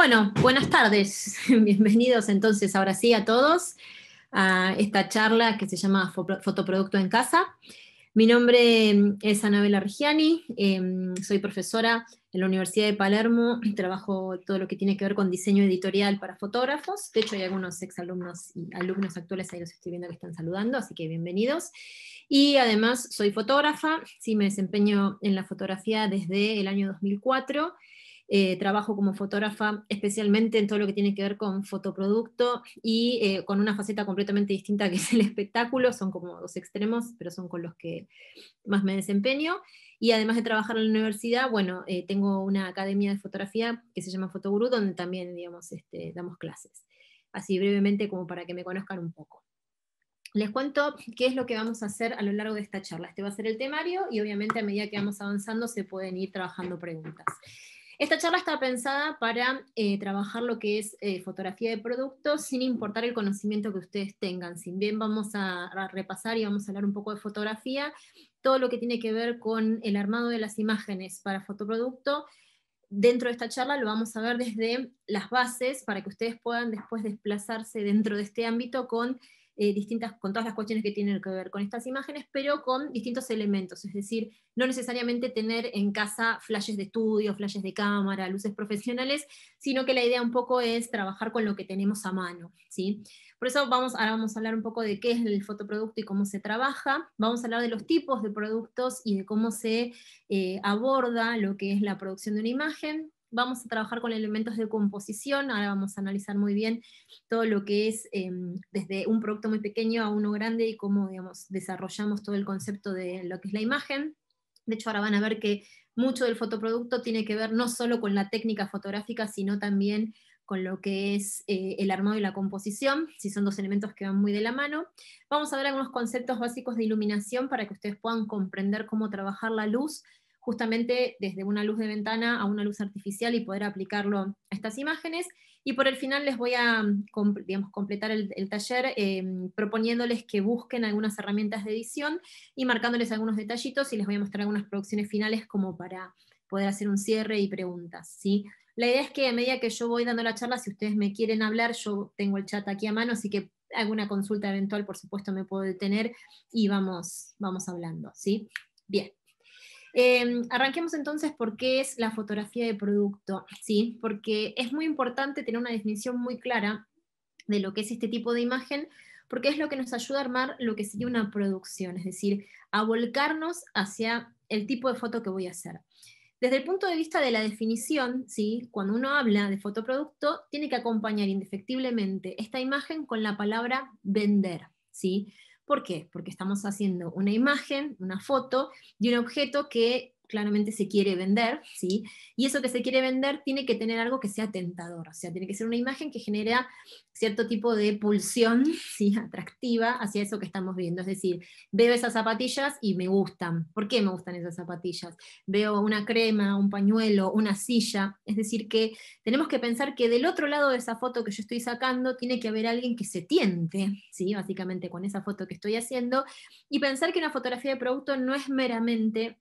Bueno, buenas tardes. Bienvenidos entonces ahora sí a todos a esta charla que se llama Fotoproducto en Casa. Mi nombre es Anabela Regiani, em, soy profesora en la Universidad de Palermo, trabajo todo lo que tiene que ver con diseño editorial para fotógrafos. De hecho, hay algunos exalumnos y alumnos actuales ahí los estoy que están saludando, así que bienvenidos. Y además soy fotógrafa, sí, me desempeño en la fotografía desde el año 2004 eh, trabajo como fotógrafa especialmente en todo lo que tiene que ver con fotoproducto y eh, con una faceta completamente distinta que es el espectáculo, son como dos extremos, pero son con los que más me desempeño. Y además de trabajar en la universidad, bueno, eh, tengo una academia de fotografía que se llama Fotoguru, donde también, digamos, este, damos clases. Así brevemente como para que me conozcan un poco. Les cuento qué es lo que vamos a hacer a lo largo de esta charla. Este va a ser el temario y obviamente a medida que vamos avanzando se pueden ir trabajando preguntas. Esta charla está pensada para eh, trabajar lo que es eh, fotografía de productos sin importar el conocimiento que ustedes tengan. Si bien vamos a repasar y vamos a hablar un poco de fotografía, todo lo que tiene que ver con el armado de las imágenes para fotoproducto, dentro de esta charla lo vamos a ver desde las bases para que ustedes puedan después desplazarse dentro de este ámbito con eh, distintas, con todas las cuestiones que tienen que ver con estas imágenes, pero con distintos elementos, es decir, no necesariamente tener en casa flashes de estudio, flashes de cámara, luces profesionales, sino que la idea un poco es trabajar con lo que tenemos a mano, ¿sí? Por eso vamos, ahora vamos a hablar un poco de qué es el fotoproducto y cómo se trabaja, vamos a hablar de los tipos de productos y de cómo se eh, aborda lo que es la producción de una imagen, vamos a trabajar con elementos de composición, ahora vamos a analizar muy bien todo lo que es em, desde un producto muy pequeño a uno grande y cómo desarrollamos todo el concepto de lo que es la imagen. De hecho, ahora van a ver que mucho del fotoproducto tiene que ver no solo con la técnica fotográfica, sino también con lo que es eh, el armado y la composición, si son dos elementos que van muy de la mano. Vamos a ver algunos conceptos básicos de iluminación para que ustedes puedan comprender cómo trabajar la luz justamente desde una luz de ventana a una luz artificial y poder aplicarlo a estas imágenes. Y por el final les voy a mm, completar el, taller em, proponiéndoles que busquen algunas herramientas de edición y marcándoles algunos detallitos y les voy a mostrar algunas producciones finales como para poder hacer un cierre y preguntas. ¿sí? La idea es que a medida que yo voy dando la charla, si ustedes me quieren hablar, yo tengo el chat aquí a mano, así que alguna consulta eventual, por supuesto, me puedo detener y vamos, vamos hablando. ¿sí? Bien. Em, arranquemos entonces por qué es la fotografía de producto, ¿sí? porque es muy importante tener una definición muy clara de lo que es este tipo de imagen, porque es lo que nos ayuda a armar lo que sería una producción, es decir, a volcarnos hacia el tipo de foto que voy a hacer. Desde el punto de vista de la definición, ¿sí? cuando uno habla de fotoproducto, tiene que acompañar indefectiblemente esta imagen con la palabra vender. ¿sí? ¿Por qué? Porque estamos haciendo una imagen, una foto de un objeto que claramente se quiere vender, ¿sí? Y eso que se quiere vender tiene que tener algo que sea tentador, o sea, tiene que ser una imagen que genera cierto tipo de pulsión, ¿sí? Atractiva hacia eso que estamos viendo. Es decir, veo esas zapatillas y me gustan. ¿Por qué me gustan esas zapatillas? Veo una crema, un pañuelo, una silla. Es decir, que tenemos que pensar que del otro lado de esa foto que yo estoy sacando tiene que haber alguien que se tiente, ¿sí? Básicamente con esa foto que estoy haciendo. Y pensar que una fotografía de producto no es meramente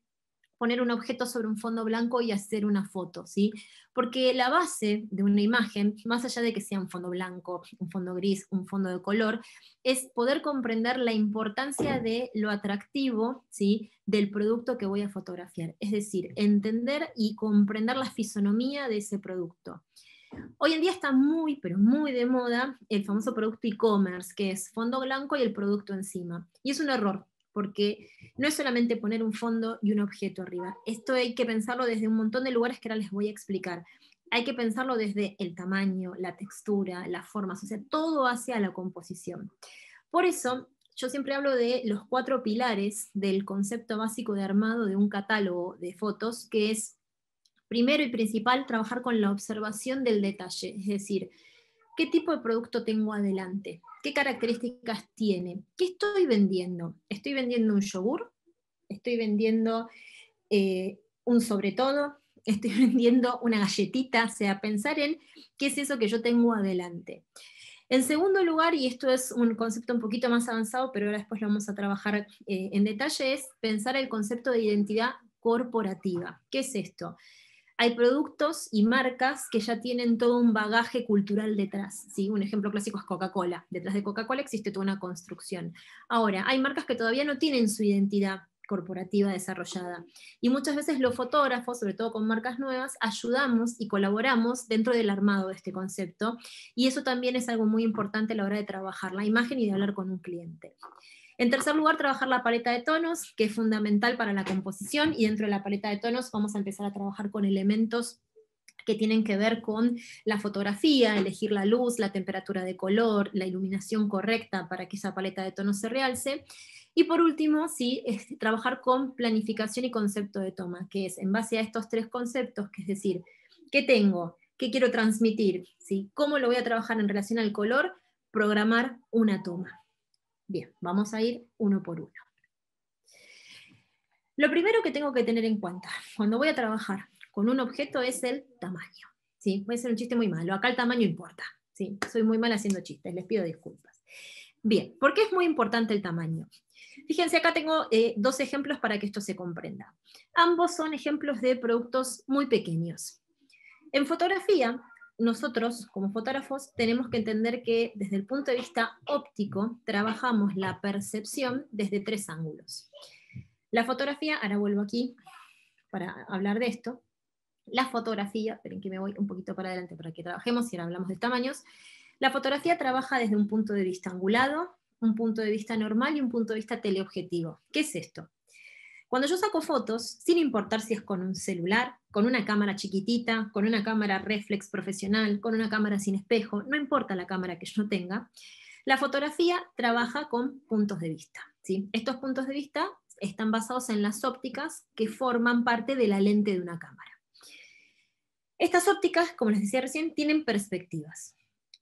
poner un objeto sobre un fondo blanco y hacer una foto, ¿sí? Porque la base de una imagen, más allá de que sea un fondo blanco, un fondo gris, un fondo de color, es poder comprender la importancia de lo atractivo, ¿sí? del producto que voy a fotografiar, es decir, entender y comprender la fisonomía de ese producto. Hoy en día está muy, pero muy de moda el famoso producto e-commerce, que es fondo blanco y el producto encima. Y es un error, porque no es solamente poner un fondo y un objeto arriba. Esto hay que pensarlo desde un montón de lugares que ahora les voy a explicar. Hay que pensarlo desde el tamaño, la textura, las formas, o sea, todo hacia la composición. Por eso, yo siempre hablo de los cuatro pilares del concepto básico de armado de un catálogo de fotos, que es, primero y principal, trabajar con la observación del detalle, es decir, ¿qué tipo de producto tengo adelante? ¿Qué características tiene? ¿Qué estoy vendiendo? ¿Estoy vendiendo un yogur? ¿Estoy vendiendo eh, un sobre todo? ¿Estoy vendiendo una galletita? O sea, pensar en qué es eso que yo tengo adelante. En segundo lugar, y esto es un concepto un poquito más avanzado, pero ahora después lo vamos a trabajar eh, en detalle, es pensar el concepto de identidad corporativa. ¿Qué es esto? hay productos y marcas que ya tienen todo un bagaje cultural detrás. ¿sí? Un ejemplo clásico es Coca-Cola. Detrás de Coca-Cola existe toda una construcción. Ahora, hay marcas que todavía no tienen su identidad corporativa desarrollada. Y muchas veces los fotógrafos, sobre todo con marcas nuevas, ayudamos y colaboramos dentro del armado de este concepto. Y eso también es algo muy importante a la hora de trabajar la imagen y de hablar con un cliente. En tercer lugar, trabajar la paleta de tonos, que es fundamental para la composición, y dentro de la paleta de tonos vamos a empezar a trabajar con elementos que tienen que ver con la fotografía, elegir la luz, la temperatura de color, la iluminación correcta para que esa paleta de tonos se realce. Y por último, sí, trabajar con planificación y concepto de toma, que es en base a estos tres conceptos, que es decir, ¿qué tengo? ¿Qué quiero transmitir? ¿Sí? ¿Cómo lo voy a trabajar en relación al color? Programar una toma. Bien, vamos a ir uno por uno. Lo primero que tengo que tener en cuenta cuando voy a trabajar con un objeto es el tamaño. ¿sí? Puede ser un chiste muy malo, acá el tamaño importa. ¿sí? Soy muy mal haciendo chistes, les pido disculpas. Bien, ¿por qué es muy importante el tamaño? Fíjense, acá tengo eh, dos ejemplos para que esto se comprenda. Ambos son ejemplos de productos muy pequeños. En fotografía, nosotros como fotógrafos tenemos que entender que desde el punto de vista óptico trabajamos la percepción desde tres ángulos. La fotografía, ahora vuelvo aquí para hablar de esto. La fotografía, esperen que me voy un poquito para adelante para que trabajemos y ahora hablamos de tamaños. La fotografía trabaja desde un punto de vista angulado, un punto de vista normal y un punto de vista teleobjetivo. ¿Qué es esto? Cuando yo saco fotos, sin importar si es con un celular, con una cámara chiquitita, con una cámara reflex profesional, con una cámara sin espejo, no importa la cámara que yo tenga, la fotografía trabaja con puntos de vista. Estos puntos de vista están basados en las ópticas que forman parte de la lente de una cámara. Estas ópticas, como les decía recién, tienen perspectivas.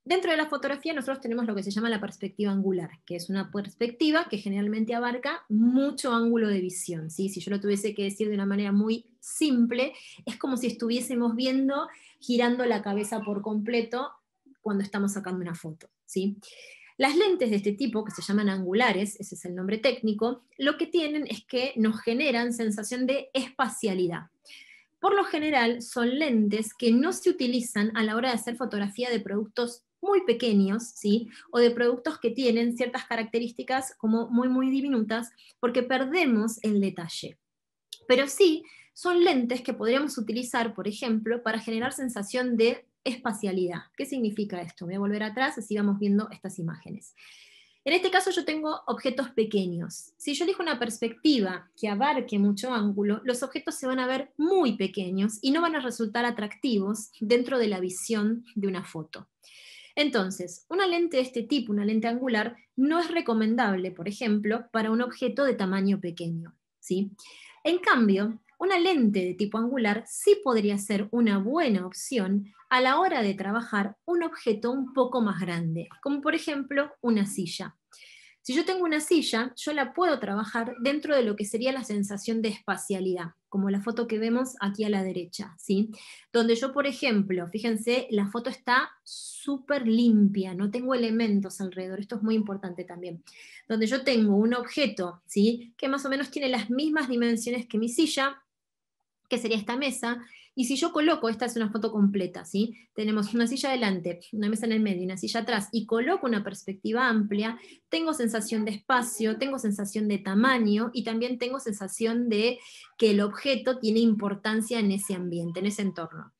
Dentro de la fotografía nosotros tenemos lo que se llama la perspectiva angular, que es una perspectiva que generalmente abarca mucho ángulo de visión. ¿sí? Si yo lo tuviese que decir de una manera muy simple, es como si estuviésemos viendo girando la cabeza por completo cuando estamos sacando una foto. ¿sí? Las lentes de este tipo, que se llaman angulares, ese es el nombre técnico, lo que tienen es que nos generan sensación de espacialidad. Por lo general son lentes que no se utilizan a la hora de hacer fotografía de productos muy pequeños, ¿sí? O de productos que tienen ciertas características como muy, muy diminutas, porque perdemos el detalle. Pero sí, son lentes que podríamos utilizar, por ejemplo, para generar sensación de espacialidad. ¿Qué significa esto? Voy a volver atrás, así vamos viendo estas imágenes. En este caso yo tengo objetos pequeños. Si yo elijo una perspectiva que abarque mucho ángulo, los objetos se van a ver muy pequeños y no van a resultar atractivos dentro de la visión de una foto. Entonces, una lente de este tipo, una lente angular, no es recomendable, por ejemplo, para un objeto de tamaño pequeño. En cambio, una lente de tipo angular sí podría ser una buena opción a la hora de trabajar un objeto un poco más grande, como por ejemplo una silla. Si yo tengo una silla, yo la puedo trabajar dentro de lo que sería la sensación de espacialidad, como la foto que vemos aquí a la derecha, ¿sí? Donde yo, por ejemplo, fíjense, la foto está súper limpia, no tengo elementos alrededor, esto es muy importante también. Donde yo tengo un objeto, ¿sí? Que más o menos tiene las mismas dimensiones que mi silla, que sería esta mesa, y si yo coloco, esta es una foto completa, ¿sí? Tenemos una silla adelante, una mesa en el medio, y una silla atrás, y coloco una perspectiva amplia, tengo sensación de espacio, tengo sensación de tamaño y también tengo sensación de que el objeto tiene importancia en ese ambiente, en ese entorno.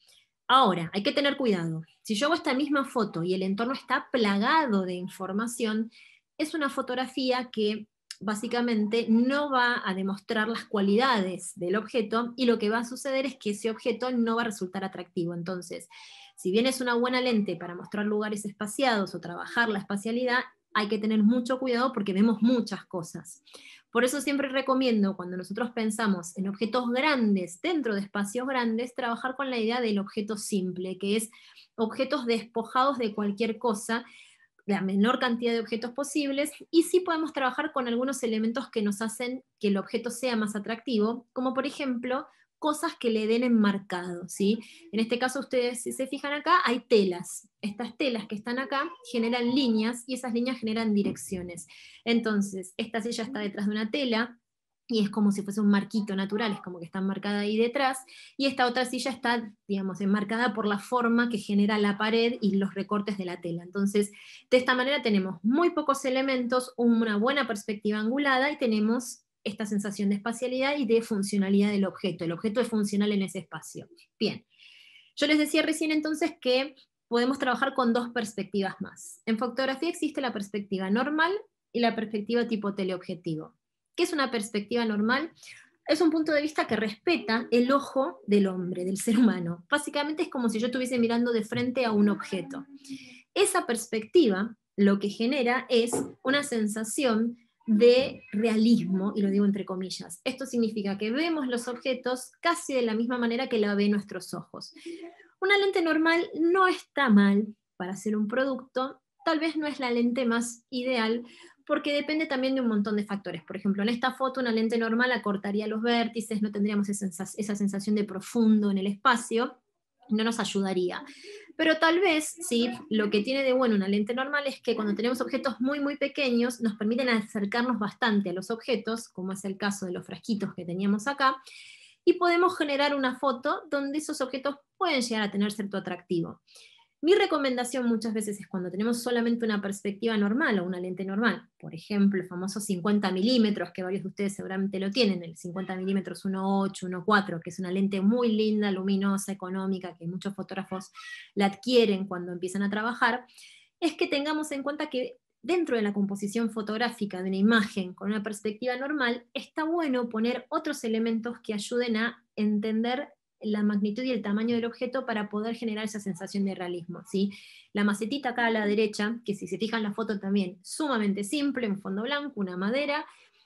Ahora, hay que tener cuidado. Si yo hago esta misma foto y el entorno está plagado de información, es una fotografía que básicamente no va a demostrar las cualidades del objeto y lo que va a suceder es que ese objeto no va a resultar atractivo. Entonces, si bien es una buena lente para mostrar lugares espaciados o trabajar la espacialidad, hay que tener mucho cuidado porque vemos muchas cosas. Por eso siempre recomiendo, cuando nosotros pensamos en objetos grandes dentro de espacios grandes, trabajar con la idea del objeto simple, que es objetos despojados de cualquier cosa la menor cantidad de objetos posibles y sí podemos trabajar con algunos elementos que nos hacen que el objeto sea más atractivo, como por ejemplo cosas que le den enmarcado, ¿sí? En este caso ustedes si se fijan acá hay telas. Estas telas que están acá generan líneas y esas líneas generan direcciones. Entonces, esta silla está detrás de una tela, y es como si fuese un marquito natural, es como que está marcada ahí detrás, y esta otra silla está, digamos, enmarcada por la forma que genera la pared y los recortes de la tela. Entonces, de esta manera tenemos muy pocos elementos, una buena perspectiva angulada y tenemos esta sensación de espacialidad y de funcionalidad del objeto. El objeto es funcional en ese espacio. Bien, yo les decía recién entonces que podemos trabajar con dos perspectivas más. En fotografía existe la perspectiva normal y la perspectiva tipo teleobjetivo. ¿Qué es una perspectiva normal, es un punto de vista que respeta el ojo del hombre, del ser humano. Básicamente es como si yo estuviese mirando de frente a un objeto. Esa perspectiva lo que genera es una sensación de realismo, y lo digo entre comillas. Esto significa que vemos los objetos casi de la misma manera que la ven nuestros ojos. Una lente normal no está mal para hacer un producto, tal vez no es la lente más ideal porque depende también de un montón de factores. Por ejemplo, en esta foto una lente normal acortaría los vértices, no tendríamos esa sensación de profundo en el espacio, no nos ayudaría. Pero tal vez, sí, lo que tiene de bueno una lente normal es que cuando tenemos objetos muy, muy pequeños, nos permiten acercarnos bastante a los objetos, como es el caso de los frasquitos que teníamos acá, y podemos generar una foto donde esos objetos pueden llegar a tener cierto atractivo. Mi recomendación muchas veces es cuando tenemos solamente una perspectiva normal o una lente normal, por ejemplo, el famoso 50 milímetros, que varios de ustedes seguramente lo tienen, el 50 milímetros 1.8, 1.4, que es una lente muy linda, luminosa, económica, que muchos fotógrafos la adquieren cuando empiezan a trabajar, es que tengamos en cuenta que dentro de la composición fotográfica de una imagen con una perspectiva normal, está bueno poner otros elementos que ayuden a entender la magnitud y el tamaño del objeto para poder generar esa sensación de realismo. ¿sí? La macetita acá a la derecha, que si se fijan la foto también, sumamente simple, un fondo blanco, una madera,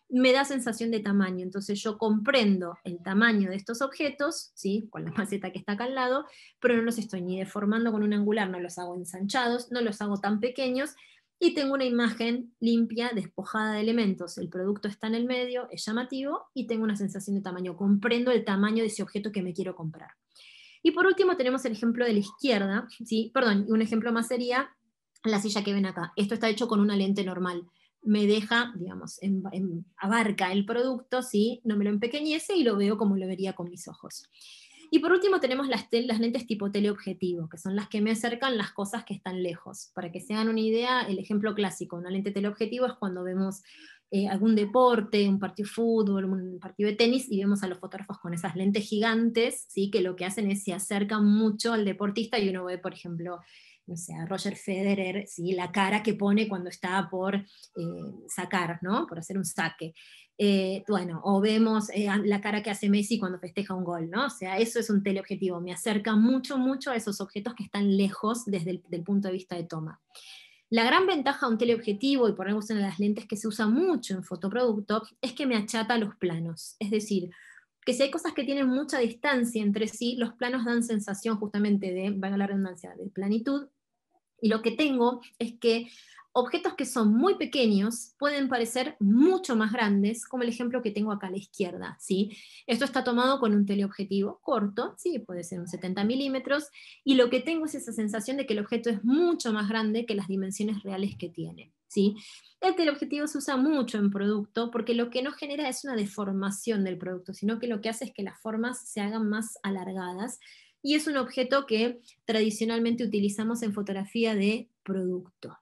me da sensación de tamaño. Entonces yo comprendo el tamaño de estos objetos, ¿sí? con la maceta que está acá al lado, pero no los estoy ni deformando con un angular, no los hago ensanchados, no los hago tan pequeños, y tengo una imagen limpia, despojada de elementos. El producto está en el medio, es llamativo y tengo una sensación de tamaño. Comprendo el tamaño de ese objeto que me quiero comprar. Y por último tenemos el ejemplo de la izquierda, ¿sí? perdón, un ejemplo más sería la silla que ven acá. Esto está hecho con una lente normal. Me deja, digamos, abarca el producto, ¿sí? no me lo empequeñece y lo veo como lo vería con mis ojos. Y por último tenemos las, lentes tipo teleobjetivo, que son las que me acercan las cosas que están lejos. Para que se hagan una idea, el ejemplo clásico, de una lente teleobjetivo es cuando vemos eh, algún deporte, un partido de fútbol, un partido de tenis, y vemos a los fotógrafos con esas lentes gigantes, ¿sí? que lo que hacen es se acercan mucho al deportista y uno ve, por ejemplo, a Roger Federer, ¿sí? la cara que pone cuando está por eh, sacar, por hacer un saque. Eh, bueno, o vemos eh, la cara que hace Messi cuando festeja un gol, ¿no? O sea, eso es un teleobjetivo, me acerca mucho, mucho a esos objetos que están lejos desde el punto de vista de toma. La gran ventaja de un teleobjetivo, y por ponemos en las lentes que se usa mucho en fotoproducto, es que me achata los planos. Es decir, que si hay cosas que tienen mucha distancia entre sí, los planos dan sensación justamente de, a la redundancia, de planitud. Y lo que tengo es que objetos que son muy pequeños pueden parecer mucho más grandes, como el ejemplo que tengo acá a la izquierda. ¿sí? Esto está tomado con un teleobjetivo corto, ¿sí? puede ser un 70 milímetros, y lo que tengo es esa sensación de que el objeto es mucho más grande que las dimensiones reales que tiene. ¿sí? El teleobjetivo se usa mucho en producto porque lo que no genera es una deformación del producto, sino que lo que hace es que las formas se hagan más alargadas. Y es un objeto que tradicionalmente utilizamos en fotografía de producto.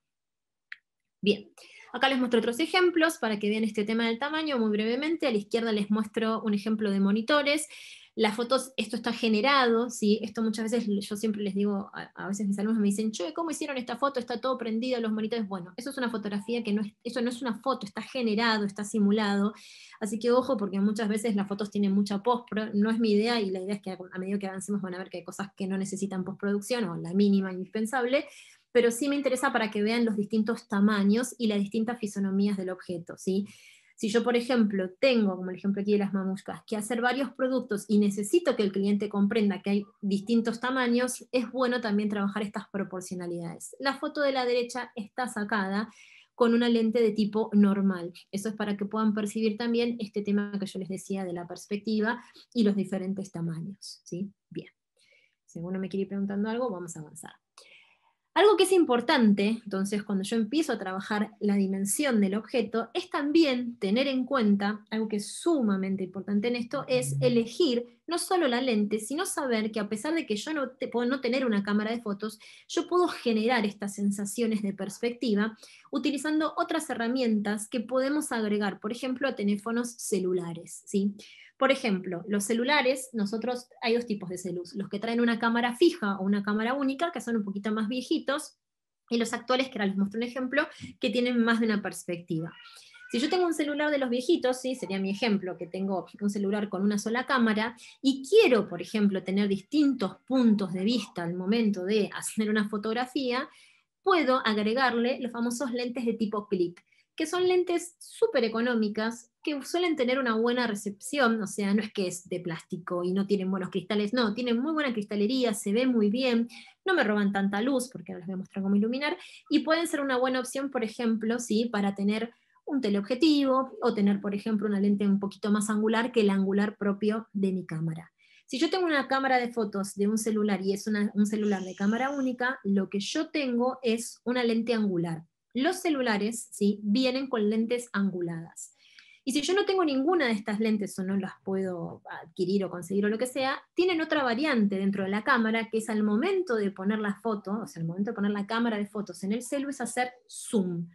Bien, acá les muestro otros ejemplos para que vean este tema del tamaño muy brevemente. A la izquierda les muestro un ejemplo de monitores. Las fotos, esto está generado, ¿sí? esto muchas veces yo siempre les digo, a, veces mis alumnos me dicen, ¿cómo hicieron esta foto? Está todo prendido, los monitores. Bueno, eso es una fotografía que no es, eso no es una foto, está generado, está simulado. Así que ojo, porque muchas veces las fotos tienen mucha postpro, no es mi idea y la idea es que a medida que avancemos van a ver que hay cosas que no necesitan postproducción o la mínima indispensable pero sí me interesa para que vean los distintos tamaños y las distintas fisonomías del objeto. ¿sí? Si yo, por ejemplo, tengo, como el ejemplo aquí de las mamuscas, que hacer varios productos y necesito que el cliente comprenda que hay distintos tamaños, es bueno también trabajar estas proporcionalidades. La foto de la derecha está sacada con una lente de tipo normal. Eso es para que puedan percibir también este tema que yo les decía de la perspectiva y los diferentes tamaños. ¿sí? Bien. Si alguno me quiere ir preguntando algo, vamos a avanzar. Algo que es importante, entonces, cuando yo empiezo a trabajar la dimensión del objeto, es también tener en cuenta, algo que es sumamente importante en esto, es elegir no solo la lente, sino saber que a pesar de que yo no, puedo no tener una cámara de fotos, yo puedo generar estas sensaciones de perspectiva utilizando otras herramientas que podemos agregar, por ejemplo, a teléfonos celulares. ¿sí? Por ejemplo, los celulares, nosotros hay dos tipos de celus, los que traen una cámara fija o una cámara única, que son un poquito más viejitos, y los actuales, que ahora les muestro un ejemplo, que tienen más de una perspectiva. Si yo tengo un celular de los viejitos, sí, sería mi ejemplo, que tengo un celular con una sola cámara y quiero, por ejemplo, tener distintos puntos de vista al momento de hacer una fotografía, puedo agregarle los famosos lentes de tipo clip, que son lentes súper económicas, que suelen tener una buena recepción, o sea, no es que es de plástico y no tienen buenos cristales, no, tienen muy buena cristalería, se ve muy bien, no me roban tanta luz, porque ahora les voy a mostrar cómo iluminar, y pueden ser una buena opción, por ejemplo, ¿sí? para tener un teleobjetivo o tener, por ejemplo, una lente un poquito más angular que el angular propio de mi cámara. Si yo tengo una cámara de fotos de un celular y es un celular de cámara única, lo que yo tengo es una lente angular los celulares vienen con lentes anguladas. Y si yo no tengo ninguna de estas lentes o no las puedo adquirir o conseguir o lo que sea, tienen otra variante dentro de la cámara que es al momento de poner la foto, o sea, al momento de poner la cámara de fotos en el celu es hacer zoom.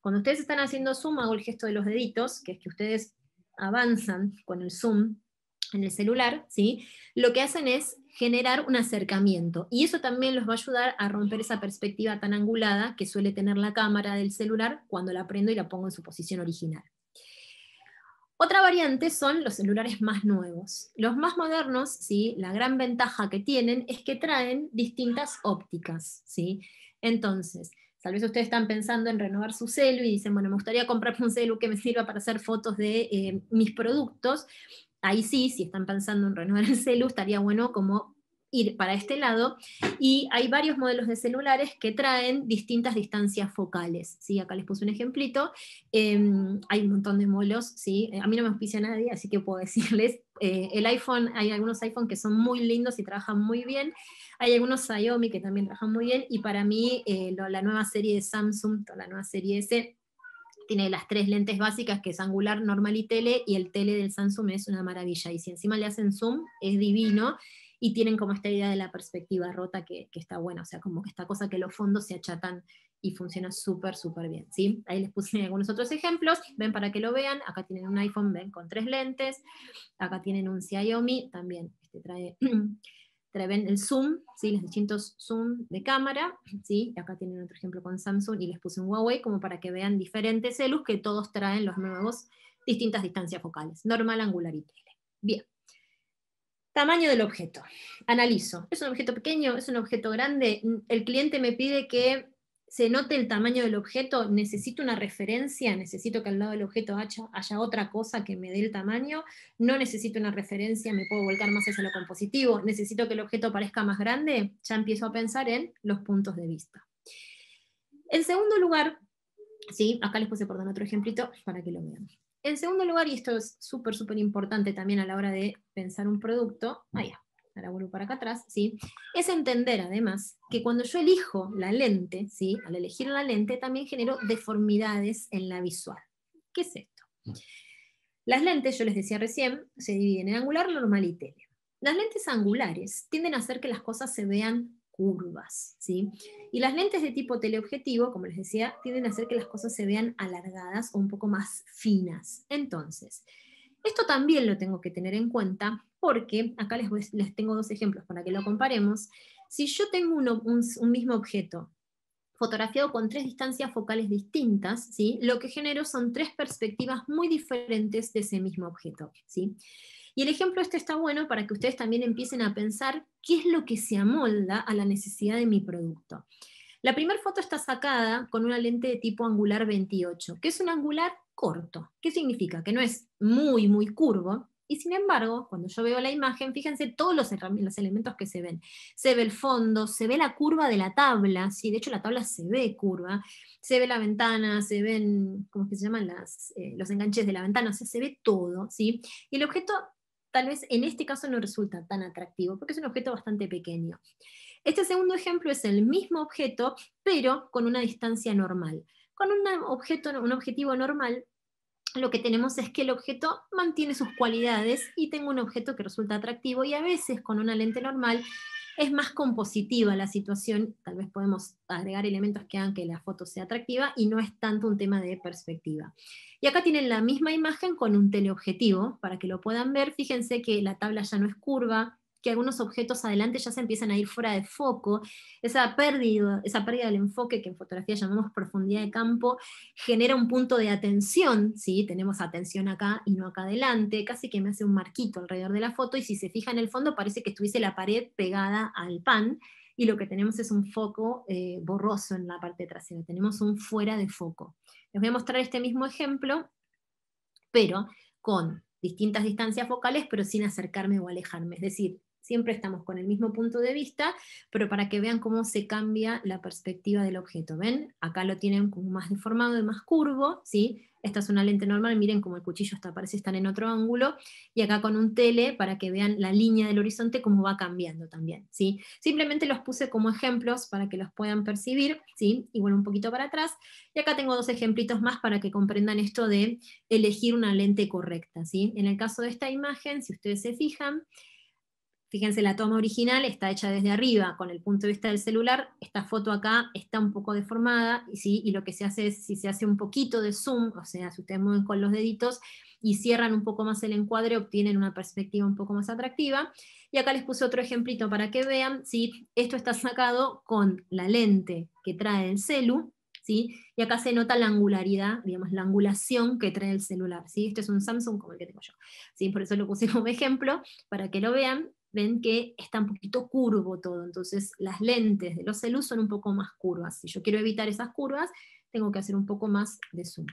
Cuando ustedes están haciendo zoom, hago el gesto de los deditos, que es que ustedes avanzan con el zoom en el celular, ¿sí? lo que hacen es generar un acercamiento. Y eso también los va a ayudar a romper esa perspectiva tan angulada que suele tener la cámara del celular cuando la prendo y la pongo en su posición original. Otra variante son los celulares más nuevos. Los más modernos, ¿sí? la gran ventaja que tienen es que traen distintas ópticas. ¿sí? Entonces, Tal vez ustedes están pensando en renovar su celu y dicen, bueno, me gustaría comprarme un celu que me sirva para hacer fotos de eh, mis productos ahí sí, si están pensando en renovar el celu, estaría bueno como ir para este lado. Y hay varios modelos de celulares que traen distintas distancias focales. ¿sí? Acá les puse un ejemplito. Em, hay un montón de modelos. ¿sí? Eh, a mí no me auspicia nadie, así que puedo decirles. Eh, el iPhone, hay algunos iPhone que son muy lindos y trabajan muy bien. Hay algunos Xiaomi que también trabajan muy bien. Y para mí, eh, la nueva serie de Samsung, la nueva serie S, tiene las tres lentes básicas, que es angular, normal y tele, y el tele del Samsung es una maravilla. Y si encima le hacen zoom, es divino. Y tienen como esta idea de la perspectiva rota que, está buena, o sea, como que esta cosa que los fondos se achatan y funciona súper, súper bien. ¿sí? Ahí les puse algunos otros ejemplos, ven para que lo vean. Acá tienen un iPhone, ven con tres lentes. Acá tienen un Xiaomi, también este trae traen el zoom, ¿sí? los distintos zoom de cámara, ¿sí? acá tienen otro ejemplo con Samsung y les puse un Huawei como para que vean diferentes celus que todos traen los nuevos, distintas distancias focales, normal, angular y tele. Bien. Tamaño del objeto. Analizo. ¿Es un objeto pequeño? ¿Es un objeto grande? El cliente me pide que se note el tamaño del objeto, necesito una referencia, necesito que al lado del objeto haya, haya, otra cosa que me dé el tamaño, no necesito una referencia, me puedo volcar más hacia lo compositivo, necesito que el objeto parezca más grande, ya empiezo a pensar en los puntos de vista. En segundo lugar, sí, acá les puse, dar otro ejemplito para que lo vean. En segundo lugar, y esto es súper, súper importante también a la hora de pensar un producto, allá ahora vuelvo para acá atrás, es entender además que cuando yo elijo la lente, ¿sí? al elegir la lente también genero deformidades en la visual. ¿Qué es esto? Las lentes, yo les decía recién, se dividen en angular, normal y tele. Las lentes angulares tienden a hacer que las cosas se vean curvas, ¿sí? Y las lentes de tipo teleobjetivo, como les decía, tienden a hacer que las cosas se vean alargadas o un poco más finas. Entonces, esto también lo tengo que tener en cuenta porque, acá les, les tengo dos ejemplos para que lo comparemos, si yo tengo un, mismo objeto fotografiado con tres distancias focales distintas, ¿sí? lo que genero son tres perspectivas muy diferentes de ese mismo objeto. ¿sí? Y el ejemplo este está bueno para que ustedes también empiecen a pensar qué es lo que se amolda a la necesidad de mi producto. La primera foto está sacada con una lente de tipo angular 28, que es un angular corto. ¿Qué significa? Que no es muy, muy curvo. Y sin embargo, cuando yo veo la imagen, fíjense todos los, elementos que se ven. Se ve el fondo, se ve la curva de la tabla, sí, de hecho la tabla se ve curva, se ve la ventana, se ven, ¿cómo que se llaman? Eh, los enganches de la ventana, o sea, se ve todo, Y el objeto tal vez en este caso no resulta tan atractivo, porque es un objeto bastante pequeño. Este segundo ejemplo es el mismo objeto, pero con una distancia normal. Con un objeto, un objetivo normal, lo que tenemos es que el objeto mantiene sus cualidades y tengo un objeto que resulta atractivo y a veces con una lente normal es más compositiva la situación, tal vez podemos agregar elementos que hagan que la foto sea atractiva y no es tanto un tema de perspectiva. Y acá tienen la misma imagen con un teleobjetivo, para que lo puedan ver, fíjense que la tabla ya no es curva, algunos objetos adelante ya se empiezan a ir fuera de foco, esa pérdida, esa pérdida del enfoque que en fotografía llamamos profundidad de campo, genera un punto de atención, ¿sí? tenemos atención acá y no acá adelante, casi que me hace un marquito alrededor de la foto y si se fija en el fondo parece que estuviese la pared pegada al pan y lo que tenemos es un foco eh, borroso en la parte trasera, tenemos un fuera de foco. Les voy a mostrar este mismo ejemplo, pero con distintas distancias focales, pero sin acercarme o alejarme. Es decir, Siempre estamos con el mismo punto de vista, pero para que vean cómo se cambia la perspectiva del objeto. ¿Ven? Acá lo tienen como más deformado y más curvo, ¿sí? Esta es una lente normal, miren cómo el cuchillo está, parece están en otro ángulo, y acá con un tele para que vean la línea del horizonte cómo va cambiando también. ¿sí? Simplemente los puse como ejemplos para que los puedan percibir, ¿sí? igual un poquito para atrás, y acá tengo dos ejemplitos más para que comprendan esto de elegir una lente correcta. ¿sí? En el caso de esta imagen, si ustedes se fijan, Fíjense, la toma original está hecha desde arriba, con el punto de vista del celular. Esta foto acá está un poco deformada, y, sí, y lo que se hace es, si se hace un poquito de zoom, o sea, si ustedes mueven con los deditos y cierran un poco más el encuadre, obtienen una perspectiva un poco más atractiva. Y acá les puse otro ejemplito para que vean, esto está sacado con la lente que trae el celu, ¿Sí? Y acá se nota la angularidad, digamos, la angulación que trae el celular, ¿sí? Este es un Samsung como el que tengo yo, ¿sí? Por eso lo puse como ejemplo, para que lo vean ven que está un poquito curvo todo, entonces las lentes de los celus son un poco más curvas. Si yo quiero evitar esas curvas, tengo que hacer un poco más de zoom.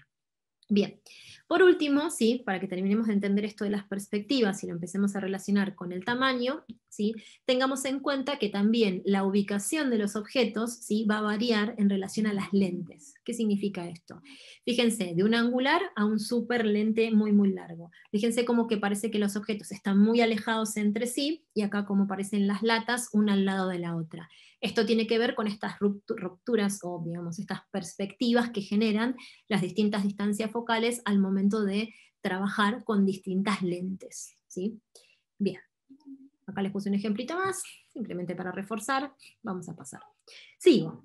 Bien, por último, ¿sí? para que terminemos de entender esto de las perspectivas y lo empecemos a relacionar con el tamaño, ¿sí? tengamos en cuenta que también la ubicación de los objetos ¿sí? va a variar en relación a las lentes. ¿Qué significa esto? Fíjense, de un angular a un super lente muy muy largo. Fíjense como que parece que los objetos están muy alejados entre sí y acá como parecen las latas una al lado de la otra. Esto tiene que ver con estas rupturas o, digamos, estas perspectivas que generan las distintas distancias focales al momento de trabajar con distintas lentes. ¿sí? Bien, acá les puse un ejemplito más, simplemente para reforzar, vamos a pasar. Sigo.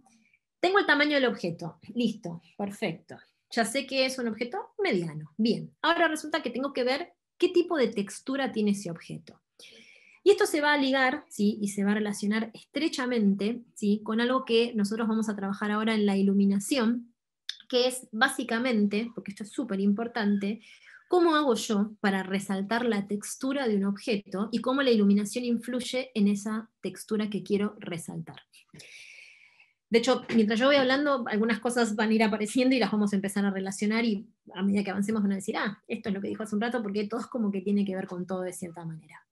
Tengo el tamaño del objeto. Listo, perfecto. Ya sé que es un objeto mediano. Bien, ahora resulta que tengo que ver qué tipo de textura tiene ese objeto. Y esto se va a ligar ¿sí? y se va a relacionar estrechamente ¿sí? con algo que nosotros vamos a trabajar ahora en la iluminación, que es básicamente, porque esto es súper importante, cómo hago yo para resaltar la textura de un objeto y cómo la iluminación influye en esa textura que quiero resaltar. De hecho, mientras yo voy hablando, algunas cosas van a ir apareciendo y las vamos a empezar a relacionar y a medida que avancemos van a decir, ah, esto es lo que dijo hace un rato, porque todo es como que tiene que ver con todo de cierta manera.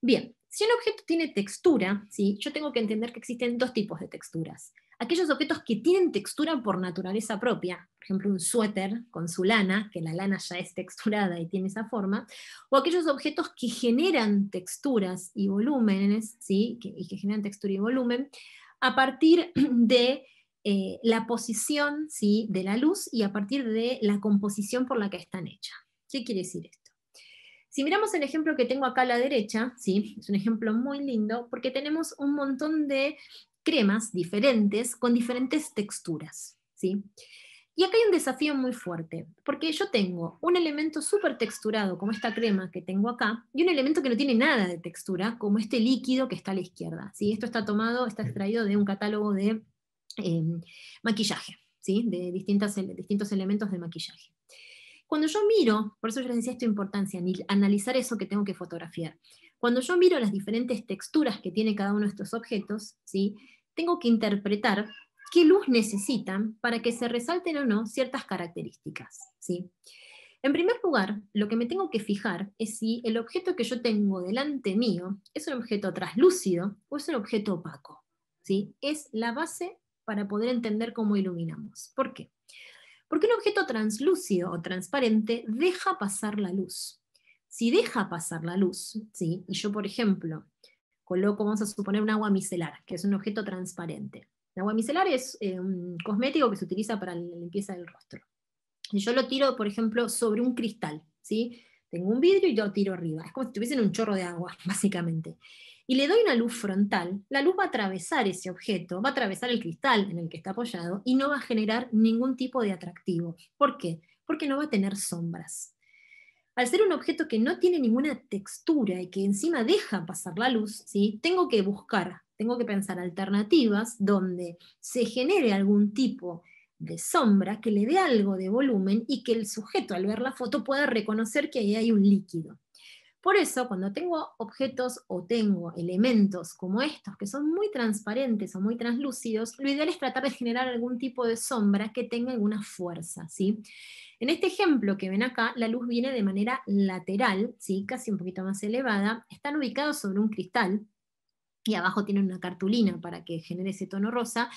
Bien, si un objeto tiene textura, ¿sí? yo tengo que entender que existen dos tipos de texturas. Aquellos objetos que tienen textura por naturaleza propia, por ejemplo un suéter con su lana, que la lana ya es texturada y tiene esa forma, o aquellos objetos que generan texturas y volúmenes, y que generan textura y volumen, a partir de eh, la posición ¿sí? de la luz y a partir de la composición por la que están hechas. ¿Qué quiere decir esto? Si miramos el ejemplo que tengo acá a la derecha, ¿sí? es un ejemplo muy lindo porque tenemos un montón de cremas diferentes con diferentes texturas. ¿sí? Y acá hay un desafío muy fuerte, porque yo tengo un elemento súper texturado, como esta crema que tengo acá, y un elemento que no tiene nada de textura, como este líquido que está a la izquierda. ¿sí? Esto está tomado, está extraído de un catálogo de eh, maquillaje, ¿sí? de distintas, distintos elementos de maquillaje. Cuando yo miro, por eso yo les decía esto importancia, analizar eso que tengo que fotografiar. Cuando yo miro las diferentes texturas que tiene cada uno de estos objetos, ¿sí? tengo que interpretar qué luz necesitan para que se resalten o no ciertas características. ¿sí? En primer lugar, lo que me tengo que fijar es si el objeto que yo tengo delante mío es un objeto traslúcido o es un objeto opaco. ¿sí? Es la base para poder entender cómo iluminamos. ¿Por qué? Porque un objeto translúcido o transparente deja pasar la luz. Si deja pasar la luz, ¿sí? y yo, por ejemplo, coloco, vamos a suponer, un agua micelar, que es un objeto transparente. El agua micelar es eh, un cosmético que se utiliza para la limpieza del rostro. Y yo lo tiro, por ejemplo, sobre un cristal, ¿sí? tengo un vidrio y lo tiro arriba. Es como si tuviesen un chorro de agua, básicamente y le doy una luz frontal, la luz va a atravesar ese objeto, va a atravesar el cristal en el que está apoyado y no va a generar ningún tipo de atractivo. ¿Por qué? Porque no va a tener sombras. Al ser un objeto que no tiene ninguna textura y que encima deja pasar la luz, ¿sí? tengo que buscar, tengo que pensar alternativas donde se genere algún tipo de sombra que le dé algo de volumen y que el sujeto al ver la foto pueda reconocer que ahí hay un líquido. Por eso, cuando tengo objetos o tengo elementos como estos, que son muy transparentes o muy translúcidos, lo ideal es tratar de generar algún tipo de sombra que tenga alguna fuerza. En este ejemplo que ven acá, la luz viene de manera lateral, ¿sí? casi un poquito más elevada, están ubicados sobre un cristal, y abajo tienen una cartulina para que genere ese tono rosa.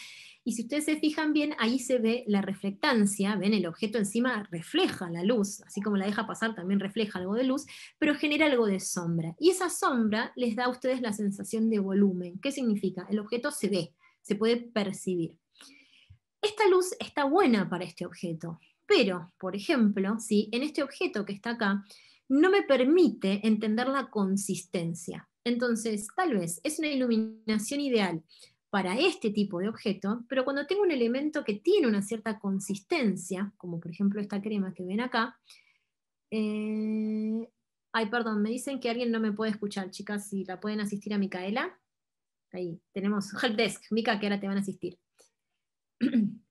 Y si ustedes se fijan bien, ahí se ve la reflectancia, ven, el objeto encima refleja la luz, así como la deja pasar también refleja algo de luz, pero genera algo de sombra. Y esa sombra les da a ustedes la sensación de volumen. ¿Qué significa? El objeto se ve, se puede percibir. Esta luz está buena para este objeto, pero, por ejemplo, si en este objeto que está acá, no me permite entender la consistencia. Entonces, tal vez es una iluminación ideal para este tipo de objeto, pero cuando tengo un elemento que tiene una cierta consistencia, como por ejemplo esta crema que ven acá, eh, ay, perdón, me dicen que alguien no me puede escuchar, chicas, si la pueden asistir a Micaela. Ahí, tenemos desk, Mica, que ahora te van a asistir.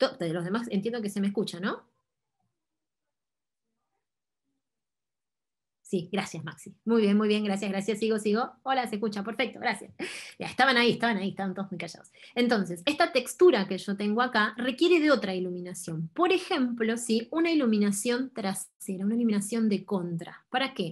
Los demás entiendo que se me escucha, ¿no? Sí, gracias, Maxi. Muy bien, muy bien, gracias, gracias. Sigo, sigo. Hola, se escucha, perfecto, gracias. Ya, estaban ahí, estaban ahí, estaban todos muy callados. Entonces, esta textura que yo tengo acá requiere de otra iluminación. Por ejemplo, sí, una iluminación trasera, una iluminación de contra. ¿Para qué?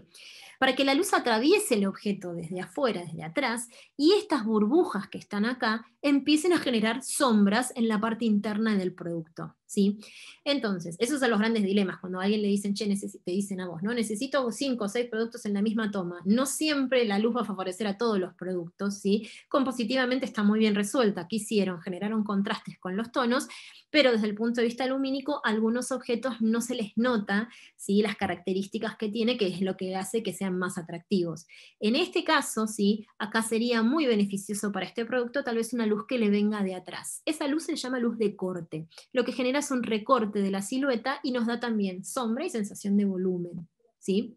para que la luz atraviese el objeto desde afuera, desde atrás, y estas burbujas que están acá empiecen a generar sombras en la parte interna del producto. ¿sí? Entonces, esos son los grandes dilemas. Cuando a alguien le dicen, che, te dicen a vos, ¿no? necesito cinco o seis productos en la misma toma. No siempre la luz va a favorecer a todos los productos. ¿sí? Compositivamente está muy bien resuelta. ¿Qué hicieron? Generaron contrastes con los tonos pero desde el punto de vista lumínico algunos objetos no se les nota las características que tiene, que es lo que hace que sean más atractivos. En este caso, acá sería muy beneficioso para este producto tal vez una luz que le venga de atrás. Esa luz se llama luz de corte, lo que genera es un recorte de la silueta y nos da también sombra y sensación de volumen. ¿sí?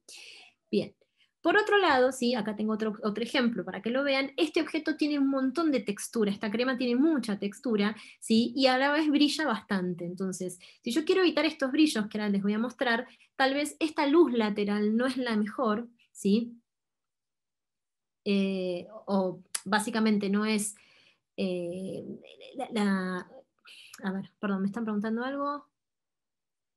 Bien, por otro lado, sí, acá tengo otro, otro ejemplo para que lo vean, este objeto tiene un montón de textura, esta crema tiene mucha textura, ¿sí? y a la vez brilla bastante. Entonces, si yo quiero evitar estos brillos que ahora les voy a mostrar, tal vez esta luz lateral no es la mejor, ¿sí? Eh, o básicamente no es eh, la, A ver, perdón, ¿me están preguntando algo?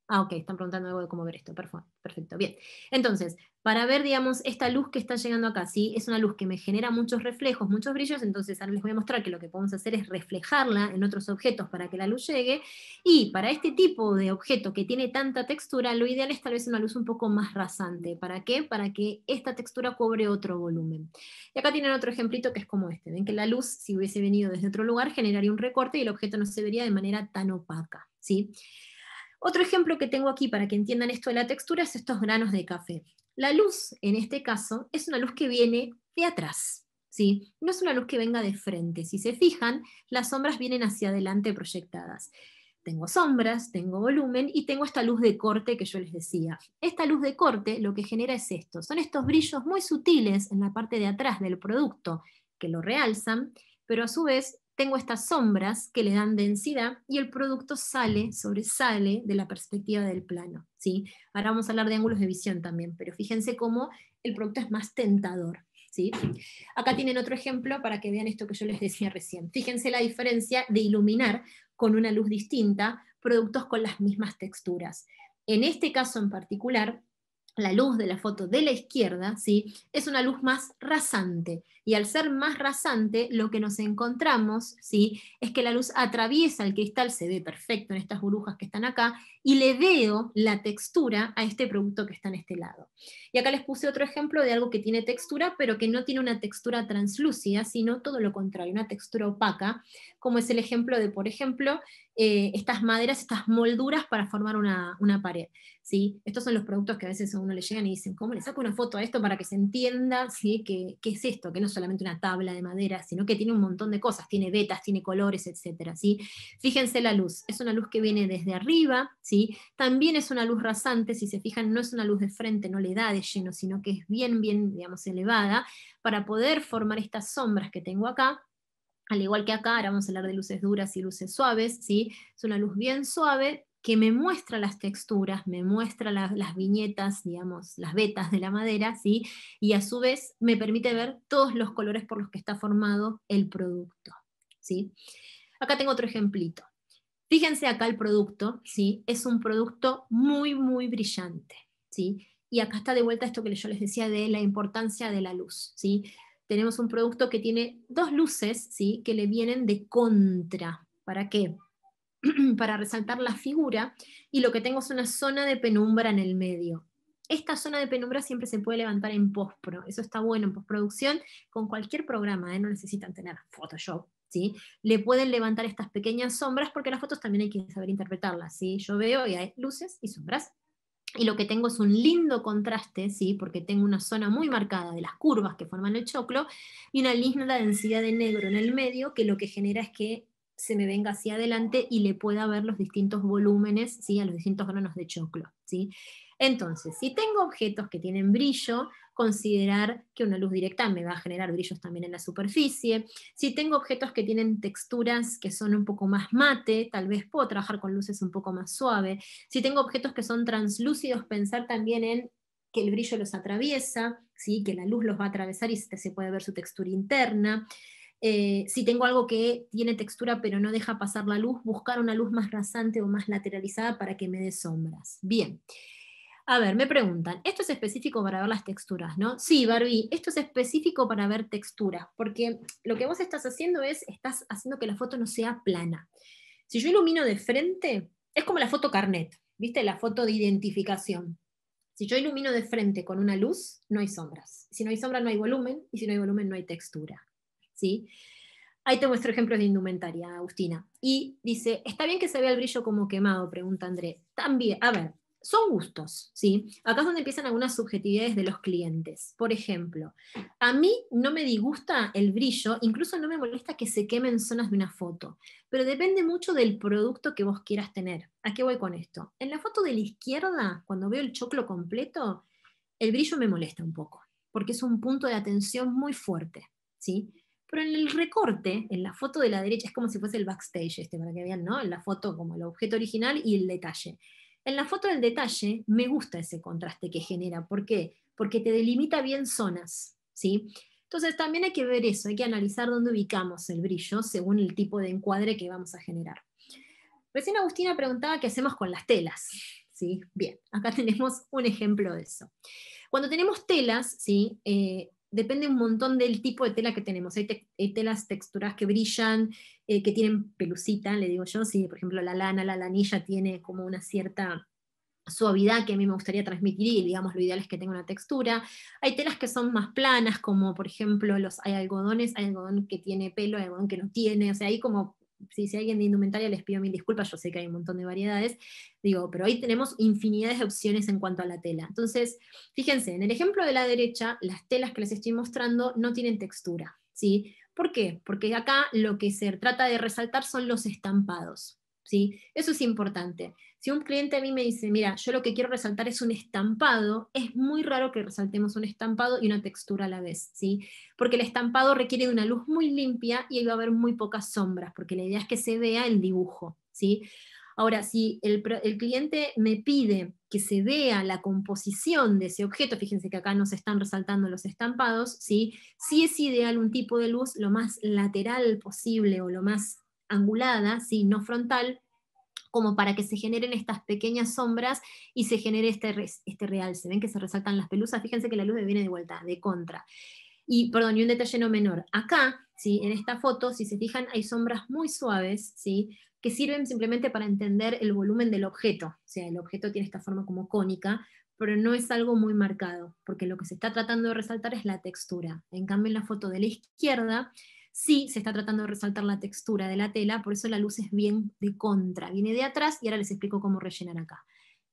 Ah, ok, están preguntando algo de cómo ver esto. Perfecto, perfecto. Bien. Entonces, para ver, digamos, esta luz que está llegando acá, ¿sí? es una luz que me genera muchos reflejos, muchos brillos, entonces ahora les voy a mostrar que lo que podemos hacer es reflejarla en otros objetos para que la luz llegue. Y para este tipo de objeto que tiene tanta textura, lo ideal es tal vez una luz un poco más rasante. ¿Para qué? Para que esta textura cobre otro volumen. Y acá tienen otro ejemplito que es como este. Ven que la luz, si hubiese venido desde otro lugar, generaría un recorte y el objeto no se vería de manera tan opaca. ¿sí? Otro ejemplo que tengo aquí para que entiendan esto de la textura es estos granos de café. La luz, en este caso, es una luz que viene de atrás, ¿sí? no es una luz que venga de frente. Si se fijan, las sombras vienen hacia adelante proyectadas. Tengo sombras, tengo volumen y tengo esta luz de corte que yo les decía. Esta luz de corte lo que genera es esto, son estos brillos muy sutiles en la parte de atrás del producto que lo realzan, pero a su vez tengo estas sombras que le dan densidad y el producto sale, sobresale de la perspectiva del plano. ¿sí? Ahora vamos a hablar de ángulos de visión también, pero fíjense cómo el producto es más tentador. ¿sí? Acá tienen otro ejemplo para que vean esto que yo les decía recién. Fíjense la diferencia de iluminar con una luz distinta productos con las mismas texturas. En este caso en particular, la luz de la foto de la izquierda, ¿sí? es una luz más rasante. Y al ser más rasante, lo que nos encontramos ¿sí? es que la luz atraviesa el cristal, se ve perfecto en estas burbujas que están acá, y le veo la textura a este producto que está en este lado. Y acá les puse otro ejemplo de algo que tiene textura, pero que no tiene una textura translúcida, sino todo lo contrario, una textura opaca, como es el ejemplo de, por ejemplo, eh, estas maderas, estas molduras para formar una, pared. ¿sí? Estos son los productos que a veces a uno le llegan y dicen, ¿cómo le saco una foto a esto para que se entienda ¿sí? qué, es esto? Que no es solamente una tabla de madera, sino que tiene un montón de cosas, tiene vetas, tiene colores, etc. Fíjense la luz, es una luz que viene desde arriba, ¿sí? también es una luz rasante, si se fijan, no es una luz de frente, no le da de lleno, sino que es bien, bien, digamos, elevada, para poder formar estas sombras que tengo acá, al igual que acá, ahora vamos a hablar de luces duras y luces suaves, ¿sí? es una luz bien suave que me muestra las texturas, me muestra las viñetas, digamos, las vetas de la madera, ¿sí? y a su vez me permite ver todos los colores por los que está formado el producto. ¿sí? Acá tengo otro ejemplito. Fíjense acá el producto, ¿sí? es un producto muy, muy brillante. ¿sí? Y acá está de vuelta esto que yo les decía de la importancia de la luz. ¿sí? tenemos un producto que tiene dos luces ¿sí? que le vienen de contra. ¿Para qué? Para resaltar la figura y lo que tengo es una zona de penumbra en el medio. Esta zona de penumbra siempre se puede levantar en postpro. Eso está bueno en postproducción con cualquier programa, ¿eh? no necesitan tener Photoshop. ¿sí? Le pueden levantar estas pequeñas sombras porque las fotos también hay que saber interpretarlas. ¿sí? Yo veo y hay luces y sombras y lo que tengo es un lindo contraste, ¿sí? porque tengo una zona muy marcada de las curvas que forman el choclo y una linda densidad de negro en el medio que lo que genera es que se me venga hacia adelante y le pueda ver los distintos volúmenes ¿sí? a los distintos granos de choclo. ¿sí? Entonces, si tengo objetos que tienen brillo, considerar que una luz directa me va a generar brillos también en la superficie. Si tengo objetos que tienen texturas que son un poco más mate, tal vez puedo trabajar con luces un poco más suave. Si tengo objetos que son translúcidos, pensar también en que el brillo los atraviesa, ¿sí? que la luz los va a atravesar y se puede ver su textura interna. Eh, si tengo algo que tiene textura pero no deja pasar la luz, buscar una luz más rasante o más lateralizada para que me dé sombras. Bien. A ver, me preguntan, ¿esto es específico para ver las texturas, no? Sí, Barbie, esto es específico para ver texturas, porque lo que vos estás haciendo es, estás haciendo que la foto no sea plana. Si yo ilumino de frente, es como la foto carnet, ¿viste? La foto de identificación. Si yo ilumino de frente con una luz, no hay sombras. Si no hay sombra, no hay volumen, y si no hay volumen, no hay textura, ¿sí? Ahí te muestro ejemplos de indumentaria, Agustina. Y dice, ¿está bien que se vea el brillo como quemado? Pregunta André. También, a ver, son gustos, ¿sí? Acá es donde empiezan algunas subjetividades de los clientes. Por ejemplo, a mí no me disgusta el brillo, incluso no me molesta que se quemen zonas de una foto, pero depende mucho del producto que vos quieras tener. ¿A qué voy con esto? En la foto de la izquierda, cuando veo el choclo completo, el brillo me molesta un poco, porque es un punto de atención muy fuerte, ¿sí? Pero en el recorte, en la foto de la derecha, es como si fuese el backstage, este, para que vean, ¿no? En la foto como el objeto original y el detalle. En la foto del detalle me gusta ese contraste que genera. ¿Por qué? Porque te delimita bien zonas. ¿sí? Entonces también hay que ver eso, hay que analizar dónde ubicamos el brillo según el tipo de encuadre que vamos a generar. Recién Agustina preguntaba qué hacemos con las telas. ¿sí? Bien, acá tenemos un ejemplo de eso. Cuando tenemos telas, ¿sí? Eh, depende un montón del tipo de tela que tenemos. Hay, telas texturas que brillan, eh, que tienen pelucita, le digo yo, si por ejemplo la lana, la lanilla tiene como una cierta suavidad que a mí me gustaría transmitir y digamos lo ideal es que tenga una textura. Hay telas que son más planas, como por ejemplo los, hay algodones, hay algodón que tiene pelo, hay algodón que no tiene, o sea, hay como si, alguien de indumentaria les pido mil disculpas, yo sé que hay un montón de variedades, digo, pero ahí tenemos infinidades de opciones en cuanto a la tela. Entonces, fíjense, en el ejemplo de la derecha, las telas que les estoy mostrando no tienen textura, ¿Por qué? Porque acá lo que se trata de resaltar son los estampados, ¿sí? Eso es importante. Si un cliente a mí me dice, mira, yo lo que quiero resaltar es un estampado, es muy raro que resaltemos un estampado y una textura a la vez, ¿sí? Porque el estampado requiere de una luz muy limpia y ahí va a haber muy pocas sombras, porque la idea es que se vea el dibujo, ¿sí? Ahora, si el, cliente me pide que se vea la composición de ese objeto, fíjense que acá nos están resaltando los estampados, ¿sí? Si es ideal un tipo de luz lo más lateral posible o lo más angulada, ¿sí? no frontal, como para que se generen estas pequeñas sombras y se genere este, este real se Ven que se resaltan las pelusas, fíjense que la luz viene de vuelta, de contra. Y, perdón, y un detalle no menor, acá, ¿sí? en esta foto, si se fijan, hay sombras muy suaves, ¿sí? que sirven simplemente para entender el volumen del objeto. O sea, el objeto tiene esta forma como cónica, pero no es algo muy marcado, porque lo que se está tratando de resaltar es la textura. En cambio, en la foto de la izquierda, sí se está tratando de resaltar la textura de la tela, por eso la luz es bien de contra, viene de atrás y ahora les explico cómo rellenar acá.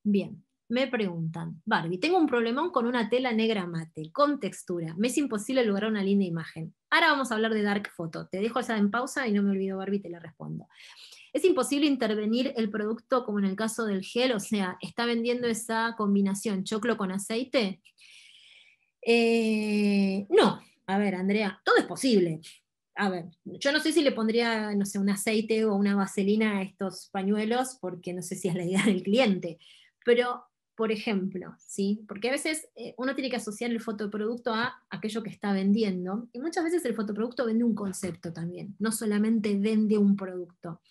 Bien, me preguntan, Barbie, tengo un problemón con una tela negra mate, con textura. Me es imposible lograr una linda imagen. Ahora vamos a hablar de dark photo. Te dejo esa en pausa y no me olvido, Barbie, te la respondo. Es imposible intervenir el producto como en el caso del gel, o sea, está vendiendo esa combinación choclo con aceite. Eh, no, a ver, Andrea, todo es posible a ver, yo no sé si le pondría, no sé, un aceite o una vaselina a estos pañuelos, porque no sé si es la idea del cliente, pero, por ejemplo, ¿sí? Porque a veces eh, uno tiene que asociar el fotoproducto a aquello que está vendiendo, y muchas veces el fotoproducto vende un concepto también, no solamente vende un producto.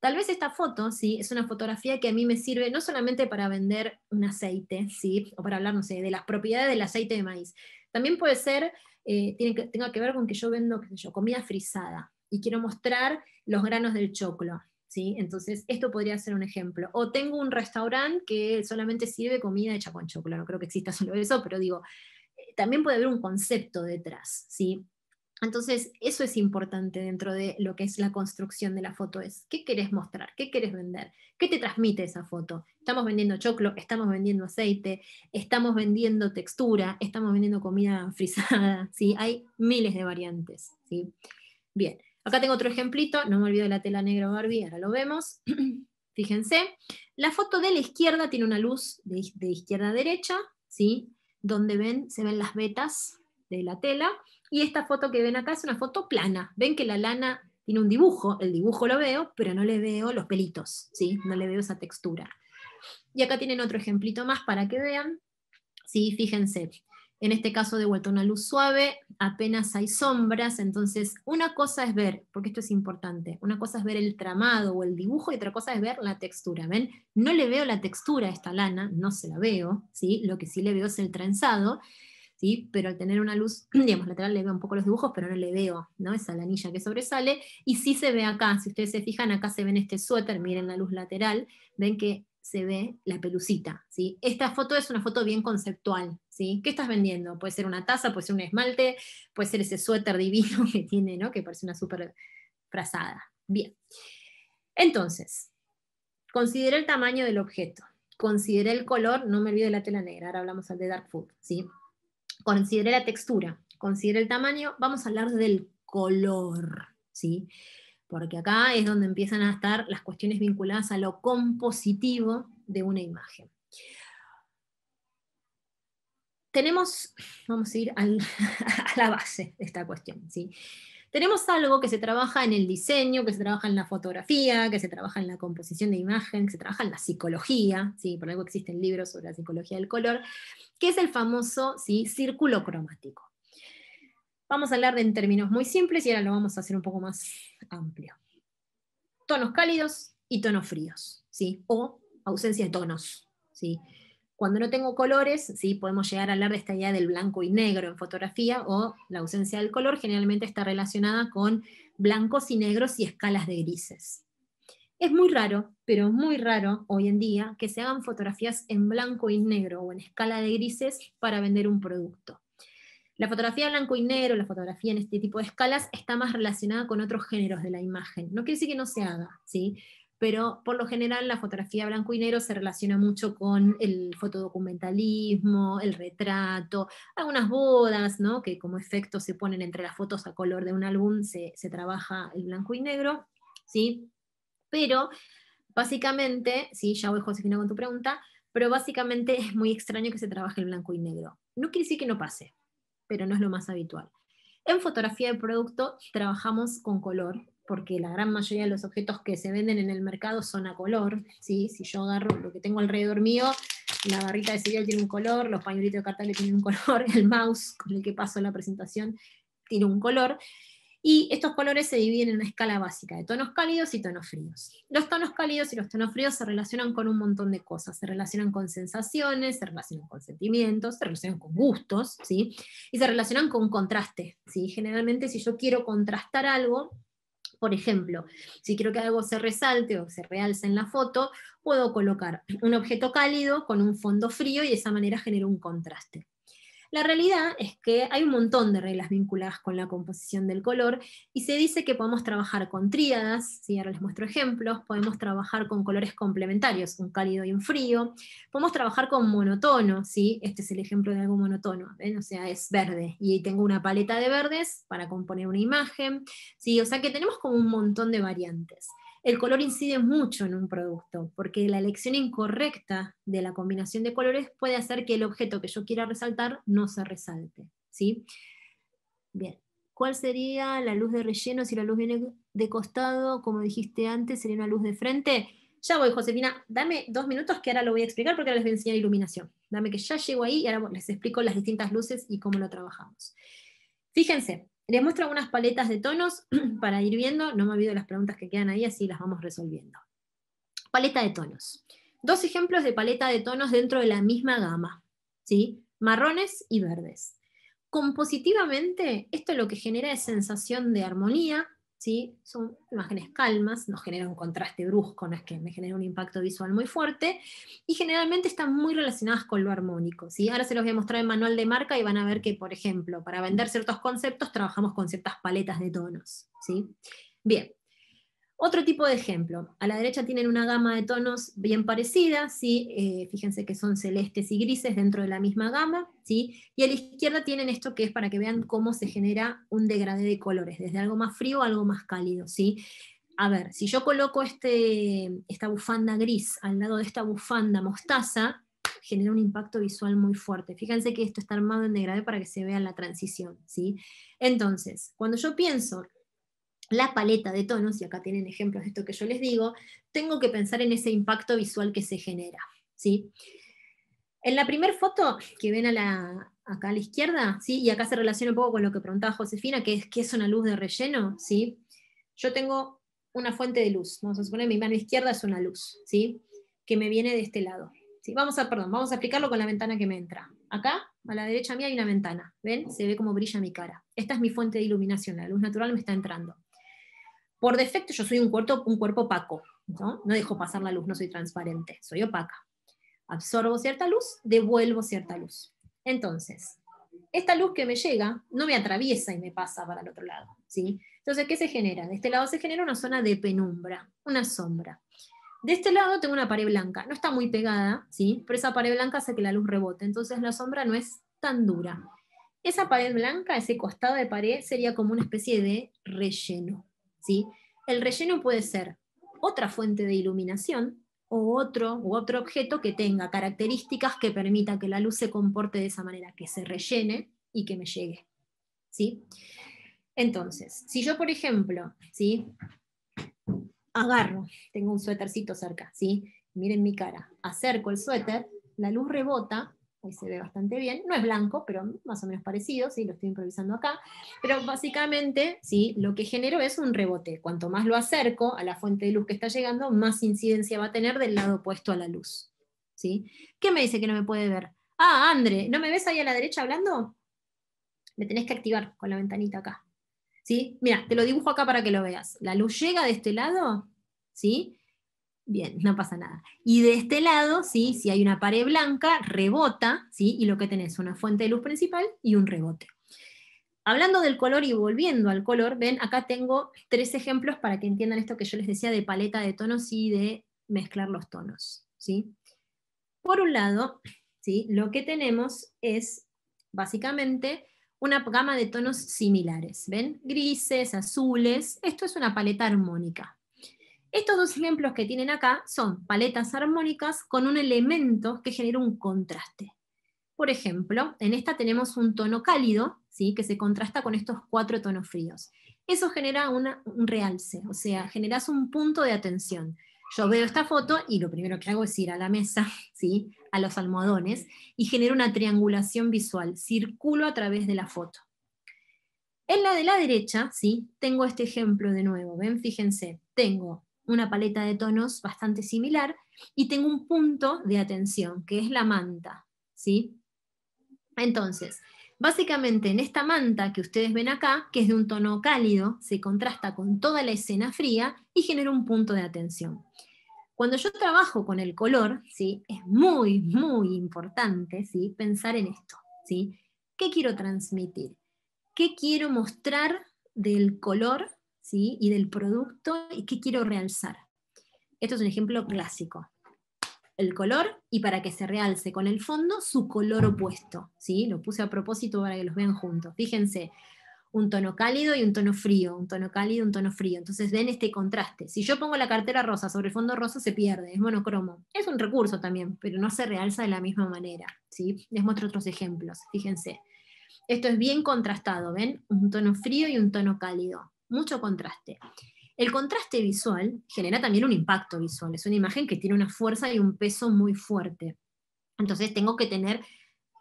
Tal vez esta foto, ¿sí? Es una fotografía que a mí me sirve no solamente para vender un aceite, ¿sí? O para hablar, no sé, de las propiedades del aceite de maíz. También puede ser eh, tenga que ver con que yo vendo, qué yo, comida frisada y quiero mostrar los granos del choclo. ¿sí? Entonces, esto podría ser un ejemplo. O tengo un restaurante que solamente sirve comida hecha con choclo. No creo que exista solo eso, pero digo, eh, también puede haber un concepto detrás. ¿sí? Entonces, eso es importante dentro de lo que es la construcción de la foto, es qué querés mostrar, qué querés vender, qué te transmite esa foto. Estamos vendiendo choclo, estamos vendiendo aceite, estamos vendiendo textura, estamos vendiendo comida frisada, ¿sí? hay miles de variantes. Bien, acá tengo otro ejemplito, no me olvido de la tela negra Barbie, ahora lo vemos. Fíjense, la foto de la izquierda tiene una luz de, izquierda a derecha, donde se ven las vetas de la tela y esta foto que ven acá es una foto plana. Ven que la lana tiene un dibujo, el dibujo lo veo, pero no le veo los pelitos, ¿sí? no le veo esa textura. Y acá tienen otro ejemplito más para que vean. Sí, fíjense, en este caso de vuelta una luz suave, apenas hay sombras, entonces una cosa es ver, porque esto es importante, una cosa es ver el tramado o el dibujo y otra cosa es ver la textura, ¿ven? No le veo la textura a esta lana, no se la veo, ¿sí? Lo que sí le veo es el trenzado, pero al tener una luz, digamos, lateral le veo un poco los dibujos, pero no le veo, ¿no? Esa anilla que sobresale, y sí se ve acá, si ustedes se fijan, acá se ven este suéter, miren la luz lateral, ven que se ve la pelucita, ¿sí? Esta foto es una foto bien conceptual, ¿sí? ¿Qué estás vendiendo? Puede ser una taza, puede ser un esmalte, puede ser ese suéter divino que tiene, ¿no? Que parece una súper frazada. Bien. Entonces, consideré el tamaño del objeto, consideré el color, no me olvido de la tela negra, ahora hablamos al de Dark Food, ¿sí? Considere la textura, considere el tamaño, vamos a hablar del color, ¿sí? Porque acá es donde empiezan a estar las cuestiones vinculadas a lo compositivo de una imagen. Tenemos, vamos a ir a la base de esta cuestión, ¿sí? tenemos algo que se trabaja en el diseño, que se trabaja en la fotografía, que se trabaja en la composición de imagen, que se trabaja en la psicología, ¿sí? por algo existen libros sobre la psicología del color, que es el famoso ¿sí? círculo cromático. Vamos a hablar de, en términos muy simples y ahora lo vamos a hacer un poco más amplio. Tonos cálidos y tonos fríos, ¿sí? o ausencia de tonos. ¿sí? Cuando no tengo colores, sí, podemos llegar a hablar de esta idea del blanco y negro en fotografía o la ausencia del color generalmente está relacionada con blancos y negros y escalas de grises. Es muy raro, pero muy raro hoy en día que se hagan fotografías en blanco y negro o en escala de grises para vender un producto. La fotografía en blanco y negro, la fotografía en este tipo de escalas, está más relacionada con otros géneros de la imagen. No quiere decir que no se haga, ¿sí? pero por lo general la fotografía blanco y negro se relaciona mucho con el fotodocumentalismo, el retrato, algunas bodas, ¿no? que como efecto se ponen entre las fotos a color de un álbum, se, trabaja el blanco y negro, ¿sí? Pero básicamente, sí, ya voy Josefina con tu pregunta, pero básicamente es muy extraño que se trabaje el blanco y negro. No quiere decir que no pase, pero no es lo más habitual. En fotografía de producto trabajamos con color porque la gran mayoría de los objetos que se venden en el mercado son a color. ¿sí? Si yo agarro lo que tengo alrededor mío, la barrita de cereal tiene un color, los pañuelitos de carteles tienen un color, el mouse con el que paso la presentación tiene un color. Y estos colores se dividen en una escala básica de tonos cálidos y tonos fríos. Los tonos cálidos y los tonos fríos se relacionan con un montón de cosas. Se relacionan con sensaciones, se relacionan con sentimientos, se relacionan con gustos, ¿sí? Y se relacionan con contraste, ¿sí? Generalmente si yo quiero contrastar algo, por ejemplo, si quiero que algo se resalte o se realce en la foto, puedo colocar un objeto cálido con un fondo frío y de esa manera genero un contraste. La realidad es que hay un montón de reglas vinculadas con la composición del color y se dice que podemos trabajar con tríadas, si ahora les muestro ejemplos, podemos trabajar con colores complementarios, un cálido y un frío, podemos trabajar con monotono, este es el ejemplo de algo monotono, o sea, es verde y tengo una paleta de verdes para componer una imagen, ¿sí? o sea que tenemos como un montón de variantes el color incide mucho en un producto, porque la elección incorrecta de la combinación de colores puede hacer que el objeto que yo quiera resaltar no se resalte. ¿sí? Bien, ¿cuál sería la luz de relleno si la luz viene de costado? Como dijiste antes, sería una luz de frente. Ya voy, Josefina, dame dos minutos que ahora lo voy a explicar porque ahora les voy a enseñar iluminación. Dame que ya llego ahí y ahora les explico las distintas luces y cómo lo trabajamos. Fíjense, les muestro algunas paletas de tonos para ir viendo, no me olvido las preguntas que quedan ahí, así las vamos resolviendo. Paleta de tonos. Dos ejemplos de paleta de tonos dentro de la misma gama, ¿sí? marrones y verdes. Compositivamente, esto lo que genera es sensación de armonía, son imágenes calmas, no genera un contraste brusco, no es que me genere un impacto visual muy fuerte, y generalmente están muy relacionadas con lo armónico, ¿sí? Ahora se los voy a mostrar en manual de marca y van a ver que, por ejemplo, para vender ciertos conceptos trabajamos con ciertas paletas de tonos, Bien, otro tipo de ejemplo, a la derecha tienen una gama de tonos bien parecida, ¿sí? Eh, fíjense que son celestes y grises dentro de la misma gama, ¿sí? y a la izquierda tienen esto que es para que vean cómo se genera un degradé de colores, desde algo más frío a algo más cálido. ¿sí? A ver, si yo coloco este, esta bufanda gris al lado de esta bufanda mostaza, genera un impacto visual muy fuerte. Fíjense que esto está armado en degradé para que se vea la transición. ¿sí? Entonces, cuando yo pienso la paleta de tonos, y acá tienen ejemplos de esto que yo les digo, tengo que pensar en ese impacto visual que se genera. ¿sí? En la primera foto que ven a la, acá a la izquierda, y acá se relaciona un poco con lo que preguntaba Josefina, que es qué es una luz de relleno, ¿sí? yo tengo una fuente de luz, vamos a suponer que mi mano izquierda es una luz, ¿sí? que me viene de este lado. ¿sí? Vamos, a, perdón, vamos a explicarlo con la ventana que me entra. Acá, a la derecha mía hay una ventana, ¿ven? Se ve cómo brilla mi cara. Esta es mi fuente de iluminación, la luz natural me está entrando. Por defecto yo soy un cuerpo, un cuerpo opaco, ¿no? dejo pasar la luz, no soy transparente, soy opaca. Absorbo cierta luz, devuelvo cierta luz. Entonces, esta luz que me llega no me atraviesa y me pasa para el otro lado. ¿sí? Entonces, ¿qué se genera? De este lado se genera una zona de penumbra, una sombra. De este lado tengo una pared blanca, no está muy pegada, ¿sí? pero esa pared blanca hace que la luz rebote, entonces la sombra no es tan dura. Esa pared blanca, ese costado de pared, sería como una especie de relleno. El relleno puede ser otra fuente de iluminación o otro, u otro objeto que tenga características que permita que la luz se comporte de esa manera, que se rellene y que me llegue. ¿sí? Entonces, si yo, por ejemplo, ¿sí? agarro, tengo un suétercito cerca, ¿sí? miren mi cara, acerco el suéter, la luz rebota ahí se ve bastante bien, no es blanco, pero más o menos parecido, ¿sí? lo estoy improvisando acá, pero básicamente ¿sí? lo que genero es un rebote, cuanto más lo acerco a la fuente de luz que está llegando, más incidencia va a tener del lado opuesto a la luz. ¿sí? ¿Qué me dice que no me puede ver? Ah, André, ¿no me ves ahí a la derecha hablando? Me tenés que activar con la ventanita acá. ¿Sí? Mira, te lo dibujo acá para que lo veas. La luz llega de este lado, ¿sí? Bien, no pasa nada. Y de este lado, ¿sí? si hay una pared blanca, rebota, ¿sí? y lo que tenés es una fuente de luz principal y un rebote. Hablando del color y volviendo al color, ven, acá tengo tres ejemplos para que entiendan esto que yo les decía de paleta de tonos y de mezclar los tonos. ¿sí? Por un lado, ¿sí? lo que tenemos es básicamente una gama de tonos similares. ¿Ven? Grises, azules. Esto es una paleta armónica. Estos dos ejemplos que tienen acá son paletas armónicas con un elemento que genera un contraste. Por ejemplo, en esta tenemos un tono cálido, ¿sí? que se contrasta con estos cuatro tonos fríos. Eso genera un realce, o sea, generas un punto de atención. Yo veo esta foto y lo primero que hago es ir a la mesa, ¿sí? a los almohadones, y genero una triangulación visual, circulo a través de la foto. En la de la derecha, ¿sí? tengo este ejemplo de nuevo, ven, fíjense, tengo una paleta de tonos bastante similar y tengo un punto de atención, que es la manta. ¿sí? Entonces, básicamente en esta manta que ustedes ven acá, que es de un tono cálido, se contrasta con toda la escena fría y genera un punto de atención. Cuando yo trabajo con el color, ¿sí? es muy, muy importante ¿sí? pensar en esto. ¿sí? ¿Qué quiero transmitir? ¿Qué quiero mostrar del color y del producto y qué quiero realzar. Esto es un ejemplo clásico. El color y para que se realce con el fondo su color opuesto. ¿sí? Lo puse a propósito para que los vean juntos. Fíjense, un tono cálido y un tono frío, un tono cálido y un tono frío. Entonces ven este contraste. Si yo pongo la cartera rosa sobre el fondo rosa se pierde, es monocromo. Es un recurso también, pero no se realza de la misma manera. ¿sí? Les muestro otros ejemplos, fíjense. Esto es bien contrastado, ¿ven? Un tono frío y un tono cálido mucho contraste. El contraste visual genera también un impacto visual, es una imagen que tiene una fuerza y un peso muy fuerte. Entonces tengo que tener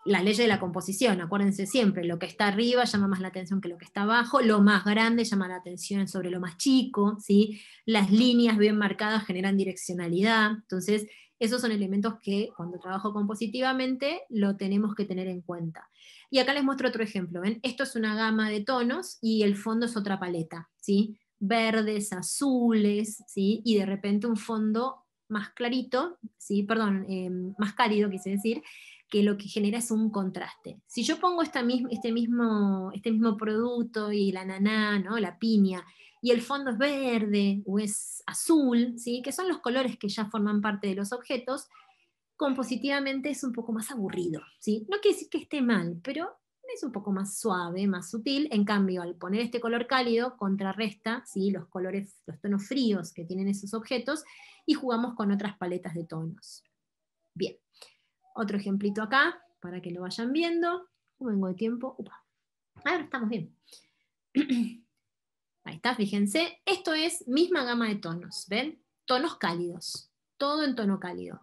la ley de la composición, acuérdense siempre, lo que está arriba llama más la atención que lo que está abajo, lo más grande llama la atención sobre lo más chico, las líneas bien marcadas generan direccionalidad, entonces esos son elementos que cuando trabajo compositivamente lo tenemos que tener en cuenta. Y acá les muestro otro ejemplo. ¿ven? Esto es una gama de tonos y el fondo es otra paleta. ¿sí? Verdes, azules, ¿sí? y de repente un fondo más clarito, ¿sí? perdón, eh, más cálido, quise decir, que lo que genera es un contraste. Si yo pongo esta este, mismo, este mismo producto y la naná, ¿no? la piña, y el fondo es verde o es azul, ¿sí? que son los colores que ya forman parte de los objetos, compositivamente es un poco más aburrido. ¿sí? No quiere decir que esté mal, pero es un poco más suave, más sutil. En cambio, al poner este color cálido, contrarresta ¿sí? los colores, los tonos fríos que tienen esos objetos y jugamos con otras paletas de tonos. Bien, otro ejemplito acá para que lo vayan viendo. vengo de tiempo. Ahora estamos bien. Ahí está, fíjense, esto es misma gama de tonos, ¿ven? Tonos cálidos, todo en tono cálido.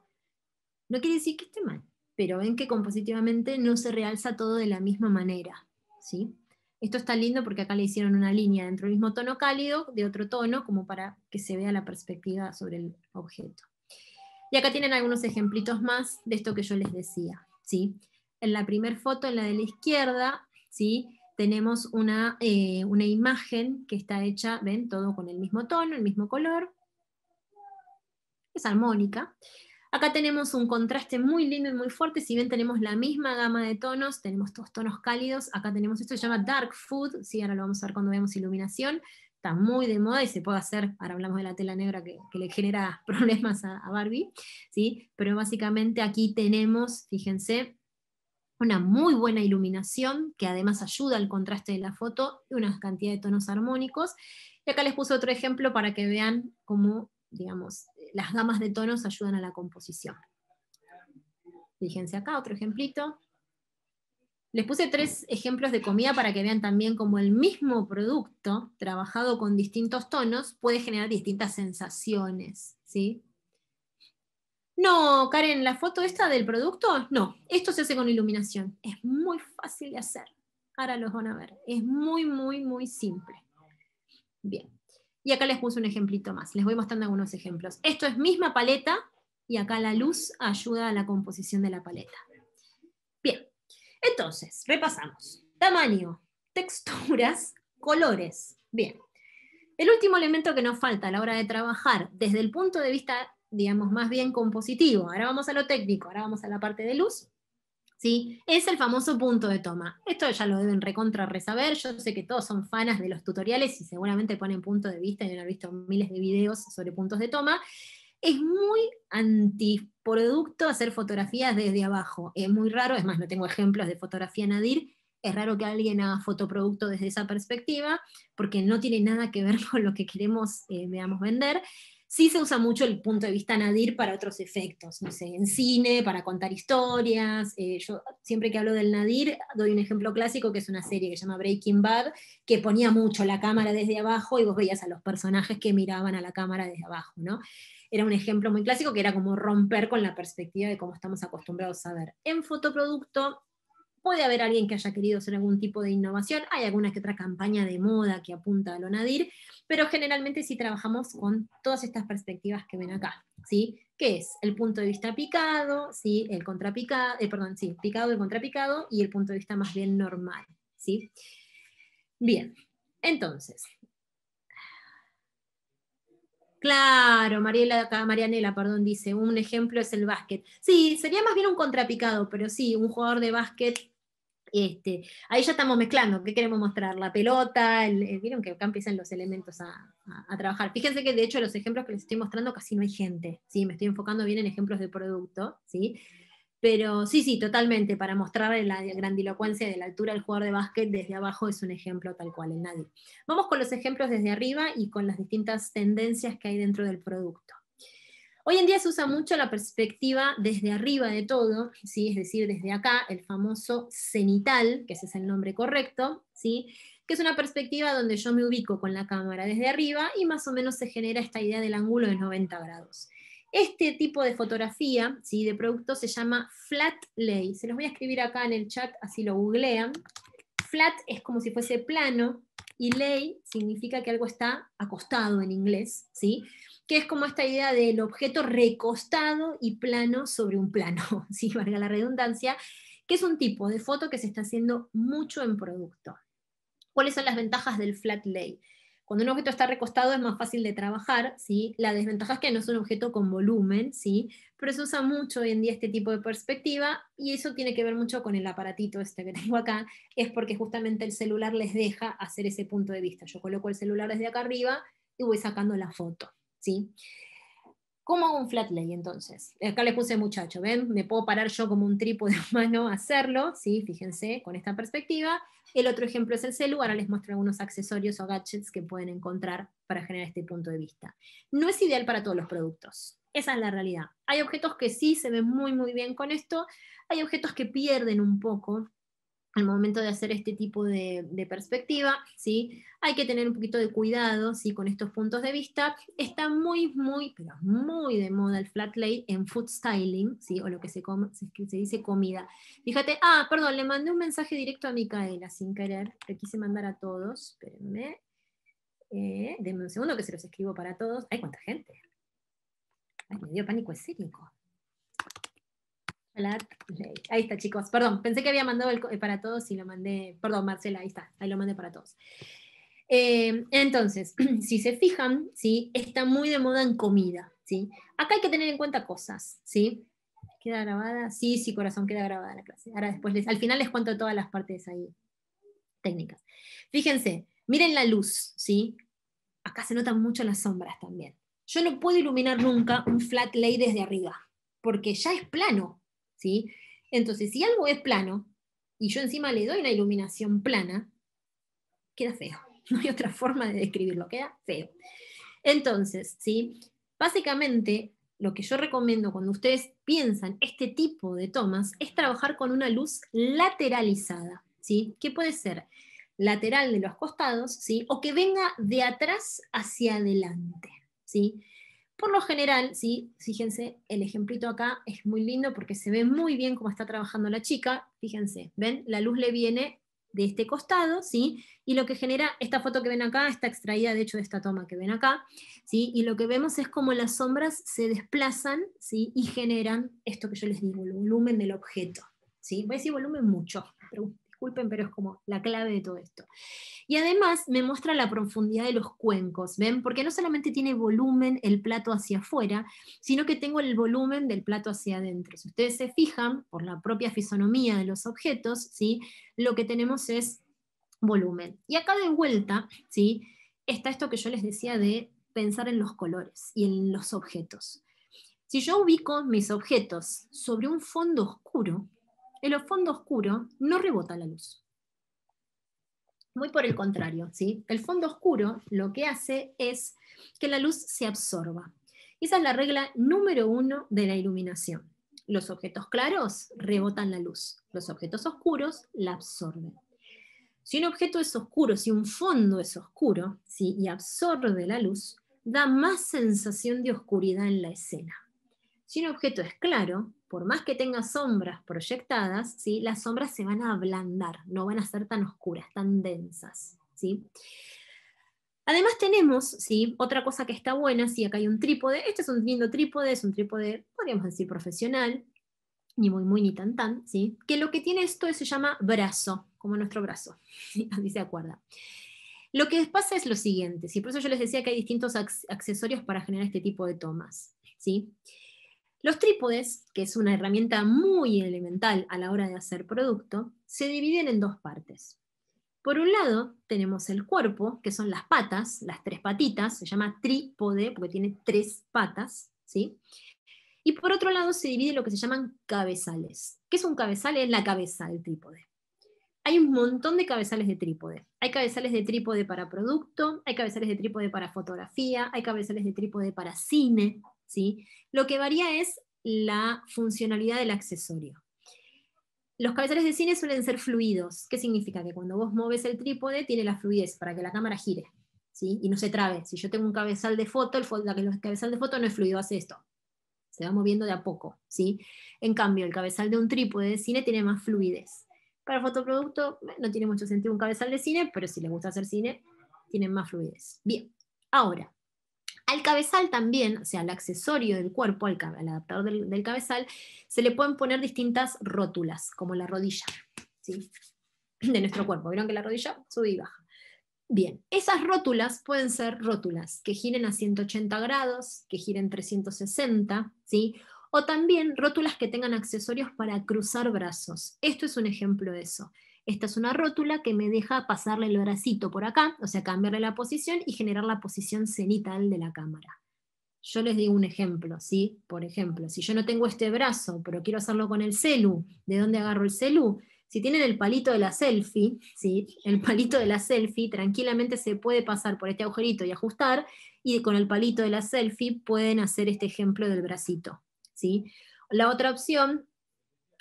No quiere decir que esté mal, pero ven que compositivamente no se realza todo de la misma manera, ¿sí? Esto está lindo porque acá le hicieron una línea dentro del mismo tono cálido, de otro tono, como para que se vea la perspectiva sobre el objeto. Y acá tienen algunos ejemplitos más de esto que yo les decía, ¿sí? En la primera foto, en la de la izquierda, ¿sí? tenemos una, eh, una imagen que está hecha, ven, todo con el mismo tono, el mismo color. Es armónica. Acá tenemos un contraste muy lindo y muy fuerte, si bien tenemos la misma gama de tonos, tenemos todos tonos cálidos, acá tenemos esto se llama dark food, sí, ahora lo vamos a ver cuando veamos iluminación, está muy de moda y se puede hacer, ahora hablamos de la tela negra que, le genera problemas a, Barbie, ¿sí? pero básicamente aquí tenemos, fíjense, una muy buena iluminación, que además ayuda al contraste de la foto, y una cantidad de tonos armónicos. Y acá les puse otro ejemplo para que vean cómo, digamos, las gamas de tonos ayudan a la composición. Fíjense acá, otro ejemplito. Les puse tres ejemplos de comida para que vean también cómo el mismo producto, trabajado con distintos tonos, puede generar distintas sensaciones. ¿sí? No, Karen, la foto esta del producto, no, esto se hace con iluminación. Es muy fácil de hacer. Ahora los van a ver. Es muy, muy, muy simple. Bien. Y acá les puse un ejemplito más. Les voy mostrando algunos ejemplos. Esto es misma paleta y acá la luz ayuda a la composición de la paleta. Bien. Entonces, repasamos. Tamaño, texturas, colores. Bien. El último elemento que nos falta a la hora de trabajar desde el punto de vista digamos, más bien compositivo. Ahora vamos a lo técnico, ahora vamos a la parte de luz. ¿Sí? Es el famoso punto de toma. Esto ya lo deben recontra resaber. Yo sé que todos son fanas de los tutoriales y seguramente ponen punto de vista y han visto miles de videos sobre puntos de toma. Es muy antiproducto hacer fotografías desde abajo. Es muy raro, es más, no tengo ejemplos de fotografía nadir. Es raro que alguien haga fotoproducto desde esa perspectiva, porque no tiene nada que ver con lo que queremos, eh, vender. Sí se usa mucho el punto de vista nadir para otros efectos, no sé, en cine, para contar historias. Eh, yo siempre que hablo del nadir doy un ejemplo clásico que es una serie que se llama Breaking Bad, que ponía mucho la cámara desde abajo y vos veías a los personajes que miraban a la cámara desde abajo, ¿no? Era un ejemplo muy clásico que era como romper con la perspectiva de cómo estamos acostumbrados a ver. En fotoproducto Puede haber alguien que haya querido hacer algún tipo de innovación, hay alguna que otra campaña de moda que apunta a lo nadir, pero generalmente sí trabajamos con todas estas perspectivas que ven acá, ¿sí? que es el punto de vista picado, ¿sí? el contrapicado, eh, perdón, sí, picado, el contrapicado y el punto de vista más bien normal. ¿sí? Bien, entonces. Claro, Mariela, Marianela, perdón, dice, un ejemplo es el básquet. Sí, sería más bien un contrapicado, pero sí, un jugador de básquet este, ahí ya estamos mezclando, ¿qué queremos mostrar? La pelota, el, eh, vieron que acá empiezan los elementos a, trabajar. Fíjense que de hecho los ejemplos que les estoy mostrando casi no hay gente, ¿sí? me estoy enfocando bien en ejemplos de producto, ¿sí? pero sí, sí, totalmente, para mostrar la grandilocuencia de la altura del jugador de básquet desde abajo es un ejemplo tal cual, en nadie. Vamos con los ejemplos desde arriba y con las distintas tendencias que hay dentro del producto. Hoy en día se usa mucho la perspectiva desde arriba de todo, ¿sí? es decir, desde acá, el famoso cenital, que ese es el nombre correcto, ¿sí? que es una perspectiva donde yo me ubico con la cámara desde arriba y más o menos se genera esta idea del ángulo de 90 grados. Este tipo de fotografía ¿sí? de producto se llama flat lay. Se los voy a escribir acá en el chat, así lo googlean. Flat es como si fuese plano y lay significa que algo está acostado en inglés. ¿sí? que es como esta idea del objeto recostado y plano sobre un plano, si ¿sí? valga la redundancia, que es un tipo de foto que se está haciendo mucho en producto. ¿Cuáles son las ventajas del flat lay? Cuando un objeto está recostado es más fácil de trabajar, ¿sí? la desventaja es que no es un objeto con volumen, ¿sí? pero se usa mucho hoy en día este tipo de perspectiva y eso tiene que ver mucho con el aparatito este que tengo acá, es porque justamente el celular les deja hacer ese punto de vista. Yo coloco el celular desde acá arriba y voy sacando la foto. ¿sí? ¿Cómo hago un flat lay entonces? Acá les puse muchacho, ¿ven? Me puedo parar yo como un trípode humano a hacerlo, ¿sí? Fíjense, con esta perspectiva. El otro ejemplo es el celular, ahora les muestro algunos accesorios o gadgets que pueden encontrar para generar este punto de vista. No es ideal para todos los productos, esa es la realidad. Hay objetos que sí se ven muy muy bien con esto, hay objetos que pierden un poco al momento de hacer este tipo de, perspectiva, ¿sí? hay que tener un poquito de cuidado ¿sí? con estos puntos de vista. Está muy, muy, pero muy de moda el flat lay en food styling, ¿sí? o lo que se, se, dice comida. Fíjate, ah, perdón, le mandé un mensaje directo a Micaela sin querer, le quise mandar a todos, espérenme. Eh, denme un segundo que se los escribo para todos. Hay cuánta gente. me dio pánico escénico. Ahí está, chicos. Perdón, pensé que había mandado eh, para todos y lo mandé. Perdón, Marcela, ahí está. Ahí lo mandé para todos. Eh, entonces, si se fijan, ¿sí? está muy de moda en comida. ¿sí? Acá hay que tener en cuenta cosas. ¿sí? ¿Queda grabada? Sí, sí, corazón, queda grabada la clase. Ahora después, al final les cuento todas las partes ahí técnicas. Fíjense, miren la luz. ¿sí? Acá se notan mucho las sombras también. Yo no puedo iluminar nunca un flat lay desde arriba, porque ya es plano, ¿sí? Entonces, si algo es plano y yo encima le doy una iluminación plana, queda feo. No hay otra forma de describirlo, queda feo. Entonces, ¿sí? básicamente lo que yo recomiendo cuando ustedes piensan este tipo de tomas es trabajar con una luz lateralizada, ¿sí? que puede ser lateral de los costados ¿sí? o que venga de atrás hacia adelante. ¿sí? por lo general, sí, fíjense, el ejemplito acá es muy lindo porque se ve muy bien cómo está trabajando la chica. Fíjense, ven, la luz le viene de este costado, ¿sí? Y lo que genera esta foto que ven acá está extraída, de hecho, de esta toma que ven acá, ¿sí? Y lo que vemos es como las sombras se desplazan, ¿sí? Y generan esto que yo les digo, el volumen del objeto, ¿sí? Voy a decir volumen mucho, pero disculpen, pero es como la clave de todo esto. Y además me muestra la profundidad de los cuencos, ¿ven? Porque no solamente tiene volumen el plato hacia afuera, sino que tengo el volumen del plato hacia adentro. Si ustedes se fijan, por la propia fisonomía de los objetos, ¿sí? Lo que tenemos es volumen. Y acá de vuelta, ¿sí? Está esto que yo les decía de pensar en los colores y en los objetos. Si yo ubico mis objetos sobre un fondo oscuro, el fondo oscuro no rebota la luz. Muy por el contrario, El fondo oscuro lo que hace es que la luz se absorba. Esa es la regla número uno de la iluminación. Los objetos claros rebotan la luz, los objetos oscuros la absorben. Si un objeto es oscuro, si un fondo es oscuro y absorbe la luz, da más sensación de oscuridad en la escena. Si un objeto es claro, por más que tenga sombras proyectadas, ¿sí? las sombras se van a ablandar, no van a ser tan oscuras, tan densas. Además tenemos, ¿sí? otra cosa que está buena, acá hay un trípode, este es un lindo trípode, es un trípode, podríamos decir, profesional, ni muy muy ni tan tan, ¿sí? que lo que tiene esto se llama brazo, como nuestro brazo, así se acuerda. Lo que pasa es lo siguiente, por eso yo les decía que hay distintos accesorios para generar este tipo de tomas. ¿sí? Los trípodes, que es una herramienta muy elemental a la hora de hacer producto, se dividen en dos partes. Por un lado, tenemos el cuerpo, que son las patas, las tres patitas, se llama trípode porque tiene tres patas, ¿sí? Y por otro lado se divide lo que se llaman cabezales. ¿Qué es un cabezal? Es la cabeza del trípode. Hay un montón de cabezales de trípode. Hay cabezales de trípode para producto, hay cabezales de trípode para fotografía, hay cabezales de trípode para cine, lo que varía es la funcionalidad del accesorio. Los cabezales de cine suelen ser fluidos. ¿Qué significa? Que cuando vos moves el trípode tiene la fluidez para que la cámara gire ¿sí? y no se trabe. Si yo tengo un cabezal de foto, el, el cabezal de foto no es fluido, hace esto. Se va moviendo de a poco. ¿sí? En cambio, el cabezal de un trípode de cine tiene más fluidez. Para fotoproducto eh, no tiene mucho sentido un cabezal de cine, pero si le gusta hacer cine, tiene más fluidez. Bien, ahora, al cabezal también, o sea, al accesorio del cuerpo, al, adaptador del, del, cabezal, se le pueden poner distintas rótulas, como la rodilla, ¿sí? de nuestro cuerpo. ¿Vieron que la rodilla sube y baja? Bien, esas rótulas pueden ser rótulas que giren a 180 grados, que giren 360, ¿sí? o también rótulas que tengan accesorios para cruzar brazos. Esto es un ejemplo de eso. Esta es una rótula que me deja pasarle el bracito por acá, o sea, cambiarle la posición y generar la posición cenital de la cámara. Yo les digo un ejemplo, ¿sí? Por ejemplo, si yo no tengo este brazo, pero quiero hacerlo con el celu, ¿de dónde agarro el celu? Si tienen el palito de la selfie, ¿sí? el palito de la selfie tranquilamente se puede pasar por este agujerito y ajustar, y con el palito de la selfie pueden hacer este ejemplo del bracito. ¿sí? La otra opción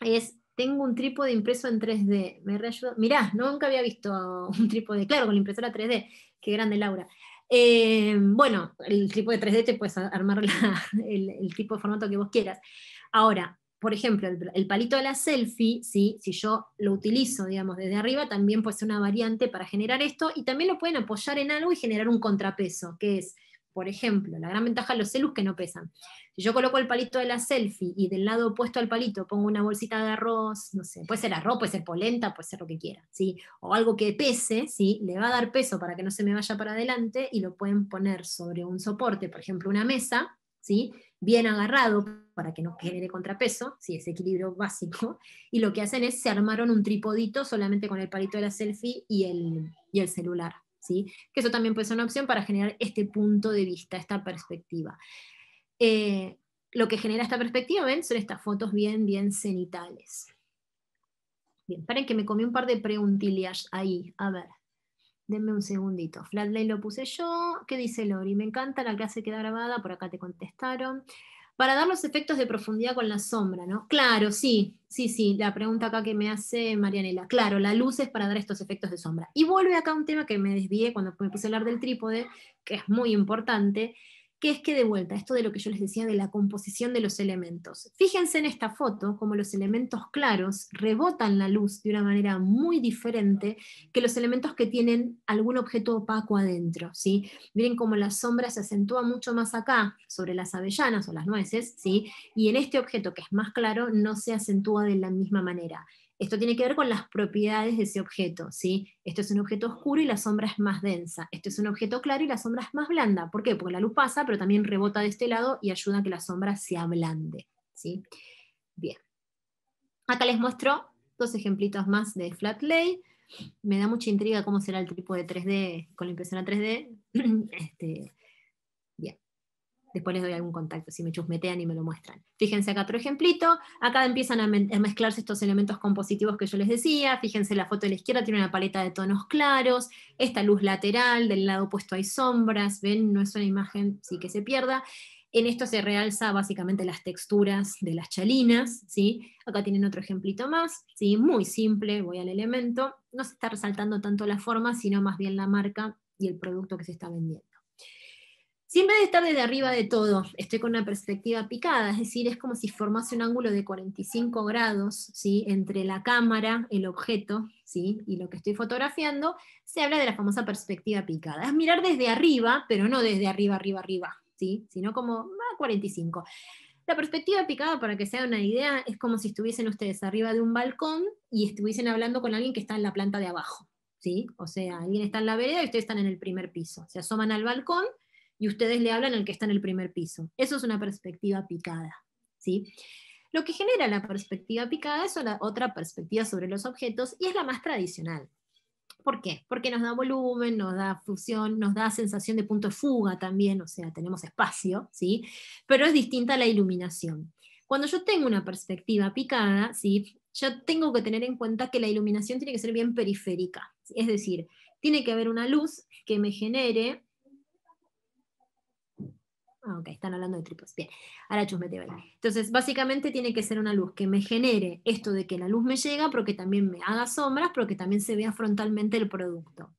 es tengo un trípode impreso en 3D. Me Mirá, nunca había visto un trípode, claro, con la impresora 3D. Qué grande, Laura. Eh, bueno, el trípode 3D te puedes armar el, tipo de formato que vos quieras. Ahora, por ejemplo, el, palito de la selfie, si yo lo utilizo, digamos, desde arriba, también puede ser una variante para generar esto y también lo pueden apoyar en algo y generar un contrapeso, que es por ejemplo, la gran ventaja de los celus que no pesan. Si yo coloco el palito de la selfie y del lado opuesto al palito pongo una bolsita de arroz, no sé, puede ser arroz, puede ser polenta, puede ser lo que quiera, ¿sí? O algo que pese, ¿sí? Le va a dar peso para que no se me vaya para adelante y lo pueden poner sobre un soporte, por ejemplo, una mesa, ¿sí? Bien agarrado para que no genere contrapeso, Ese equilibrio básico. Y lo que hacen es, se armaron un tripodito solamente con el palito de la selfie y el, y el celular, que eso también puede ser una opción para generar este punto de vista, esta perspectiva. Eh, lo que genera esta perspectiva, ven, son estas fotos bien, bien cenitales. Bien, paren que me comí un par de preguntillas ahí, a ver. Denme un segundito. flatley lo puse yo. ¿Qué dice Lori? Me encanta, la clase queda grabada, por acá te contestaron para dar los efectos de profundidad con la sombra, ¿no? Claro, sí, sí, sí, la pregunta acá que me hace Marianela. Claro, la luz es para dar estos efectos de sombra. Y vuelve acá un tema que me desvié cuando me puse a hablar del trípode, que es muy importante, que es que de vuelta, esto de lo que yo les decía de la composición de los elementos. Fíjense en esta foto como los elementos claros rebotan la luz de una manera muy diferente que los elementos que tienen algún objeto opaco adentro. ¿sí? Miren cómo la sombra se acentúa mucho más acá, sobre las avellanas o las nueces, ¿sí? y en este objeto que es más claro no se acentúa de la misma manera. Esto tiene que ver con las propiedades de ese objeto, ¿sí? Esto es un objeto oscuro y la sombra es más densa. Esto es un objeto claro y la sombra es más blanda. ¿Por qué? Porque la luz pasa, pero también rebota de este lado y ayuda a que la sombra se ablande, Bien. Acá les muestro dos ejemplitos más de Flat Lay. Me da mucha intriga cómo será el tipo de 3D con la impresora 3D. Después les doy algún contacto si me chusmetean y me lo muestran. Fíjense acá otro ejemplito. Acá empiezan a, mezclarse estos elementos compositivos que yo les decía. Fíjense la foto de la izquierda tiene una paleta de tonos claros. Esta luz lateral, del lado opuesto hay sombras. ¿Ven? No es una imagen sí que se pierda. En esto se realza básicamente las texturas de las chalinas, ¿sí? Acá tienen otro ejemplito más, ¿sí? Muy simple, voy al elemento. No se está resaltando tanto la forma, sino más bien la marca y el producto que se está vendiendo vez de estar desde arriba de todo, estoy con una perspectiva picada, es decir, es como si formase un ángulo de 45 grados ¿sí? entre la cámara, el objeto ¿sí? y lo que estoy fotografiando, se habla de la famosa perspectiva picada. Es mirar desde arriba, pero no desde arriba, arriba, arriba, ¿sí? sino como a 45. La perspectiva picada, para que sea una idea, es como si estuviesen ustedes arriba de un balcón y estuviesen hablando con alguien que está en la planta de abajo. ¿sí? O sea, alguien está en la vereda y ustedes están en el primer piso. Se asoman al balcón y ustedes le hablan al que está en el primer piso. Eso es una perspectiva picada. ¿sí? Lo que genera la perspectiva picada es otra perspectiva sobre los objetos y es la más tradicional. ¿Por qué? Porque nos da volumen, nos da fusión, nos da sensación de punto de fuga también, o sea, tenemos espacio, ¿sí? Pero es distinta a la iluminación. Cuando yo tengo una perspectiva picada, ¿sí? Yo tengo que tener en cuenta que la iluminación tiene que ser bien periférica, es decir, tiene que haber una luz que me genere Ah, ok, están hablando de tripos. Bien, ahora chusmete, Entonces, básicamente tiene que ser una luz que me genere esto de que la luz me llega, pero que también me haga sombras, pero que también se vea frontalmente el producto.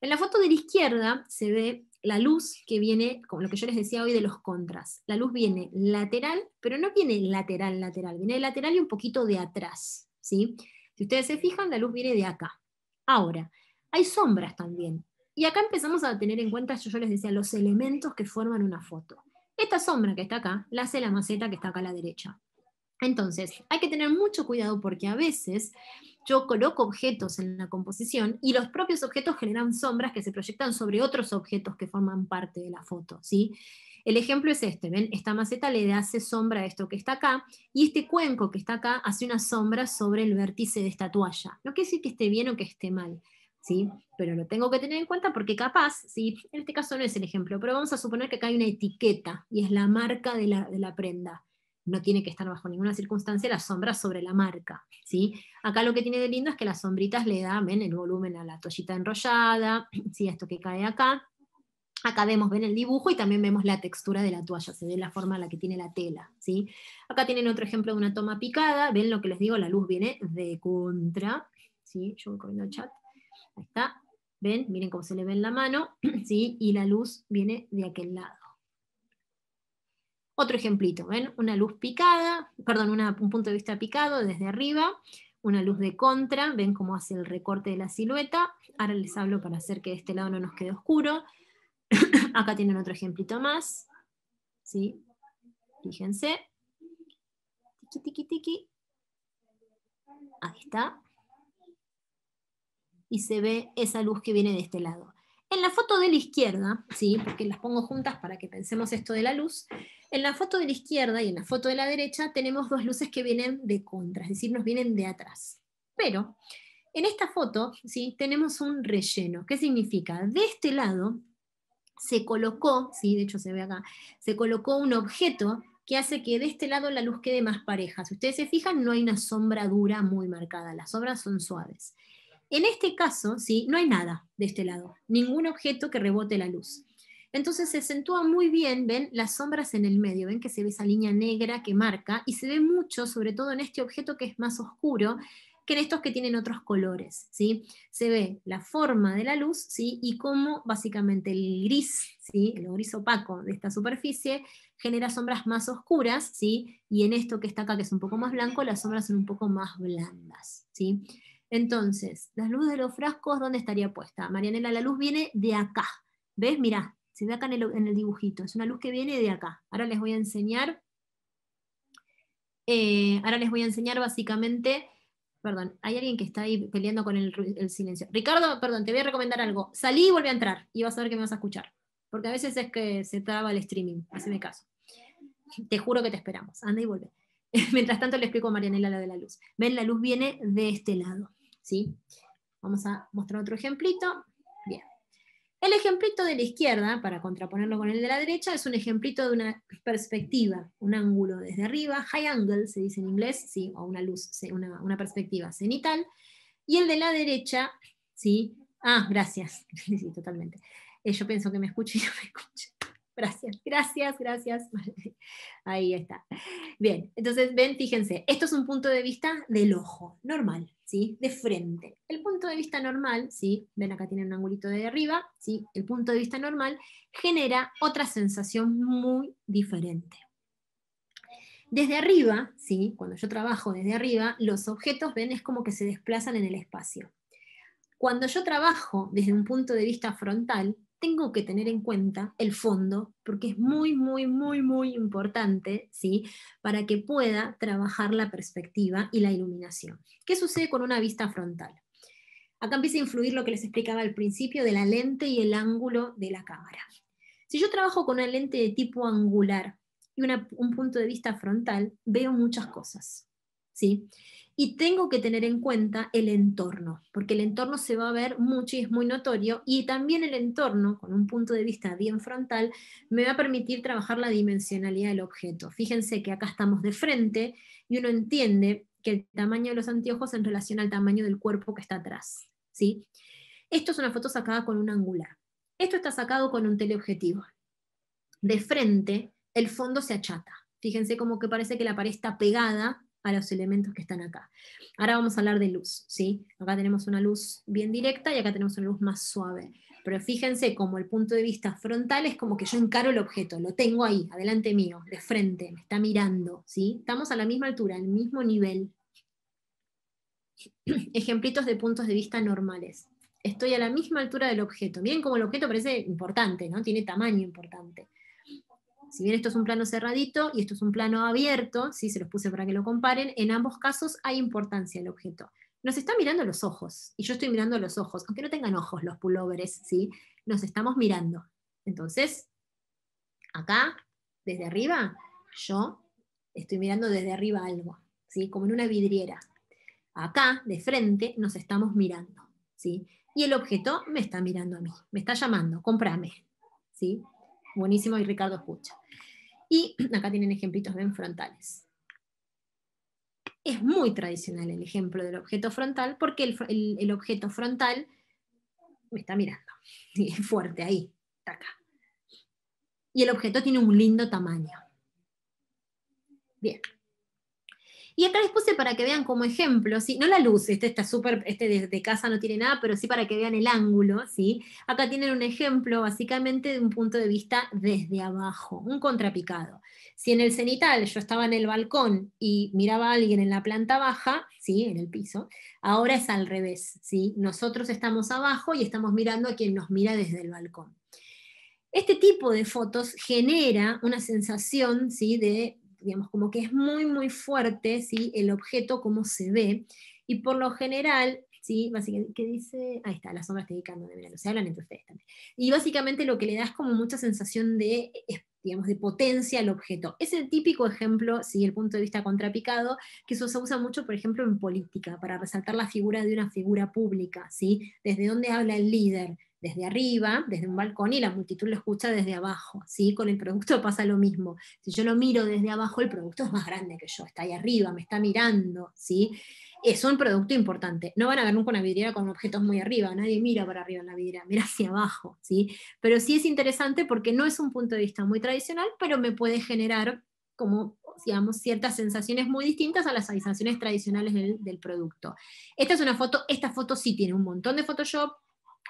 En la foto de la izquierda se ve la luz que viene, como lo que yo les decía hoy de los contras. La luz viene lateral, pero no viene lateral, lateral, viene lateral y un poquito de atrás. ¿sí? Si ustedes se fijan, la luz viene de acá. Ahora, hay sombras también. Y acá empezamos a tener en cuenta, yo, les decía, los elementos que forman una foto. Esta sombra que está acá, la hace la maceta que está acá a la derecha. Entonces, hay que tener mucho cuidado porque a veces yo coloco objetos en la composición y los propios objetos generan sombras que se proyectan sobre otros objetos que forman parte de la foto, ¿sí? El ejemplo es este, ¿ven? Esta maceta le hace sombra a esto que está acá, y este cuenco que está acá hace una sombra sobre el vértice de esta toalla. No quiere decir que esté bien o que esté mal, ¿sí? Pero lo tengo que tener en cuenta porque capaz, ¿sí? en este caso no es el ejemplo, pero vamos a suponer que acá hay una etiqueta y es la marca de la, prenda. No tiene que estar bajo ninguna circunstancia la sombra sobre la marca. ¿sí? Acá lo que tiene de lindo es que las sombritas le dan el volumen a la toallita enrollada, ¿sí? esto que cae acá. Acá vemos, el dibujo y también vemos la textura de la toalla, se ve la forma en la que tiene la tela. ¿sí? Acá tienen otro ejemplo de una toma picada, ven lo que les digo, la luz viene de contra. ¿sí? Yo voy corriendo chat. Ahí está. ¿Ven? Miren cómo se le ve en la mano. ¿sí? Y la luz viene de aquel lado. Otro ejemplito, ¿ven? Una luz picada, perdón, un punto de vista picado desde arriba, una luz de contra, ven cómo hace el recorte de la silueta. Ahora les hablo para hacer que este lado no nos quede oscuro. Acá tienen otro ejemplito más. ¿Sí? Fíjense. Tiki, Ahí está y se ve esa luz que viene de este lado. En la foto de la izquierda, ¿sí? porque las pongo juntas para que pensemos esto de la luz, en la foto de la izquierda y en la foto de la derecha tenemos dos luces que vienen de contra, es decir, nos vienen de atrás. Pero en esta foto ¿sí? tenemos un relleno. ¿Qué significa? De este lado se colocó, ¿sí? de hecho se ve acá, se colocó un objeto que hace que de este lado la luz quede más pareja. Si ustedes se fijan, no hay una sombra dura muy marcada, las sombras son suaves. En este caso, ¿sí? no hay nada de este lado, ningún objeto que rebote la luz. Entonces se acentúa muy bien, ven, las sombras en el medio, ven que se ve esa línea negra que marca y se ve mucho, sobre todo en este objeto que es más oscuro, que en estos que tienen otros colores, ¿sí? Se ve la forma de la luz, ¿sí? Y cómo básicamente el gris, ¿sí? El gris opaco de esta superficie genera sombras más oscuras, ¿sí? Y en esto que está acá, que es un poco más blanco, las sombras son un poco más blandas, ¿sí? Entonces, la luz de los frascos, ¿dónde estaría puesta? Marianela, la luz viene de acá. ¿Ves? Mirá, se ve acá en el, dibujito. Es una luz que viene de acá. Ahora les voy a enseñar. Eh, ahora les voy a enseñar básicamente. Perdón, hay alguien que está ahí peleando con el, silencio. Ricardo, perdón, te voy a recomendar algo. Salí y volví a entrar y vas a ver que me vas a escuchar. Porque a veces es que se traba el streaming, haceme caso. Te juro que te esperamos. Anda y vuelve. Mientras tanto le explico a Marianela la de la luz. Ven, la luz viene de este lado. Vamos a mostrar otro ejemplito. Bien. El ejemplito de la izquierda, para contraponerlo con el de la derecha, es un ejemplito de una perspectiva, un ángulo desde arriba, high angle se dice en inglés, ¿sí? o una luz, una, perspectiva cenital. Y el de la derecha, ¿sí? Ah, gracias, sí, totalmente. Eh, yo pienso que me escucha y no me escucho gracias, gracias, gracias. Ahí está. Bien, entonces ven, fíjense, esto es un punto de vista del ojo, normal, ¿sí? De frente. El punto de vista normal, ¿sí? Ven acá tiene un angulito de arriba, ¿sí? El punto de vista normal genera otra sensación muy diferente. Desde arriba, ¿sí? Cuando yo trabajo desde arriba, los objetos, ven, es como que se desplazan en el espacio. Cuando yo trabajo desde un punto de vista frontal, tengo que tener en cuenta el fondo, porque es muy, muy, muy, muy importante, ¿sí? Para que pueda trabajar la perspectiva y la iluminación. ¿Qué sucede con una vista frontal? Acá empieza a influir lo que les explicaba al principio de la lente y el ángulo de la cámara. Si yo trabajo con una lente de tipo angular y un punto de vista frontal, veo muchas cosas, ¿sí? y tengo que tener en cuenta el entorno, porque el entorno se va a ver mucho y es muy notorio, y también el entorno, con un punto de vista bien frontal, me va a permitir trabajar la dimensionalidad del objeto. Fíjense que acá estamos de frente y uno entiende que el tamaño de los anteojos en relación al tamaño del cuerpo que está atrás. ¿sí? Esto es una foto sacada con un angular. Esto está sacado con un teleobjetivo. De frente, el fondo se achata. Fíjense como que parece que la pared está pegada a los elementos que están acá. Ahora vamos a hablar de luz, ¿sí? Acá tenemos una luz bien directa y acá tenemos una luz más suave. Pero fíjense como el punto de vista frontal es como que yo encaro el objeto, lo tengo ahí, adelante mío, de frente, me está mirando, ¿sí? Estamos a la misma altura, al mismo nivel. Ejemplitos de puntos de vista normales. Estoy a la misma altura del objeto. Miren como el objeto parece importante, ¿no? Tiene tamaño importante si bien esto es un plano cerradito y esto es un plano abierto, ¿sí? se los puse para que lo comparen, en ambos casos hay importancia el objeto. Nos está mirando los ojos, y yo estoy mirando los ojos, aunque no tengan ojos los pullovers, ¿sí? nos estamos mirando. Entonces, acá, desde arriba, yo estoy mirando desde arriba algo, ¿sí? como en una vidriera. Acá, de frente, nos estamos mirando. ¿sí? Y el objeto me está mirando a mí, me está llamando, «Cómprame». ¿sí? Buenísimo, y Ricardo escucha. Y acá tienen ejemplitos bien frontales. Es muy tradicional el ejemplo del objeto frontal porque el, objeto frontal me está mirando. Y es fuerte ahí, está acá. Y el objeto tiene un lindo tamaño. Bien, y acá les puse para que vean como ejemplo, ¿sí? no la luz, este está súper, este desde de casa no tiene nada, pero sí para que vean el ángulo, ¿sí? Acá tienen un ejemplo básicamente de un punto de vista desde abajo, un contrapicado. Si en el cenital yo estaba en el balcón y miraba a alguien en la planta baja, ¿sí? En el piso, ahora es al revés, ¿sí? Nosotros estamos abajo y estamos mirando a quien nos mira desde el balcón. Este tipo de fotos genera una sensación ¿sí? de digamos, como que es muy, muy fuerte, ¿sí? El objeto, cómo se ve, y por lo general, ¿sí? Básicamente, ¿qué dice? Ahí está, las sombras te dedicando de se hablan entre ustedes también. Y básicamente lo que le da es como mucha sensación de digamos, de potencia al objeto. Es el típico ejemplo, si el punto de vista contrapicado, que eso se usa mucho, por ejemplo, en política, para resaltar la figura de una figura pública, ¿sí? Desde dónde habla el líder, desde arriba, desde un balcón, y la multitud lo escucha desde abajo. Con el producto pasa lo mismo. Si yo lo miro desde abajo, el producto es más grande que yo, está ahí arriba, me está mirando. ¿sí? Es eh, un producto importante. No van a ver nunca una vidriera con objetos muy arriba, nadie mira para arriba en la vidriera, mira hacia abajo. ¿sí? Pero sí es interesante porque no es un punto de vista muy tradicional, pero me puede generar como digamos, ciertas sensaciones muy distintas a las sensaciones tradicionales del, producto. Esta es una foto, esta foto sí tiene un montón de Photoshop,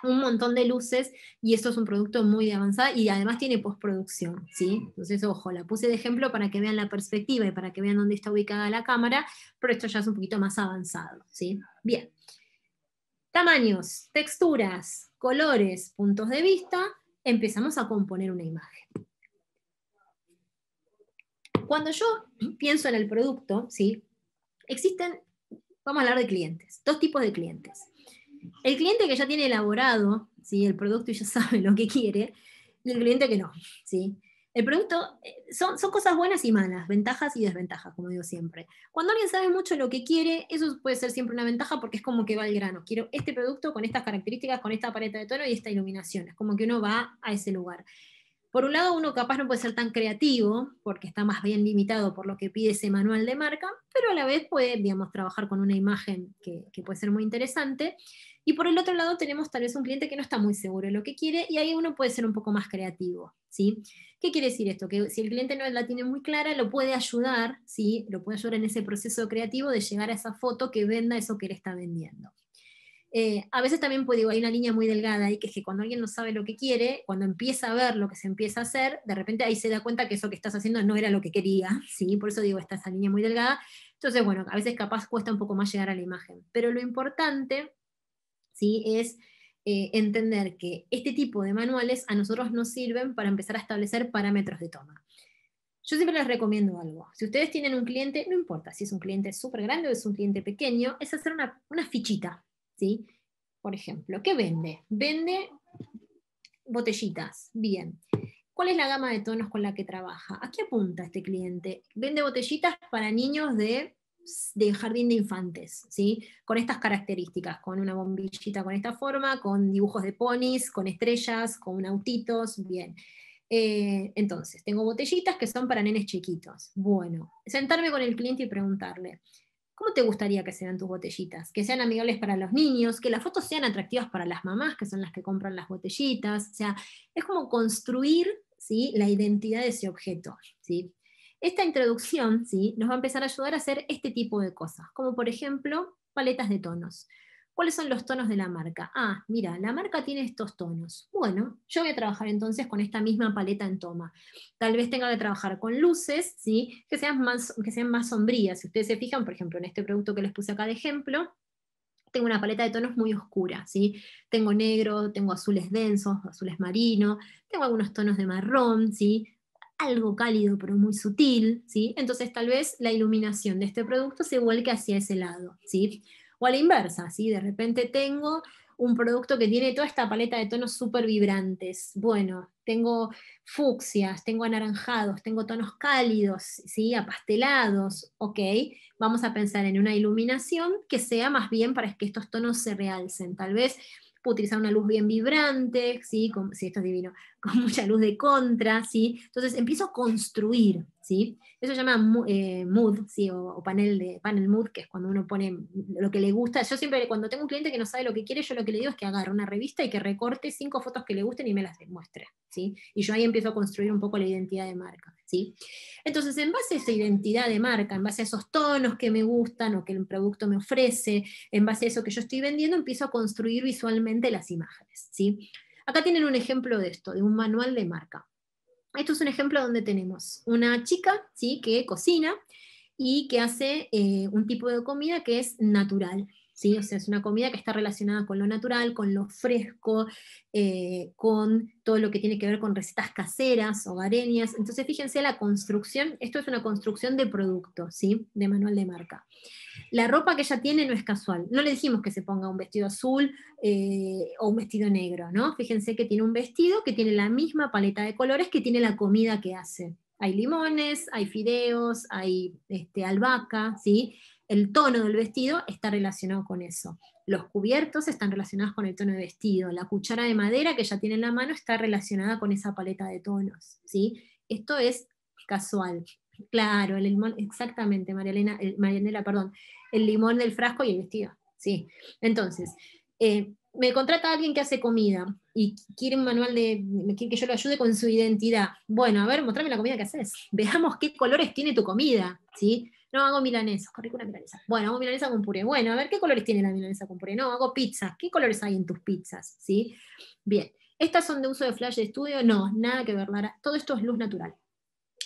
un montón de luces y esto es un producto muy avanzado y además tiene postproducción, ¿sí? Entonces, ojo, la puse de ejemplo para que vean la perspectiva y para que vean dónde está ubicada la cámara, pero esto ya es un poquito más avanzado, ¿sí? Bien. Tamaños, texturas, colores, puntos de vista, empezamos a componer una imagen. Cuando yo pienso en el producto, ¿sí? Existen, vamos a hablar de clientes, dos tipos de clientes el cliente que ya tiene elaborado ¿sí? el producto y ya sabe lo que quiere, y el cliente que no. ¿sí? El producto, eh, son, son cosas buenas y malas, ventajas y desventajas, como digo siempre. Cuando alguien sabe mucho lo que quiere, eso puede ser siempre una ventaja porque es como que va al grano. Quiero este producto con estas características, con esta paleta de tono y esta iluminación. Es como que uno va a ese lugar. Por un lado, uno capaz no puede ser tan creativo, porque está más bien limitado por lo que pide ese manual de marca, pero a la vez puede, digamos, trabajar con una imagen que, que puede ser muy interesante. Y por el otro lado tenemos tal vez un cliente que no está muy seguro de lo que quiere y ahí uno puede ser un poco más creativo, ¿sí? ¿Qué quiere decir esto? Que si el cliente no la tiene muy clara, lo puede ayudar, ¿sí? Lo puede ayudar en ese proceso creativo de llegar a esa foto que venda eso que él está vendiendo. Eh, a veces también hay una línea muy delgada ahí, que es que cuando alguien no sabe lo que quiere, cuando empieza a ver lo que se empieza a hacer, de repente ahí se da cuenta que eso que estás haciendo no era lo que quería, ¿sí? Por eso digo, está esa línea muy delgada. Entonces, bueno, a veces capaz cuesta un poco más llegar a la imagen. Pero lo importante es eh, entender que este tipo de manuales a nosotros nos sirven para empezar a establecer parámetros de toma. Yo siempre les recomiendo algo. Si ustedes tienen un cliente, no importa si es un cliente súper grande o es un cliente pequeño, es hacer una, fichita. ¿sí? Por ejemplo, ¿qué vende? Vende botellitas. Bien. ¿Cuál es la gama de tonos con la que trabaja? ¿A qué apunta este cliente? Vende botellitas para niños de de jardín de infantes, ¿sí? con estas características, con una bombillita con esta forma, con dibujos de ponis, con estrellas, con autitos, bien. Eh, entonces, tengo botellitas que son para nenes chiquitos. Bueno, sentarme con el cliente y preguntarle, ¿cómo te gustaría que sean tus botellitas? Que sean amigables para los niños, que las fotos sean atractivas para las mamás, que son las que compran las botellitas. O sea, es como construir ¿sí? la identidad de ese objeto. ¿sí? Esta introducción ¿sí? nos va a empezar a ayudar a hacer este tipo de cosas, como por ejemplo paletas de tonos. ¿Cuáles son los tonos de la marca? Ah, mira, la marca tiene estos tonos. Bueno, yo voy a trabajar entonces con esta misma paleta en toma. Tal vez tenga que trabajar con luces, ¿sí? que, sean más, que sean más sombrías. Si ustedes se fijan, por ejemplo, en este producto que les puse acá de ejemplo, tengo una paleta de tonos muy oscura, ¿sí? Tengo negro, tengo azules densos, azules marinos, tengo algunos tonos de marrón, ¿sí? algo cálido pero muy sutil, ¿sí? Entonces tal vez la iluminación de este producto se vuelque hacia ese lado, ¿sí? O a la inversa, ¿sí? De repente tengo un producto que tiene toda esta paleta de tonos súper vibrantes. Bueno, tengo fucsias, tengo anaranjados, tengo tonos cálidos, ¿sí? apastelados, ok. Vamos a pensar en una iluminación que sea más bien para que estos tonos se realcen. Tal vez puedo utilizar una luz bien vibrante, si esto es divino, con mucha luz de contra, ¿sí? Entonces empiezo a construir, eso se llama eh, mood, O, panel, de, panel mood, que es cuando uno pone lo que le gusta. Yo siempre, cuando tengo un cliente que no sabe lo que quiere, yo lo que le digo es que agarre una revista y que recorte cinco fotos que le gusten y me las demuestre, ¿sí? Y yo ahí empiezo a construir un poco la identidad de marca, ¿sí? Entonces, en base a esa identidad de marca, en base a esos tonos que me gustan o que el producto me ofrece, en base a eso que yo estoy vendiendo, empiezo a construir visualmente las imágenes, ¿sí? Acá tienen un ejemplo de esto, de un manual de marca. Esto es un ejemplo donde tenemos una chica ¿sí? que cocina y que hace eh, un tipo de comida que es natural. O sea, es una comida que está relacionada con lo natural, con lo fresco, eh, con todo lo que tiene que ver con recetas caseras, hogareñas. Entonces, fíjense la construcción, esto es una construcción de producto, ¿sí? De manual de marca. La ropa que ella tiene no es casual. No le dijimos que se ponga un vestido azul eh, o un vestido negro, ¿no? Fíjense que tiene un vestido que tiene la misma paleta de colores que tiene la comida que hace. Hay limones, hay fideos, hay este, albahaca, ¿sí? el tono del vestido está relacionado con eso. Los cubiertos están relacionados con el tono de vestido. La cuchara de madera que ya tiene en la mano está relacionada con esa paleta de tonos. ¿sí? Esto es casual. Claro, el limón, exactamente, María el, eh, Marianela, perdón, el limón del frasco y el vestido. Sí. Entonces, eh, me contrata alguien que hace comida y quiere un manual de, quiere que yo lo ayude con su identidad. Bueno, a ver, mostrame la comida que haces. Veamos qué colores tiene tu comida, ¿sí? No, hago milanesa, una milanesa. Bueno, hago milanesa con puré. Bueno, a ver qué colores tiene la milanesa con puré. No, hago pizzas. ¿Qué colores hay en tus pizzas? ¿Sí? Bien. ¿Estas son de uso de flash de estudio? No, nada que ver, Lara. Todo esto es luz natural.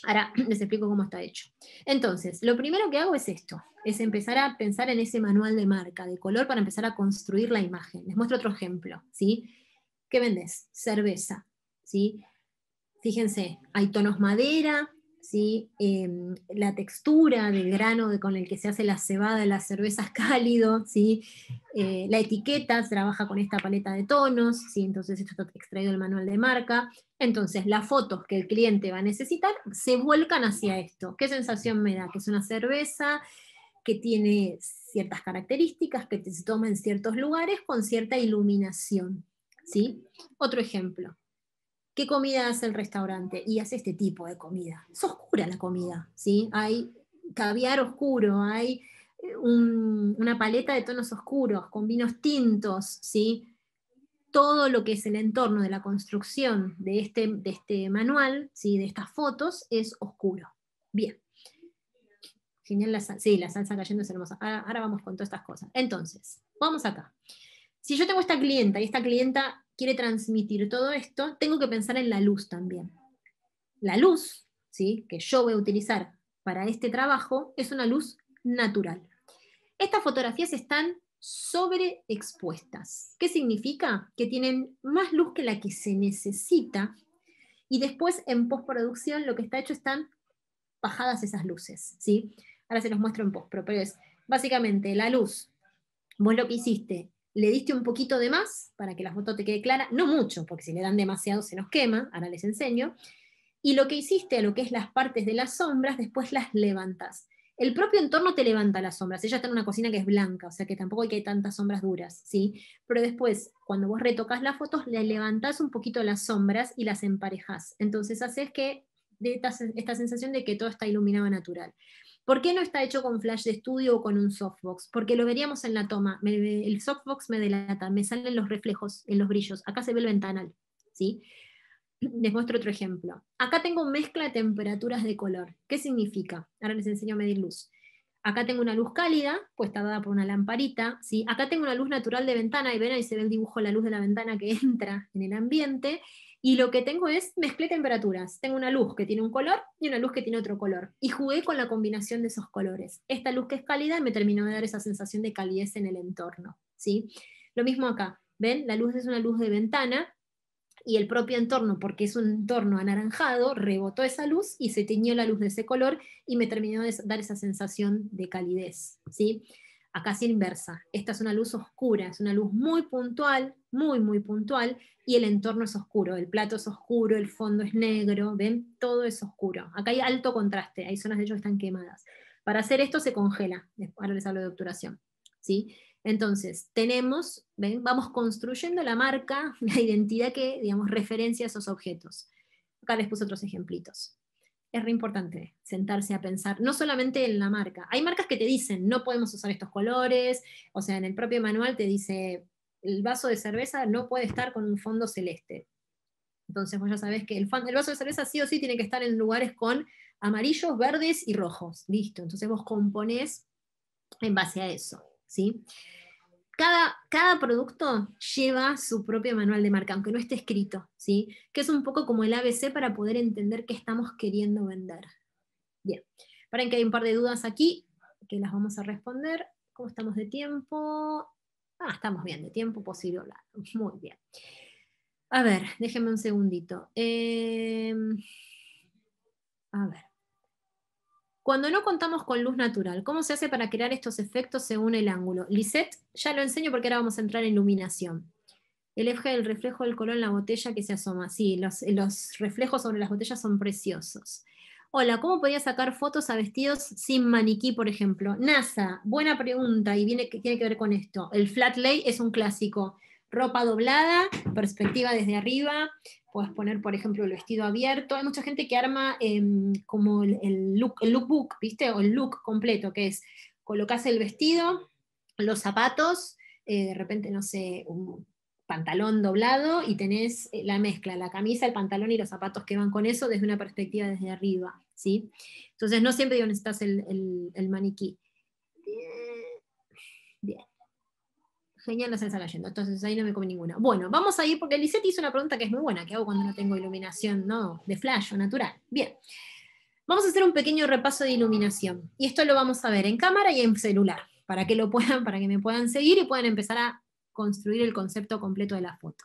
Ahora les explico cómo está hecho. Entonces, lo primero que hago es esto, es empezar a pensar en ese manual de marca, de color, para empezar a construir la imagen. Les muestro otro ejemplo, ¿sí? ¿Qué vendes? Cerveza, ¿sí? Fíjense, hay tonos madera, ¿sí? Em, la textura del grano con el que se hace la cebada de las cervezas cálido, ¿sí? Eh, la etiqueta trabaja con esta paleta de tonos, entonces esto está extraído del manual de marca, entonces las fotos que el cliente va a necesitar se vuelcan hacia esto. ¿Qué sensación me da? Que es una cerveza que tiene ciertas características, que se toma en ciertos lugares con cierta iluminación. ¿sí? Otro ejemplo, qué comida hace el restaurante y hace este tipo de comida. Es oscura la comida, ¿sí? Hay caviar oscuro, hay eh, una paleta de tonos oscuros, con vinos tintos, ¿sí? Todo lo que es el entorno de la construcción de este, de este manual, ¿sí? de estas fotos, es oscuro. Bien. Genial la salsa. Sí, la salsa cayendo es hermosa. ahora vamos con todas estas cosas. Entonces, vamos acá si yo tengo esta clienta y esta clienta quiere transmitir todo esto, tengo que pensar en la luz también. La luz, ¿sí? que yo voy a utilizar para este trabajo, es una luz natural. Estas fotografías están sobreexpuestas. ¿Qué significa? Que tienen más luz que la que se necesita y después en postproducción lo que está hecho están bajadas esas luces. ¿sí? Ahora se los muestro en post, pero es básicamente la luz. Vos lo que hiciste le diste un poquito de más para que la foto te quede clara, no mucho, porque si le dan demasiado se nos quema, ahora les enseño, y lo que hiciste a lo que es las partes de las sombras, después las levantas. El propio entorno te levanta las sombras. Ella está en una cocina que es blanca, o sea que tampoco hay que hay tantas sombras duras, ¿sí? Pero después, cuando vos retocas las fotos, le levantás un poquito las sombras y las emparejás. Entonces haces que de esta sensación de que todo está iluminado natural. ¿Por qué no está hecho con flash de estudio o con un softbox? Porque lo veríamos en la toma. el softbox me delata, me salen los reflejos en los brillos. Acá se ve el ventanal. ¿sí? Les muestro otro ejemplo. Acá tengo mezcla de temperaturas de color. ¿Qué significa? Ahora les enseño a medir luz. Acá tengo una luz cálida, pues está dada por una lamparita. ¿sí? Acá tengo una luz natural de ventana, y ven ahí se ve el dibujo, la luz de la ventana que entra en el ambiente y lo que tengo es mezclé temperaturas. Tengo una luz que tiene un color y una luz que tiene otro color. Y jugué con la combinación de esos colores. Esta luz que es cálida me terminó de dar esa sensación de calidez en el entorno. ¿sí? Lo mismo acá. ¿Ven? La luz es una luz de ventana y el propio entorno, porque es un entorno anaranjado, rebotó esa luz y se teñió la luz de ese color y me terminó de dar esa sensación de calidez. ¿sí? Acá es inversa. Esta es una luz oscura, es una luz muy puntual, muy, muy puntual, y el entorno es oscuro. El plato es oscuro, el fondo es negro, ¿ven? Todo es oscuro. Acá hay alto contraste, hay zonas de ellos que están quemadas. Para hacer esto se congela, ahora les hablo de obturación. ¿sí? Entonces, tenemos, ¿ven? vamos construyendo la marca, la identidad que, digamos, referencia a esos objetos. Acá les puse otros ejemplitos es re importante sentarse a pensar, no solamente en la marca. Hay marcas que te dicen, no podemos usar estos colores, o sea, en el propio manual te dice, el vaso de cerveza no puede estar con un fondo celeste. Entonces vos ya sabés que el, vaso de cerveza sí o sí tiene que estar en lugares con amarillos, verdes y rojos. Listo. Entonces vos componés en base a eso. ¿sí? cada, producto lleva su propio manual de marca, aunque no esté escrito, ¿sí? Que es un poco como el ABC para poder entender qué estamos queriendo vender. Bien, paren que hay un par de dudas aquí, que las vamos a responder. ¿Cómo estamos de tiempo? Ah, estamos bien, de tiempo posible hablar. Muy bien. A ver, déjenme un segundito. Em, a ver. Cuando no contamos con luz natural, ¿cómo se hace para crear estos efectos según el ángulo? Lisette, ya lo enseño porque ahora vamos a entrar en iluminación. El eje del reflejo del color en la botella que se asoma. Sí, los, reflejos sobre las botellas son preciosos. Hola, ¿cómo podía sacar fotos a vestidos sin maniquí, por ejemplo? NASA, buena pregunta y tiene que ver con esto. El flat lay es un clásico ropa doblada, perspectiva desde arriba, puedes poner, por ejemplo, el vestido abierto. Hay mucha gente que arma em, como el, look, lookbook, ¿viste? O el look completo, que es colocas el vestido, los zapatos, eh, de repente, no sé, un pantalón doblado y tenés eh, la mezcla, la camisa, el pantalón y los zapatos que van con eso desde una perspectiva desde arriba, ¿sí? Entonces no siempre necesitas el, el maniquí. Genial, no se cayendo. Entonces ahí no me come ninguna. Bueno, vamos a ir porque Lisette hizo una pregunta que es muy buena. ¿Qué hago cuando no tengo iluminación no, de flash o natural? Bien. Vamos a hacer un pequeño repaso de iluminación. Y esto lo vamos a ver en cámara y en celular, para que lo puedan, para que me puedan seguir y puedan empezar a construir el concepto completo de la foto.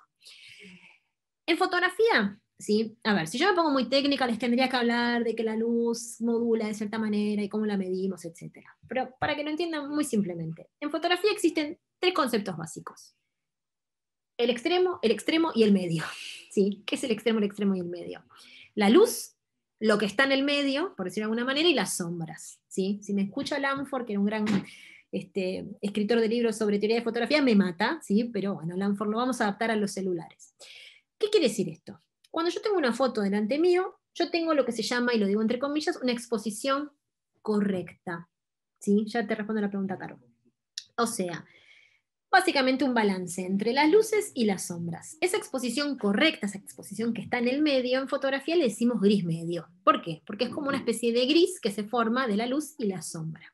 En fotografía, ¿sí? A ver, si yo me pongo muy técnica, les tendría que hablar de que la luz modula de cierta manera y cómo la medimos, etc. Pero para que lo entiendan muy simplemente, en fotografía existen tres conceptos básicos. El extremo, el extremo y el medio. ¿Sí? ¿Qué es el extremo, el extremo y el medio? La luz, lo que está en el medio, por decirlo de alguna manera, y las sombras. ¿sí? Si me escucha Lanford, que era un gran este, escritor de libros sobre teoría de fotografía, me mata, ¿sí? pero bueno, Lanford lo vamos a adaptar a los celulares. ¿Qué quiere decir esto? Cuando yo tengo una foto delante mío, yo tengo lo que se llama, y lo digo entre comillas, una exposición correcta. ¿sí? Ya te respondo la pregunta, Caro. O sea, básicamente un balance entre las luces y las sombras. Esa exposición correcta, esa exposición que está en el medio, en fotografía le decimos gris medio. ¿Por qué? Porque es como una especie de gris que se forma de la luz y la sombra.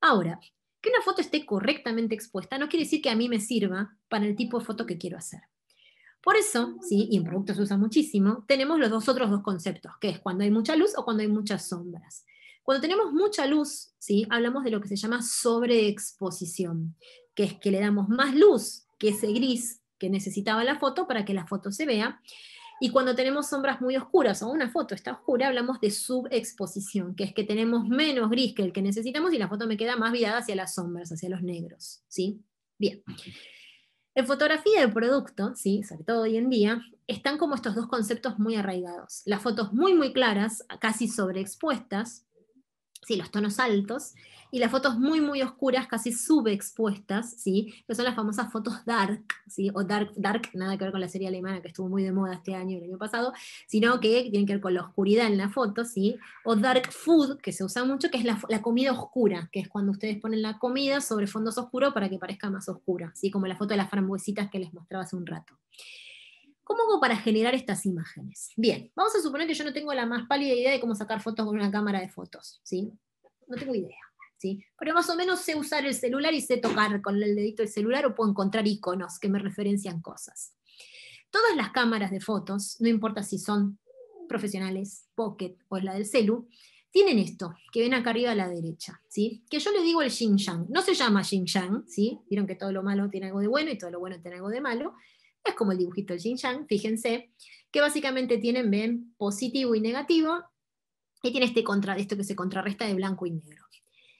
Ahora, que una foto esté correctamente expuesta no quiere decir que a mí me sirva para el tipo de foto que quiero hacer. Por eso, sí, y en productos se usa muchísimo, tenemos los dos otros dos conceptos, que es cuando hay mucha luz o cuando hay muchas sombras. Cuando tenemos mucha luz, ¿sí? hablamos de lo que se llama sobreexposición, que es que le damos más luz que ese gris que necesitaba la foto para que la foto se vea. Y cuando tenemos sombras muy oscuras o una foto está oscura, hablamos de subexposición, que es que tenemos menos gris que el que necesitamos y la foto me queda más viada hacia las sombras, hacia los negros. ¿sí? Bien. En fotografía de producto, ¿sí? sobre todo hoy en día, están como estos dos conceptos muy arraigados. Las fotos muy, muy claras, casi sobreexpuestas, los tonos altos, y las fotos muy, muy oscuras, casi subexpuestas, ¿sí? que son las famosas fotos dark, ¿sí? o dark, dark, nada que ver con la serie alemana que estuvo muy de moda este año y el año pasado, sino que tienen que ver con la oscuridad en la foto, ¿sí? o dark food, que se usa mucho, que es la, comida oscura, que es cuando ustedes ponen la comida sobre fondos oscuros para que parezca más oscura, como la foto de las frambuesitas que les mostraba hace un rato. ¿Cómo hago para generar estas imágenes? Bien, vamos a suponer que yo no tengo la más pálida idea de cómo sacar fotos con una cámara de fotos, ¿sí? No tengo idea, ¿sí? Pero más o menos sé usar el celular y sé tocar con el dedito el celular o puedo encontrar iconos que me referencian cosas. Todas las cámaras de fotos, no importa si son profesionales, pocket o la del celu, tienen esto, que ven acá arriba a la derecha, ¿sí? que yo le digo el Xinjiang, no se llama Xinjiang, ¿sí? vieron que todo lo malo tiene algo de bueno y todo lo bueno tiene algo de malo, es como el dibujito del Xinjiang, fíjense, que básicamente tienen, ven, positivo y negativo, y tiene este contra, esto que se contrarresta de blanco y negro.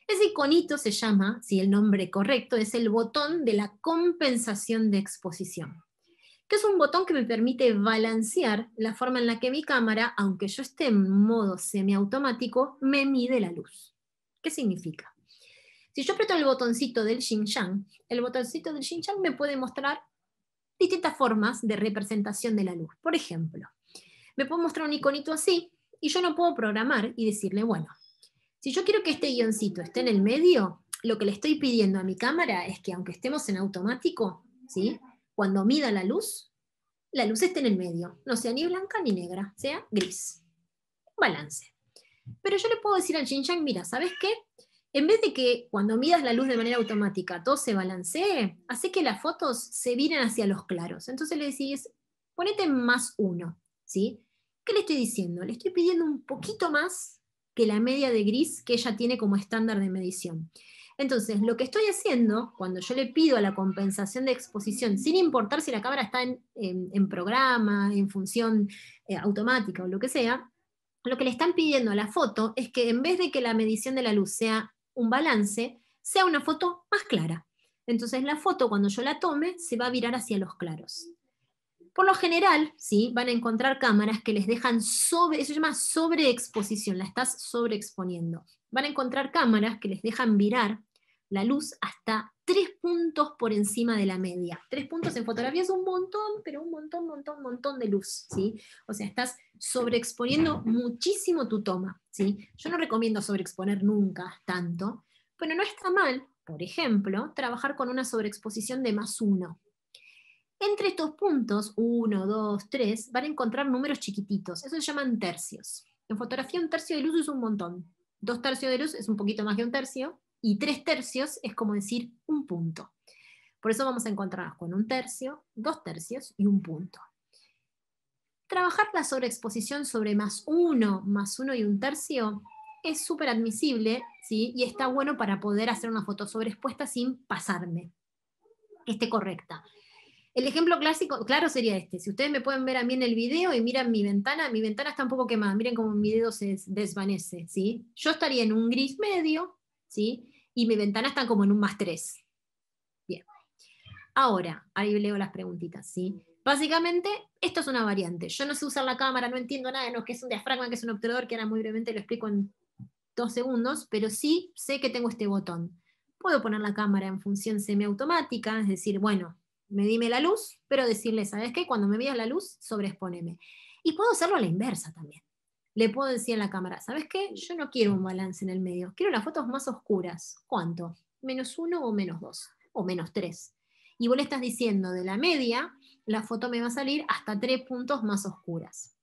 Ese iconito se llama, si el nombre correcto, es el botón de la compensación de exposición, que es un botón que me permite balancear la forma en la que mi cámara, aunque yo esté en modo semiautomático, me mide la luz. ¿Qué significa? Si yo aprieto el botoncito del Xinjiang, el botoncito del Xinjiang me puede mostrar distintas formas de representación de la luz. Por ejemplo, me puedo mostrar un iconito así y yo no puedo programar y decirle, bueno, si yo quiero que este guioncito esté en el medio, lo que le estoy pidiendo a mi cámara es que aunque estemos en automático, ¿sí? cuando mida la luz, la luz esté en el medio, no sea ni blanca ni negra, sea gris. Balance. Pero yo le puedo decir al Xinjiang, mira, ¿sabes qué? En vez de que cuando midas la luz de manera automática todo se balancee, hace que las fotos se viren hacia los claros. Entonces le decís, ponete más uno. ¿sí? ¿Qué le estoy diciendo? Le estoy pidiendo un poquito más que la media de gris que ella tiene como estándar de medición. Entonces, lo que estoy haciendo cuando yo le pido a la compensación de exposición, sin importar si la cámara está en, programa, en función eh, automática o lo que sea, lo que le están pidiendo a la foto es que en vez de que la medición de la luz sea un balance, sea una foto más clara. Entonces la foto cuando yo la tome se va a virar hacia los claros. Por lo general, ¿sí? van a encontrar cámaras que les dejan sobre, eso se llama sobreexposición, la estás sobreexponiendo. Van a encontrar cámaras que les dejan virar la luz hasta tres puntos por encima de la media. Tres puntos en fotografía es un montón, pero un montón, montón, montón de luz, ¿sí? O sea, estás sobreexponiendo muchísimo tu toma, ¿sí? Yo no recomiendo sobreexponer nunca tanto, pero no está mal, por ejemplo, trabajar con una sobreexposición de más uno. Entre estos puntos, uno, dos, tres, van a encontrar números chiquititos, eso se llaman tercios. En fotografía un tercio de luz es un montón, dos tercios de luz es un poquito más que un tercio, y tres tercios es como decir un punto. Por eso vamos a encontrarnos con un tercio, dos tercios y un punto. Trabajar la sobreexposición sobre más uno, más uno y un tercio es súper admisible ¿sí? y está bueno para poder hacer una foto sobreexpuesta sin pasarme, que esté correcta. El ejemplo clásico, claro, sería este. Si ustedes me pueden ver a mí en el video y miran mi ventana, mi ventana está un poco quemada, miren cómo mi dedo se desvanece, ¿sí? Yo estaría en un gris medio, ¿sí? y mi ventana está como en un más 3. Bien. Ahora, ahí leo las preguntitas, ¿sí? Básicamente, esto es una variante. Yo no sé usar la cámara, no entiendo nada de lo que es un diafragma, que es un obturador, que ahora muy brevemente lo explico en dos segundos, pero sí sé que tengo este botón. Puedo poner la cámara en función semiautomática, es decir, bueno, me dime la luz, pero decirle, ¿sabes qué? Cuando me veas la luz, sobreexponeme. Y puedo hacerlo a la inversa también le puedo decir a la cámara, ¿sabes qué? Yo no quiero un balance en el medio, quiero las fotos más oscuras. ¿Cuánto? ¿Menos uno o menos dos? O menos tres. Y vos le estás diciendo, de la media, la foto me va a salir hasta tres puntos más oscuras.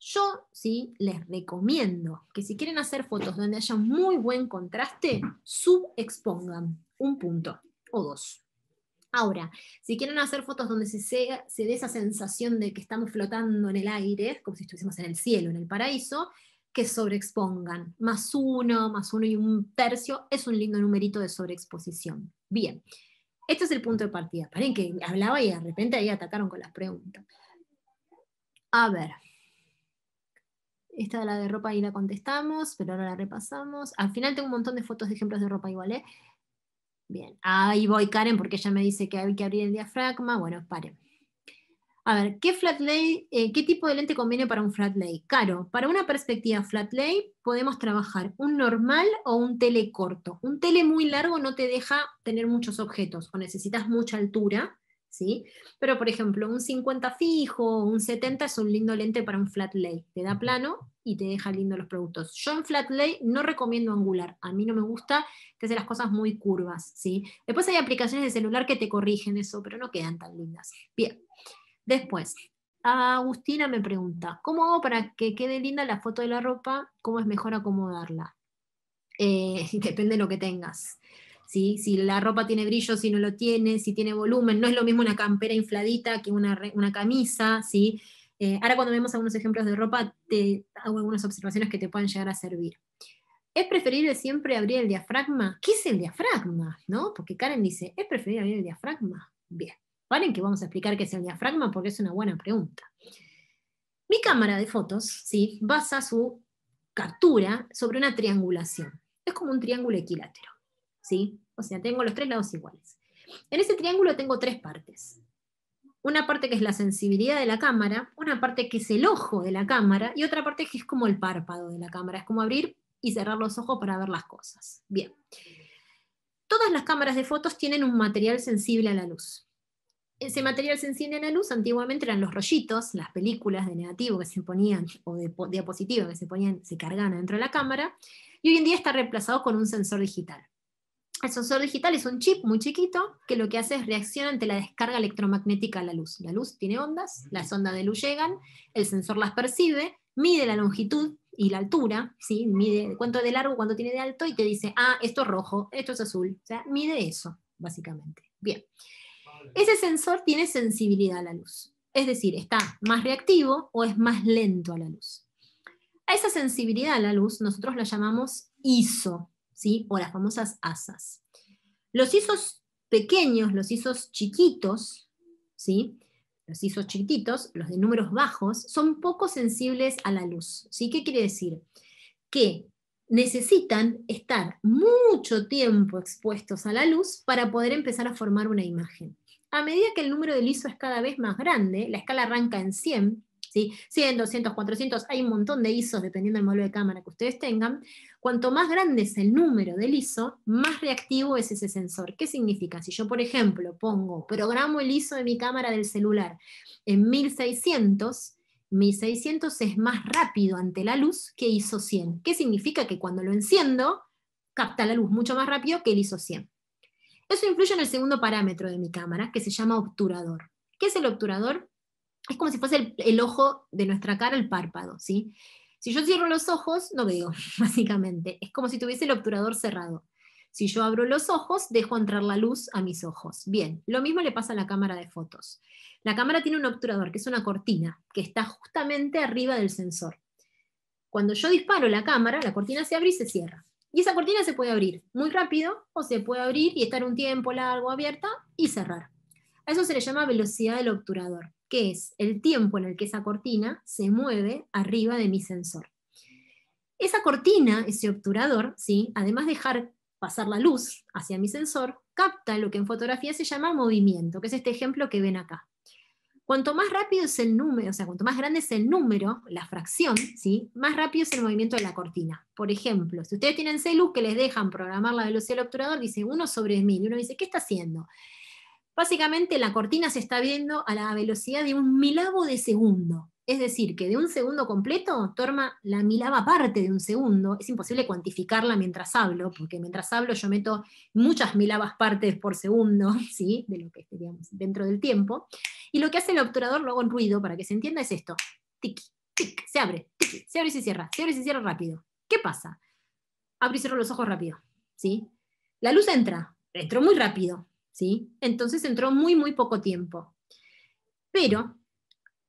Yo sí les recomiendo que si quieren hacer fotos donde haya muy buen contraste, subexpongan un punto o dos. Ahora, si quieren hacer fotos donde se, dé esa sensación de que estamos flotando en el aire, como si estuviésemos en el cielo, en el paraíso, que sobreexpongan. Más uno, más uno y un tercio es un lindo numerito de sobreexposición. Bien, este es el punto de partida. Paren que hablaba y de repente ahí atacaron con las preguntas. A ver. Esta de la de ropa ahí la contestamos, pero ahora la repasamos. Al final tengo un montón de fotos de ejemplos de ropa igual, ¿eh? Bien, ahí voy Karen porque ella me dice que hay que abrir el diafragma. Bueno, paren. A ver, ¿qué, flat eh, ¿qué tipo de lente conviene para un flat lay? Caro, para una perspectiva flat lay podemos trabajar un normal o un tele corto. Un tele muy largo no te deja tener muchos objetos o necesitas mucha altura pero, por ejemplo, un 50 fijo, un 70 es un lindo lente para un flat lay. Te da plano y te deja lindo los productos. Yo en flat lay no recomiendo angular. A mí no me gusta que sean las cosas muy curvas, ¿sí? Después hay aplicaciones de celular que te corrigen eso, pero no quedan tan lindas. Bien. Después, Agustina me pregunta, ¿cómo hago para que quede linda la foto de la ropa? ¿Cómo es mejor acomodarla? Eh, depende de lo que tengas si la ropa tiene brillo, si no lo tiene, si tiene volumen, no es lo mismo una campera infladita que una, una camisa. ¿sí? Eh, ahora cuando vemos algunos ejemplos de ropa, te hago algunas observaciones que te puedan llegar a servir. ¿Es preferible siempre abrir el diafragma? ¿Qué es el diafragma? ¿No? Porque Karen dice, ¿es preferible abrir el diafragma? Bien, paren que vamos a explicar qué es el diafragma porque es una buena pregunta. Mi cámara de fotos ¿sí? basa su captura sobre una triangulación. Es como un triángulo equilátero. ¿sí? O sea, tengo los tres lados iguales. En ese triángulo tengo tres partes. Una parte que es la sensibilidad de la cámara, una parte que es el ojo de la cámara y otra parte que es como el párpado de la cámara. Es como abrir y cerrar los ojos para ver las cosas. Bien. Todas las cámaras de fotos tienen un material sensible a la luz. Ese material sensible a la luz antiguamente eran los rollitos, las películas de negativo que se ponían o de diapositiva que se ponían, se cargaban dentro de la cámara, y hoy en día está reemplazado con un sensor digital el sensor digital es un chip muy chiquito que lo que hace es reaccionar ante la descarga electromagnética a la luz. La luz tiene ondas, las ondas de luz llegan, el sensor las percibe, mide la longitud y la altura, ¿sí? mide cuánto de largo, cuánto tiene de alto y te dice, ah, esto es rojo, esto es azul. O sea, mide eso, básicamente. Bien. Ese sensor tiene sensibilidad a la luz. Es decir, está más reactivo o es más lento a la luz. A esa sensibilidad a la luz nosotros la llamamos ISO, o las famosas asas. Los isos pequeños, los isos chiquitos, ¿sí? los isos chiquitos, los de números bajos, son poco sensibles a la luz. ¿sí? ¿Qué quiere decir? Que necesitan estar mucho tiempo expuestos a la luz para poder empezar a formar una imagen. A medida que el número del ISO es cada vez más grande, la escala arranca en 100, 100, 200, 400, hay un montón de ISOs dependiendo del modelo de cámara que ustedes tengan. Cuanto más grande es el número del ISO, más reactivo es ese sensor. ¿Qué significa? Si yo, por ejemplo, pongo, programo el ISO de mi cámara del celular en 1600, 1600 es más rápido ante la luz que ISO 100. ¿Qué significa? Que cuando lo enciendo, capta la luz mucho más rápido que el ISO 100. Eso influye en el segundo parámetro de mi cámara, que se llama obturador. ¿Qué es el obturador? es como si fuese el, ojo de nuestra cara, el párpado, Si yo cierro los ojos, no veo, básicamente. Es como si tuviese el obturador cerrado. Si yo abro los ojos, dejo entrar la luz a mis ojos. Bien, lo mismo le pasa a la cámara de fotos. La cámara tiene un obturador, que es una cortina, que está justamente arriba del sensor. Cuando yo disparo la cámara, la cortina se abre y se cierra. Y esa cortina se puede abrir muy rápido o se puede abrir y estar un tiempo largo abierta y cerrar. A eso se le llama velocidad del obturador que es el tiempo en el que esa cortina se mueve arriba de mi sensor. Esa cortina, ese obturador, ¿sí? además de dejar pasar la luz hacia mi sensor, capta lo que en fotografía se llama movimiento, que es este ejemplo que ven acá. Cuanto más rápido es el número, o sea, cuanto más grande es el número, la fracción, ¿sí? más rápido es el movimiento de la cortina. Por ejemplo, si ustedes tienen celu que les dejan programar la velocidad del obturador, dice 1 sobre 1000, y uno dice, ¿qué está haciendo? Básicamente la cortina se está viendo a la velocidad de un milavo de segundo. Es decir, que de un segundo completo toma la milava parte de un segundo. Es imposible cuantificarla mientras hablo, porque mientras hablo yo meto muchas milavas partes por segundo, de lo que estaríamos dentro del tiempo. Y lo que hace el obturador luego en ruido, para que se entienda, es esto. Tic, tic, se abre, tic, se abre y se cierra, se abre y se cierra rápido. ¿Qué pasa? Abre y cierro los ojos rápido. ¿sí? La luz entra, entró muy rápido. Entonces entró muy, muy poco tiempo. Pero,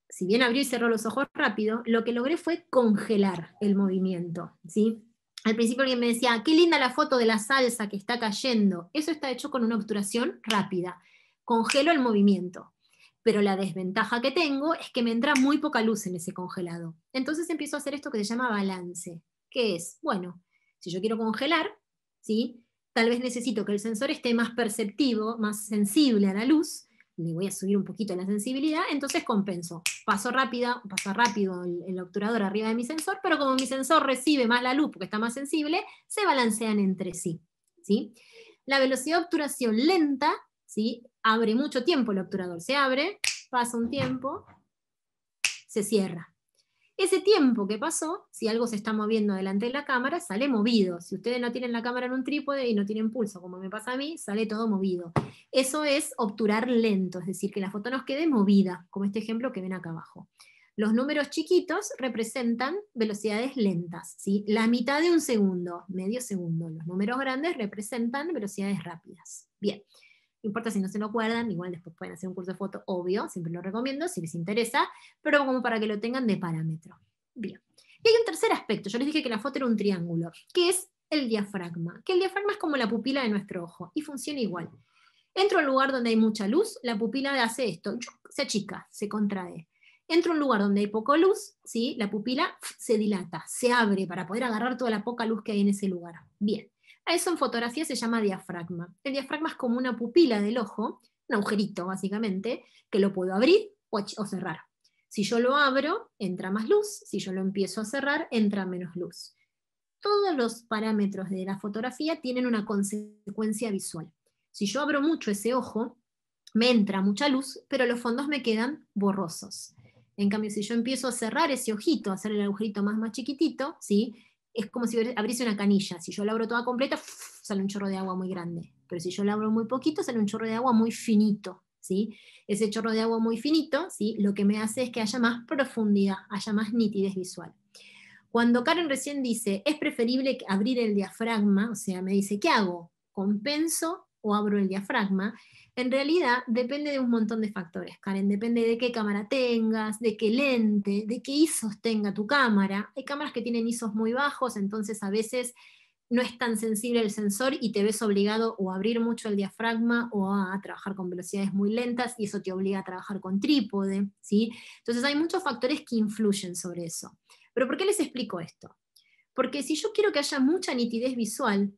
si bien abrió y cerró los ojos rápido, lo que logré fue congelar el movimiento, ¿sí? Al principio alguien me decía, qué linda la foto de la salsa que está cayendo. Eso está hecho con una obturación rápida. Congelo el movimiento. Pero la desventaja que tengo es que me entra muy poca luz en ese congelado. Entonces empiezo a hacer esto que se llama balance, que es, bueno, si yo quiero congelar, ¿sí? tal vez necesito que el sensor esté más perceptivo, más sensible a la luz, le voy a subir un poquito la sensibilidad, entonces compenso. Paso rápida, pasa rápido el, obturador arriba de mi sensor, pero como mi sensor recibe más la luz porque está más sensible, se balancean entre sí. La velocidad de obturación lenta, ¿sí? abre mucho tiempo el obturador, se abre, pasa un tiempo, se cierra. Ese tiempo que pasó, si algo se está moviendo delante de la cámara, sale movido. Si ustedes no tienen la cámara en un trípode y no tienen pulso, como me pasa a mí, sale todo movido. Eso es obturar lento, es decir, que la foto nos quede movida, como este ejemplo que ven acá abajo. Los números chiquitos representan velocidades lentas, ¿sí? la mitad de un segundo, medio segundo. Los números grandes representan velocidades rápidas. Bien. No importa si no se lo acuerdan, igual después pueden hacer un curso de foto, obvio, siempre lo recomiendo si les interesa, pero como para que lo tengan de parámetro. Bien. Y hay un tercer aspecto, yo les dije que la foto era un triángulo, que es el diafragma, que el diafragma es como la pupila de nuestro ojo y funciona igual. Entro a un lugar donde hay mucha luz, la pupila hace esto, se achica, se contrae. Entro a un lugar donde hay poca luz, ¿sí? la pupila se dilata, se abre para poder agarrar toda la poca luz que hay en ese lugar. Bien eso en fotografía se llama diafragma. El diafragma es como una pupila del ojo, un agujerito básicamente, que lo puedo abrir o cerrar. Si yo lo abro, entra más luz, si yo lo empiezo a cerrar, entra menos luz. Todos los parámetros de la fotografía tienen una consecuencia visual. Si yo abro mucho ese ojo, me entra mucha luz, pero los fondos me quedan borrosos. En cambio, si yo empiezo a cerrar ese ojito, a hacer el agujerito más más chiquitito, ¿sí? es como si abriese una canilla. Si yo la abro toda completa, sale un chorro de agua muy grande. Pero si yo la abro muy poquito, sale un chorro de agua muy finito. ¿sí? Ese chorro de agua muy finito ¿sí? lo que me hace es que haya más profundidad, haya más nitidez visual. Cuando Karen recién dice, es preferible abrir el diafragma, o sea, me dice, ¿qué hago? ¿Compenso o abro el diafragma? En realidad depende de un montón de factores, Karen. Depende de qué cámara tengas, de qué lente, de qué ISOs tenga tu cámara. Hay cámaras que tienen ISOs muy bajos, entonces a veces no es tan sensible el sensor y te ves obligado a abrir mucho el diafragma o a trabajar con velocidades muy lentas y eso te obliga a trabajar con trípode. ¿sí? Entonces hay muchos factores que influyen sobre eso. Pero ¿por qué les explico esto? Porque si yo quiero que haya mucha nitidez visual,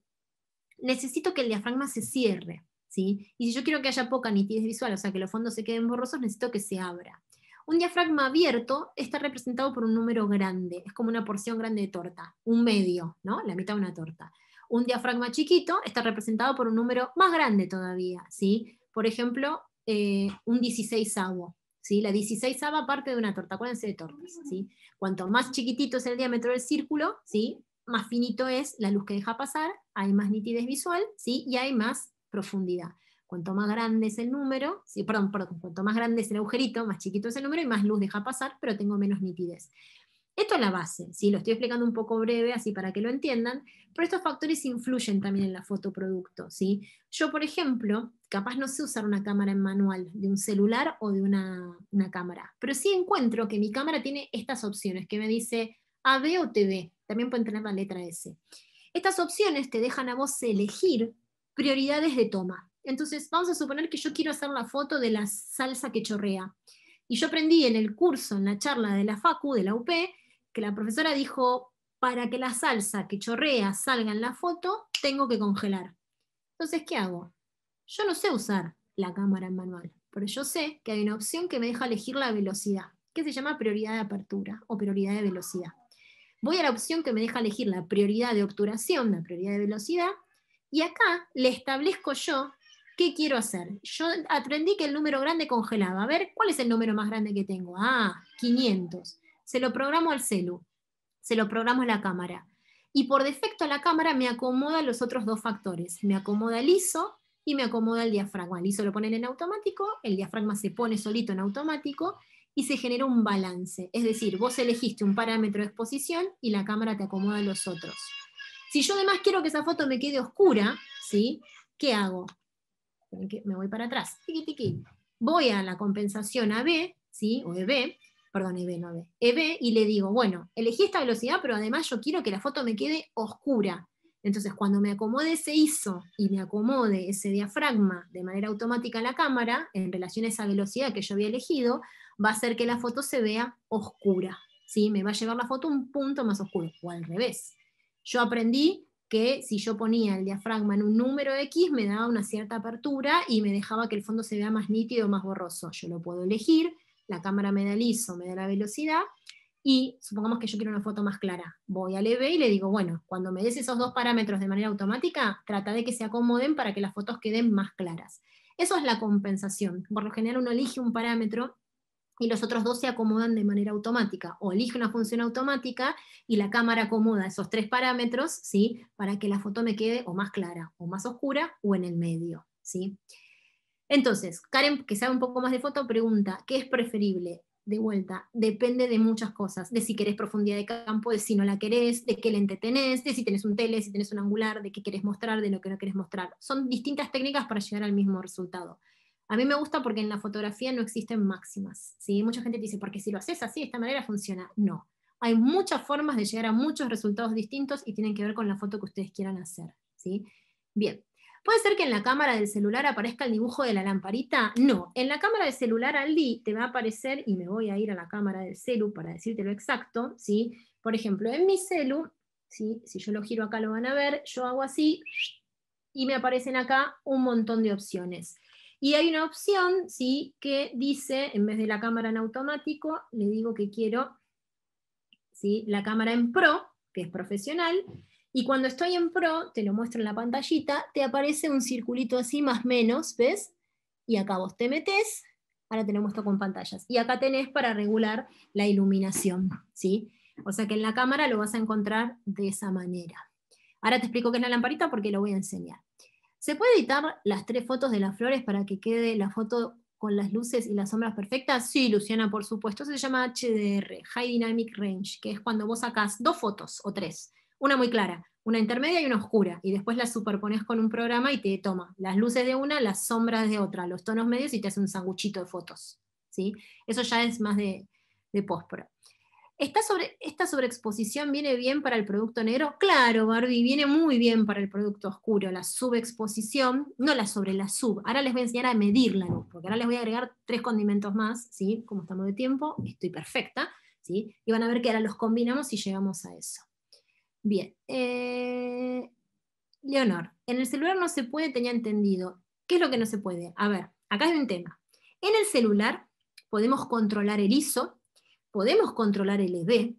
necesito que el diafragma se cierre. Y si yo quiero que haya poca nitidez visual, o sea, que los fondos se queden borrosos, necesito que se abra. Un diafragma abierto está representado por un número grande, es como una porción grande de torta, un medio, ¿no? La mitad de una torta. Un diafragma chiquito está representado por un número más grande todavía, ¿sí? Por ejemplo, eh, un 16 avo, ¿sí? La 16 parte de una torta, acuérdense de tortas, ¿sí? Cuanto más chiquitito es el diámetro del círculo, ¿sí? Más finito es la luz que deja pasar, hay más nitidez visual, ¿sí? Y hay más profundidad. Cuanto más grande es el número, sí, perdón, perdón, cuanto más grande es el agujerito, más chiquito es el número y más luz deja pasar, pero tengo menos nitidez. Esto es la base, lo estoy explicando un poco breve, así para que lo entiendan, pero estos factores influyen también en la producto ¿sí? Yo, por ejemplo, capaz no sé usar una cámara en manual de un celular o de una, una cámara, pero sí encuentro que mi cámara tiene estas opciones, que me dice AB o TV, también pueden tener la letra S. Estas opciones te dejan a vos elegir prioridades de toma. Entonces, vamos a suponer que yo quiero hacer la foto de la salsa que chorrea. Y yo aprendí en el curso, en la charla de la FACU, de la UP, que la profesora dijo, para que la salsa que chorrea salga en la foto, tengo que congelar. Entonces, ¿qué hago? Yo no sé usar la cámara en manual, pero yo sé que hay una opción que me deja elegir la velocidad, que se llama prioridad de apertura o prioridad de velocidad. Voy a la opción que me deja elegir la prioridad de obturación, la prioridad de velocidad, y acá le establezco yo qué quiero hacer. Yo aprendí que el número grande congelaba. A ver, ¿cuál es el número más grande que tengo? Ah, 500. Se lo programo al celu, se lo programo a la cámara. Y por defecto la cámara me acomoda los otros dos factores. Me acomoda el ISO y me acomoda el diafragma. El ISO lo ponen en automático, el diafragma se pone solito en automático y se genera un balance. Es decir, vos elegiste un parámetro de exposición y la cámara te acomoda los otros. Si yo además quiero que esa foto me quede oscura, ¿sí? ¿qué hago? Me voy para atrás. Voy a la compensación AB, ¿sí? o EB, perdón, EB, no AB, EB, y le digo, bueno, elegí esta velocidad, pero además yo quiero que la foto me quede oscura. Entonces, cuando me acomode ese ISO y me acomode ese diafragma de manera automática a la cámara, en relación a esa velocidad que yo había elegido, va a hacer que la foto se vea oscura. ¿sí? Me va a llevar la foto un punto más oscuro, o al revés. Yo aprendí que si yo ponía el diafragma en un número X, me daba una cierta apertura y me dejaba que el fondo se vea más nítido, o más borroso. Yo lo puedo elegir, la cámara me da el me da la velocidad, y supongamos que yo quiero una foto más clara. Voy al leve y le digo, bueno, cuando me des esos dos parámetros de manera automática, trata de que se acomoden para que las fotos queden más claras. Eso es la compensación. Por lo general uno elige un parámetro y los otros dos se acomodan de manera automática, o elige una función automática y la cámara acomoda esos tres parámetros, Para que la foto me quede o más clara, o más oscura, o en el medio, Entonces, Karen, que sabe un poco más de foto, pregunta, ¿qué es preferible? De vuelta, depende de muchas cosas, de si querés profundidad de campo, de si no la querés, de qué lente tenés, de si tenés un tele, si tenés un angular, de qué querés mostrar, de lo que no querés mostrar. Son distintas técnicas para llegar al mismo resultado. A mí me gusta porque en la fotografía no existen máximas. ¿sí? Mucha gente dice, porque si lo haces así, de esta manera funciona. No. Hay muchas formas de llegar a muchos resultados distintos y tienen que ver con la foto que ustedes quieran hacer. ¿sí? Bien. ¿Puede ser que en la cámara del celular aparezca el dibujo de la lamparita? No. En la cámara del celular, Aldi, te va a aparecer, y me voy a ir a la cámara del celu para decirte lo exacto, ¿sí? Por ejemplo, en mi celu, si yo lo giro acá lo van a ver, yo hago así, y me aparecen acá un montón de opciones. Y hay una opción ¿sí? que dice, en vez de la cámara en automático, le digo que quiero ¿sí? la cámara en pro, que es profesional, y cuando estoy en pro, te lo muestro en la pantallita, te aparece un circulito así más menos, ¿ves? Y acá vos te metes ahora tenemos esto con pantallas. Y acá tenés para regular la iluminación, ¿sí? O sea que en la cámara lo vas a encontrar de esa manera. Ahora te explico qué es la lamparita porque lo voy a enseñar. ¿Se puede editar las tres fotos de las flores para que quede la foto con las luces y las sombras perfectas? Sí, Luciana, por supuesto. se llama HDR, High Dynamic Range, que es cuando vos sacás dos fotos o tres, una muy clara, una intermedia y una oscura, y después las superpones con un programa y te toma las luces de una, las sombras de otra, los tonos medios y te hace un sanguchito de fotos. ¿sí? Eso ya es más de, de sobre, ¿Esta sobreexposición viene bien para el producto negro? Claro, Barbie, viene muy bien para el producto oscuro, la subexposición, no la sobre, la sub. Ahora les voy a enseñar a medirla, porque ahora les voy a agregar tres condimentos más, ¿sí? Como estamos de tiempo, estoy perfecta, ¿sí? Y van a ver que ahora los combinamos y llegamos a eso. Bien. Eh, Leonor, en el celular no se puede, tenía entendido. ¿Qué es lo que no se puede? A ver, acá hay un tema. En el celular podemos controlar el ISO, podemos controlar el EV,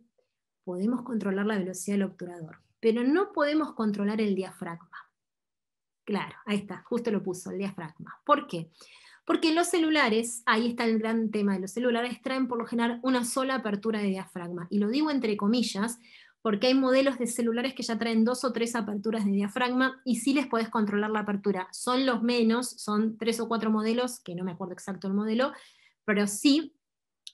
podemos controlar la velocidad del obturador, pero no podemos controlar el diafragma. Claro, ahí está, justo lo puso, el diafragma. ¿Por qué? Porque los celulares, ahí está el gran tema de los celulares, traen por lo general una sola apertura de diafragma. Y lo digo entre comillas, porque hay modelos de celulares que ya traen dos o tres aperturas de diafragma y sí les podés controlar la apertura. Son los menos, son tres o cuatro modelos, que no me acuerdo exacto el modelo, pero sí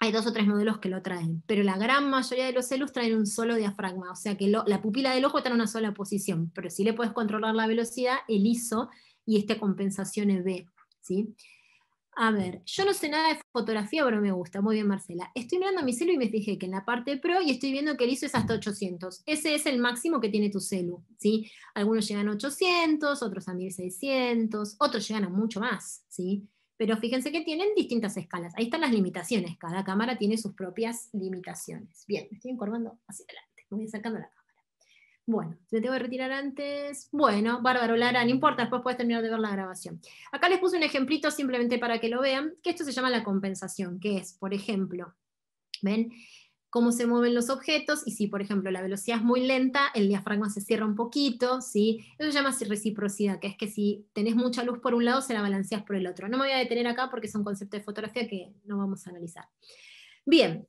hay dos o tres modelos que lo traen, pero la gran mayoría de los celos traen un solo diafragma, o sea que la pupila del ojo está en una sola posición, pero si le puedes controlar la velocidad, el ISO y esta compensación EB. ¿sí? A ver, yo no sé nada de fotografía, pero me gusta. Muy bien, Marcela. Estoy mirando mi celu y me fijé que en la parte pro y estoy viendo que el ISO es hasta 800. Ese es el máximo que tiene tu celu, ¿sí? Algunos llegan a 800, otros a 1600, otros llegan a mucho más, ¿sí? pero fíjense que tienen distintas escalas. Ahí están las limitaciones, cada cámara tiene sus propias limitaciones. Bien, me estoy encorvando hacia adelante, me voy acercando la cámara. Bueno, te tengo que retirar antes. Bueno, bárbaro, Lara, no importa, después puedes terminar de ver la grabación. Acá les puse un ejemplito simplemente para que lo vean, que esto se llama la compensación, que es, por ejemplo, ¿ven? cómo se mueven los objetos y si, por ejemplo, la velocidad es muy lenta, el diafragma se cierra un poquito, ¿sí? Eso se llama reciprocidad, que es que si tenés mucha luz por un lado, se la balanceas por el otro. No me voy a detener acá porque son conceptos de fotografía que no vamos a analizar. Bien.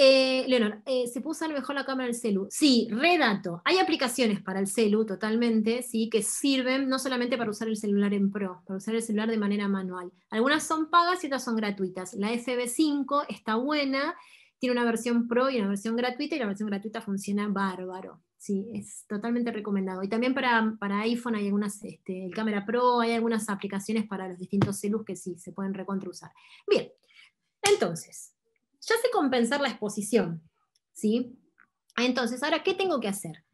Eh, Leonor, eh, ¿se puede usar mejor la cámara del celu? Sí, redato. Hay aplicaciones para el celu totalmente, ¿sí? que sirven no solamente para usar el celular en pro, para usar el celular de manera manual. Algunas son pagas y otras son gratuitas. La FB5 está buena, tiene una versión pro y una versión gratuita, y la versión gratuita funciona bárbaro. Sí, es totalmente recomendado. Y también para, para iPhone hay algunas, este, el Cámara Pro, hay algunas aplicaciones para los distintos celus que sí se pueden recontrusar. Bien, entonces, ya sé compensar la exposición, ¿sí? Entonces, ahora, ¿qué tengo que hacer?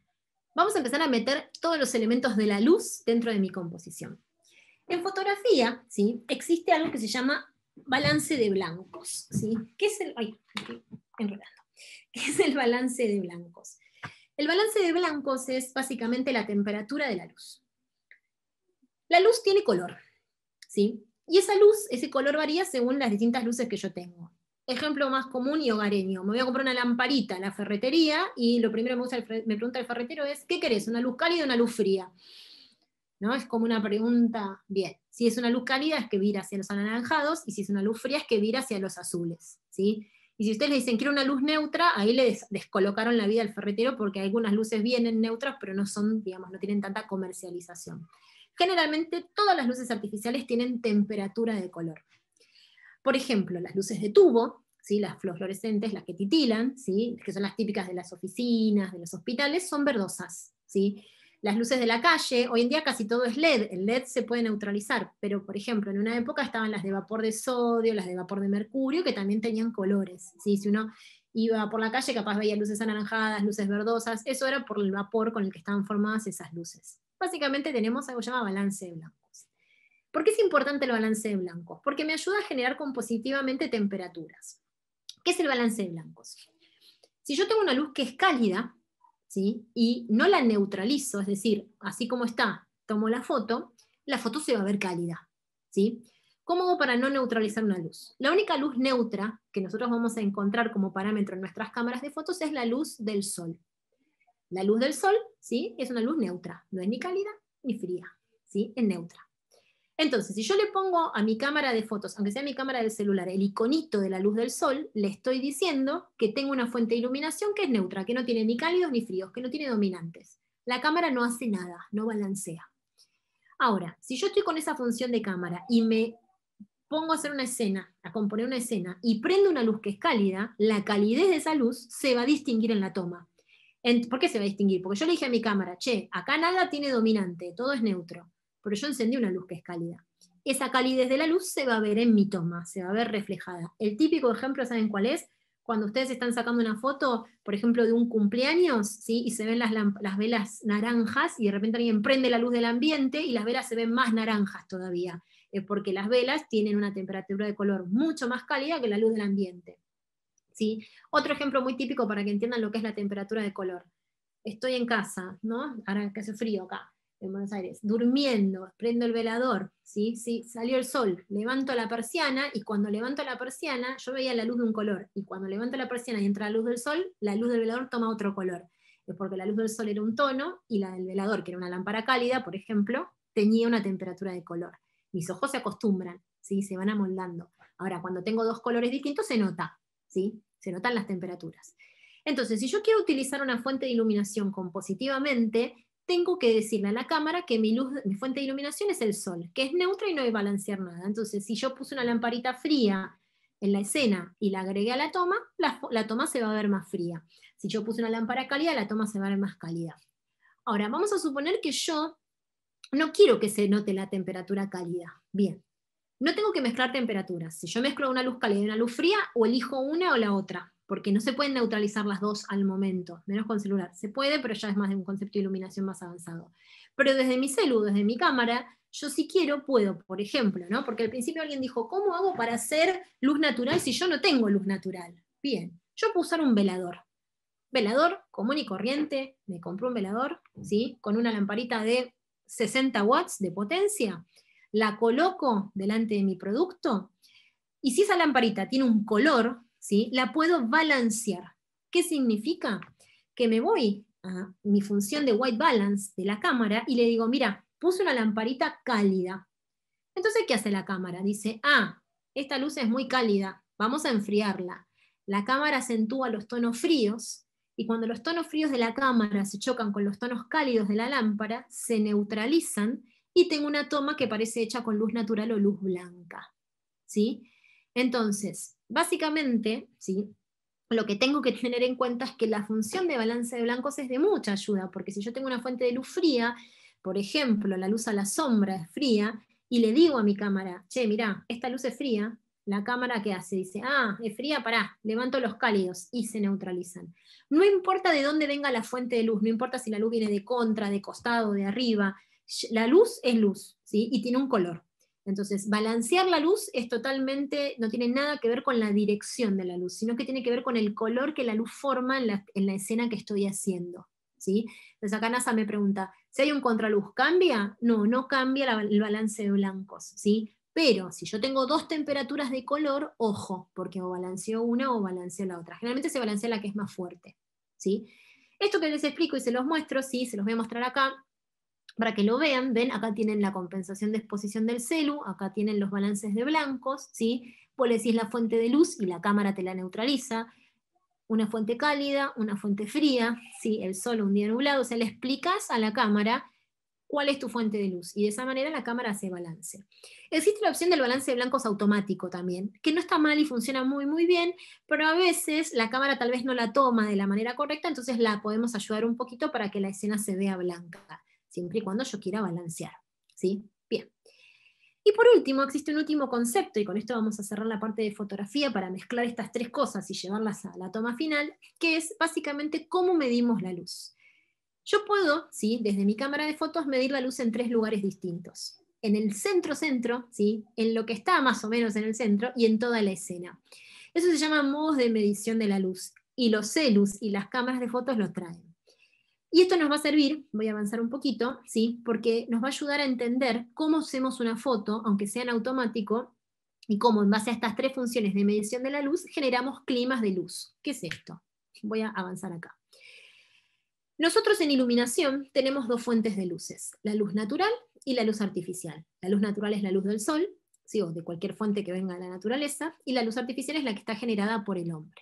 Vamos a empezar a meter todos los elementos de la luz dentro de mi composición. En fotografía, ¿sí? Existe algo que se llama balance de blancos. ¿Qué es el, balance de blancos? El balance de blancos es básicamente la temperatura de la luz. La luz tiene color, ¿sí? Y esa luz, ese color varía según las distintas luces que yo tengo. Ejemplo más común y hogareño. Me voy a comprar una lamparita en la ferretería y lo primero que me, me pregunta el ferretero es, ¿qué querés? ¿Una luz cálida o una luz fría? ¿no? Es como una pregunta, bien, si es una luz cálida es que vira hacia los anaranjados y si es una luz fría es que vira hacia los azules, Y si ustedes le dicen quiero una luz neutra, ahí les descolocaron la vida al ferretero porque algunas luces vienen neutras, pero no son, digamos, no tienen tanta comercialización. Generalmente todas las luces artificiales tienen temperatura de color. Por ejemplo, las luces de tubo, ¿sí? las fluorescentes, las que titilan, ¿sí? que son las típicas de las oficinas, de los hospitales, son verdosas. ¿sí? las luces de la calle, hoy en día casi todo es LED, el LED se puede neutralizar, pero por ejemplo, en una época estaban las de vapor de sodio, las de vapor de mercurio, que también tenían colores. Si uno iba por la calle, capaz veía luces anaranjadas, luces verdosas, eso era por el vapor con el que estaban formadas esas luces. Básicamente tenemos algo llamado balance de blancos. ¿Por qué es importante el balance de blancos? Porque me ayuda a generar compositivamente temperaturas. ¿Qué es el balance de blancos? Si yo tengo una luz que es cálida, y no la neutralizo, es decir, así como está, tomo la foto, la foto se va a ver cálida. ¿sí? ¿Cómo hago para no neutralizar una luz? La única luz neutra que nosotros vamos a encontrar como parámetro en nuestras cámaras de fotos es la luz del sol. La luz del sol ¿sí? es una luz neutra, no es ni cálida ni fría, ¿sí? es neutra. Entonces, si yo le pongo a mi cámara de fotos, aunque sea mi cámara del celular, el iconito de la luz del sol, le estoy diciendo que tengo una fuente de iluminación que es neutra, que no tiene ni cálidos ni fríos, que no tiene dominantes. La cámara no hace nada, no balancea. Ahora, si yo estoy con esa función de cámara y me pongo a hacer una escena, a componer una escena, y prendo una luz que es cálida, la calidez de esa luz se va a distinguir en la toma. ¿Por qué se va a distinguir? Porque yo le dije a mi cámara, che, acá nada tiene dominante, todo es neutro pero yo encendí una luz que es cálida. Esa calidez de la luz se va a ver en mi toma, se va a ver reflejada. El típico ejemplo, ¿saben cuál es? Cuando ustedes están sacando una foto, por ejemplo, de un cumpleaños, ¿sí? y se ven las, velas naranjas, y de repente alguien prende la luz del ambiente y las velas se ven más naranjas todavía, eh, porque las velas tienen una temperatura de color mucho más cálida que la luz del ambiente. ¿sí? Otro ejemplo muy típico para que entiendan lo que es la temperatura de color. Estoy en casa, ¿no? Ahora que hace frío acá en Buenos Aires, durmiendo, prendo el velador, ¿sí? ¿sí? salió el sol, levanto la persiana y cuando levanto la persiana yo veía la luz de un color y cuando levanto la persiana y entra la luz del sol, la luz del velador toma otro color. Es porque la luz del sol era un tono y la del velador, que era una lámpara cálida, por ejemplo, tenía una temperatura de color. Mis ojos se acostumbran, ¿sí? se van amoldando. Ahora, cuando tengo dos colores distintos se nota, ¿sí? se notan las temperaturas. Entonces, si yo quiero utilizar una fuente de iluminación compositivamente, tengo que decirle a la cámara que mi fuente de iluminación es el sol, que es neutra y no hay balancear nada. Entonces, si yo puse una lamparita fría en la escena y la agregué a la toma, la, la toma se va a ver más fría. Si yo puse una lámpara cálida, la toma se va a ver más cálida. Ahora, vamos a suponer que yo no quiero que se note la temperatura cálida. Bien. No tengo que mezclar temperaturas. Si yo mezclo una luz cálida y una luz fría, o elijo una o la otra porque no se pueden neutralizar las dos al momento, menos con celular. Se puede, pero ya es más de un concepto de iluminación más avanzado. Pero desde mi celu, desde mi cámara, yo si quiero puedo, por ejemplo, ¿no? Porque al principio alguien dijo, ¿cómo hago para hacer luz natural si yo no tengo luz natural? Bien, yo puedo usar un velador. Velador común y corriente, me compro un velador, ¿sí? Con una lamparita de 60 watts de potencia, la coloco delante de mi producto, y si esa lamparita tiene un color, ¿sí? La puedo balancear. ¿Qué significa? Que me voy a mi función de white balance de la cámara y le digo, mira, puse una lamparita cálida. Entonces, ¿qué hace la cámara? Dice, ah, esta luz es muy cálida, vamos a enfriarla. La cámara acentúa los tonos fríos y cuando los tonos fríos de la cámara se chocan con los tonos cálidos de la lámpara, se neutralizan y tengo una toma que parece hecha con luz natural o luz blanca. ¿Sí? Entonces, básicamente, ¿sí? lo que tengo que tener en cuenta es que la función de balance de blancos es de mucha ayuda, porque si yo tengo una fuente de luz fría, por ejemplo, la luz a la sombra es fría, y le digo a mi cámara, che, mirá, esta luz es fría, la cámara qué hace, dice, ah, es fría, pará, levanto los cálidos y se neutralizan. No importa de dónde venga la fuente de luz, no importa si la luz viene de contra, de costado, de arriba, la luz es luz, ¿sí? Y tiene un color. Entonces, balancear la luz es totalmente, no tiene nada que ver con la dirección de la luz, sino que tiene que ver con el color que la luz forma en la, escena que estoy haciendo. ¿sí? Entonces acá NASA me pregunta, si hay un contraluz, ¿cambia? No, no cambia el balance de blancos, ¿sí? Pero si yo tengo dos temperaturas de color, ojo, porque o balanceo una o balanceo la otra. Generalmente se balancea la que es más fuerte, ¿sí? Esto que les explico y se los muestro, sí, se los voy a mostrar acá, para que lo vean, ven, acá tienen la compensación de exposición del celu, acá tienen los balances de blancos, ¿sí? Vos le decís la fuente de luz y la cámara te la neutraliza, una fuente cálida, una fuente fría, ¿sí? el sol un día nublado, o sea, le explicas a la cámara cuál es tu fuente de luz y de esa manera la cámara hace balance. Existe la opción del balance de blancos automático también, que no está mal y funciona muy muy bien, pero a veces la cámara tal vez no la toma de la manera correcta, entonces la podemos ayudar un poquito para que la escena se vea blanca siempre y cuando yo quiera balancear. ¿sí? Bien. Y por último, existe un último concepto, y con esto vamos a cerrar la parte de fotografía para mezclar estas tres cosas y llevarlas a la toma final, que es básicamente cómo medimos la luz. Yo puedo, ¿sí? desde mi cámara de fotos, medir la luz en tres lugares distintos. En el centro-centro, ¿sí? en lo que está más o menos en el centro, y en toda la escena. Eso se llama modos de medición de la luz, y los celus y las cámaras de fotos lo traen. Y esto nos va a servir, voy a avanzar un poquito, ¿sí? porque nos va a ayudar a entender cómo hacemos una foto, aunque sea en automático, y cómo en base a estas tres funciones de medición de la luz generamos climas de luz. ¿Qué es esto? Voy a avanzar acá. Nosotros en iluminación tenemos dos fuentes de luces, la luz natural y la luz artificial. La luz natural es la luz del sol, o de cualquier fuente que venga de la naturaleza, y la luz artificial es la que está generada por el hombre.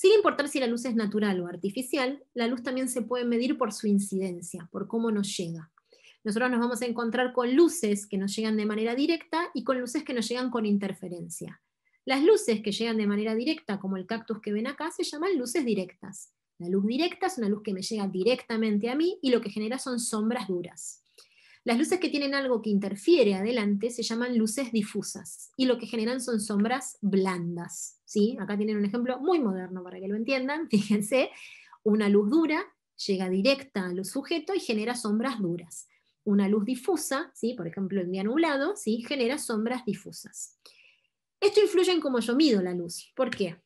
Sin importar si la luz es natural o artificial, la luz también se puede medir por su incidencia, por cómo nos llega. Nosotros nos vamos a encontrar con luces que nos llegan de manera directa y con luces que nos llegan con interferencia. Las luces que llegan de manera directa, como el cactus que ven acá, se llaman luces directas. La luz directa es una luz que me llega directamente a mí y lo que genera son sombras duras. Las luces que tienen algo que interfiere adelante se llaman luces difusas y lo que generan son sombras blandas. ¿sí? Acá tienen un ejemplo muy moderno para que lo entiendan. Fíjense, una luz dura llega directa al sujeto y genera sombras duras. Una luz difusa, ¿sí? por ejemplo el día nublado, ¿sí? genera sombras difusas. Esto influye en cómo yo mido la luz. ¿Por qué?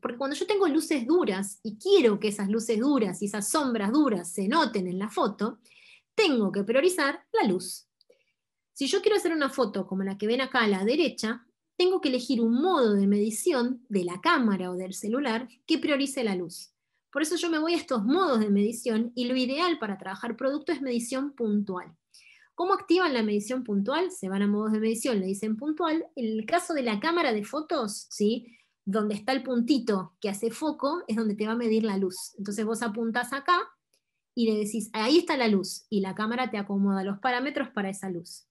Porque cuando yo tengo luces duras y quiero que esas luces duras y esas sombras duras se noten en la foto, tengo que priorizar la luz. Si yo quiero hacer una foto como la que ven acá a la derecha, tengo que elegir un modo de medición de la cámara o del celular que priorice la luz. Por eso yo me voy a estos modos de medición y lo ideal para trabajar producto es medición puntual. ¿Cómo activan la medición puntual? Se van a modos de medición, le dicen puntual. En el caso de la cámara de fotos, ¿sí? donde está el puntito que hace foco, es donde te va a medir la luz. Entonces vos apuntás acá y le decís, ahí está la luz, y la cámara te acomoda los parámetros para esa luz.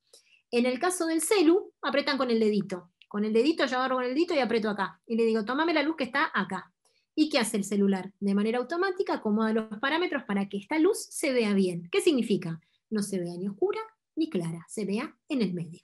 En el caso del celu, apretan con el dedito. Con el dedito, yo agarro con el dedito y aprieto acá. Y le digo, tomame la luz que está acá. ¿Y qué hace el celular? De manera automática acomoda los parámetros para que esta luz se vea bien. ¿Qué significa? No se vea ni oscura ni clara, se vea en el medio.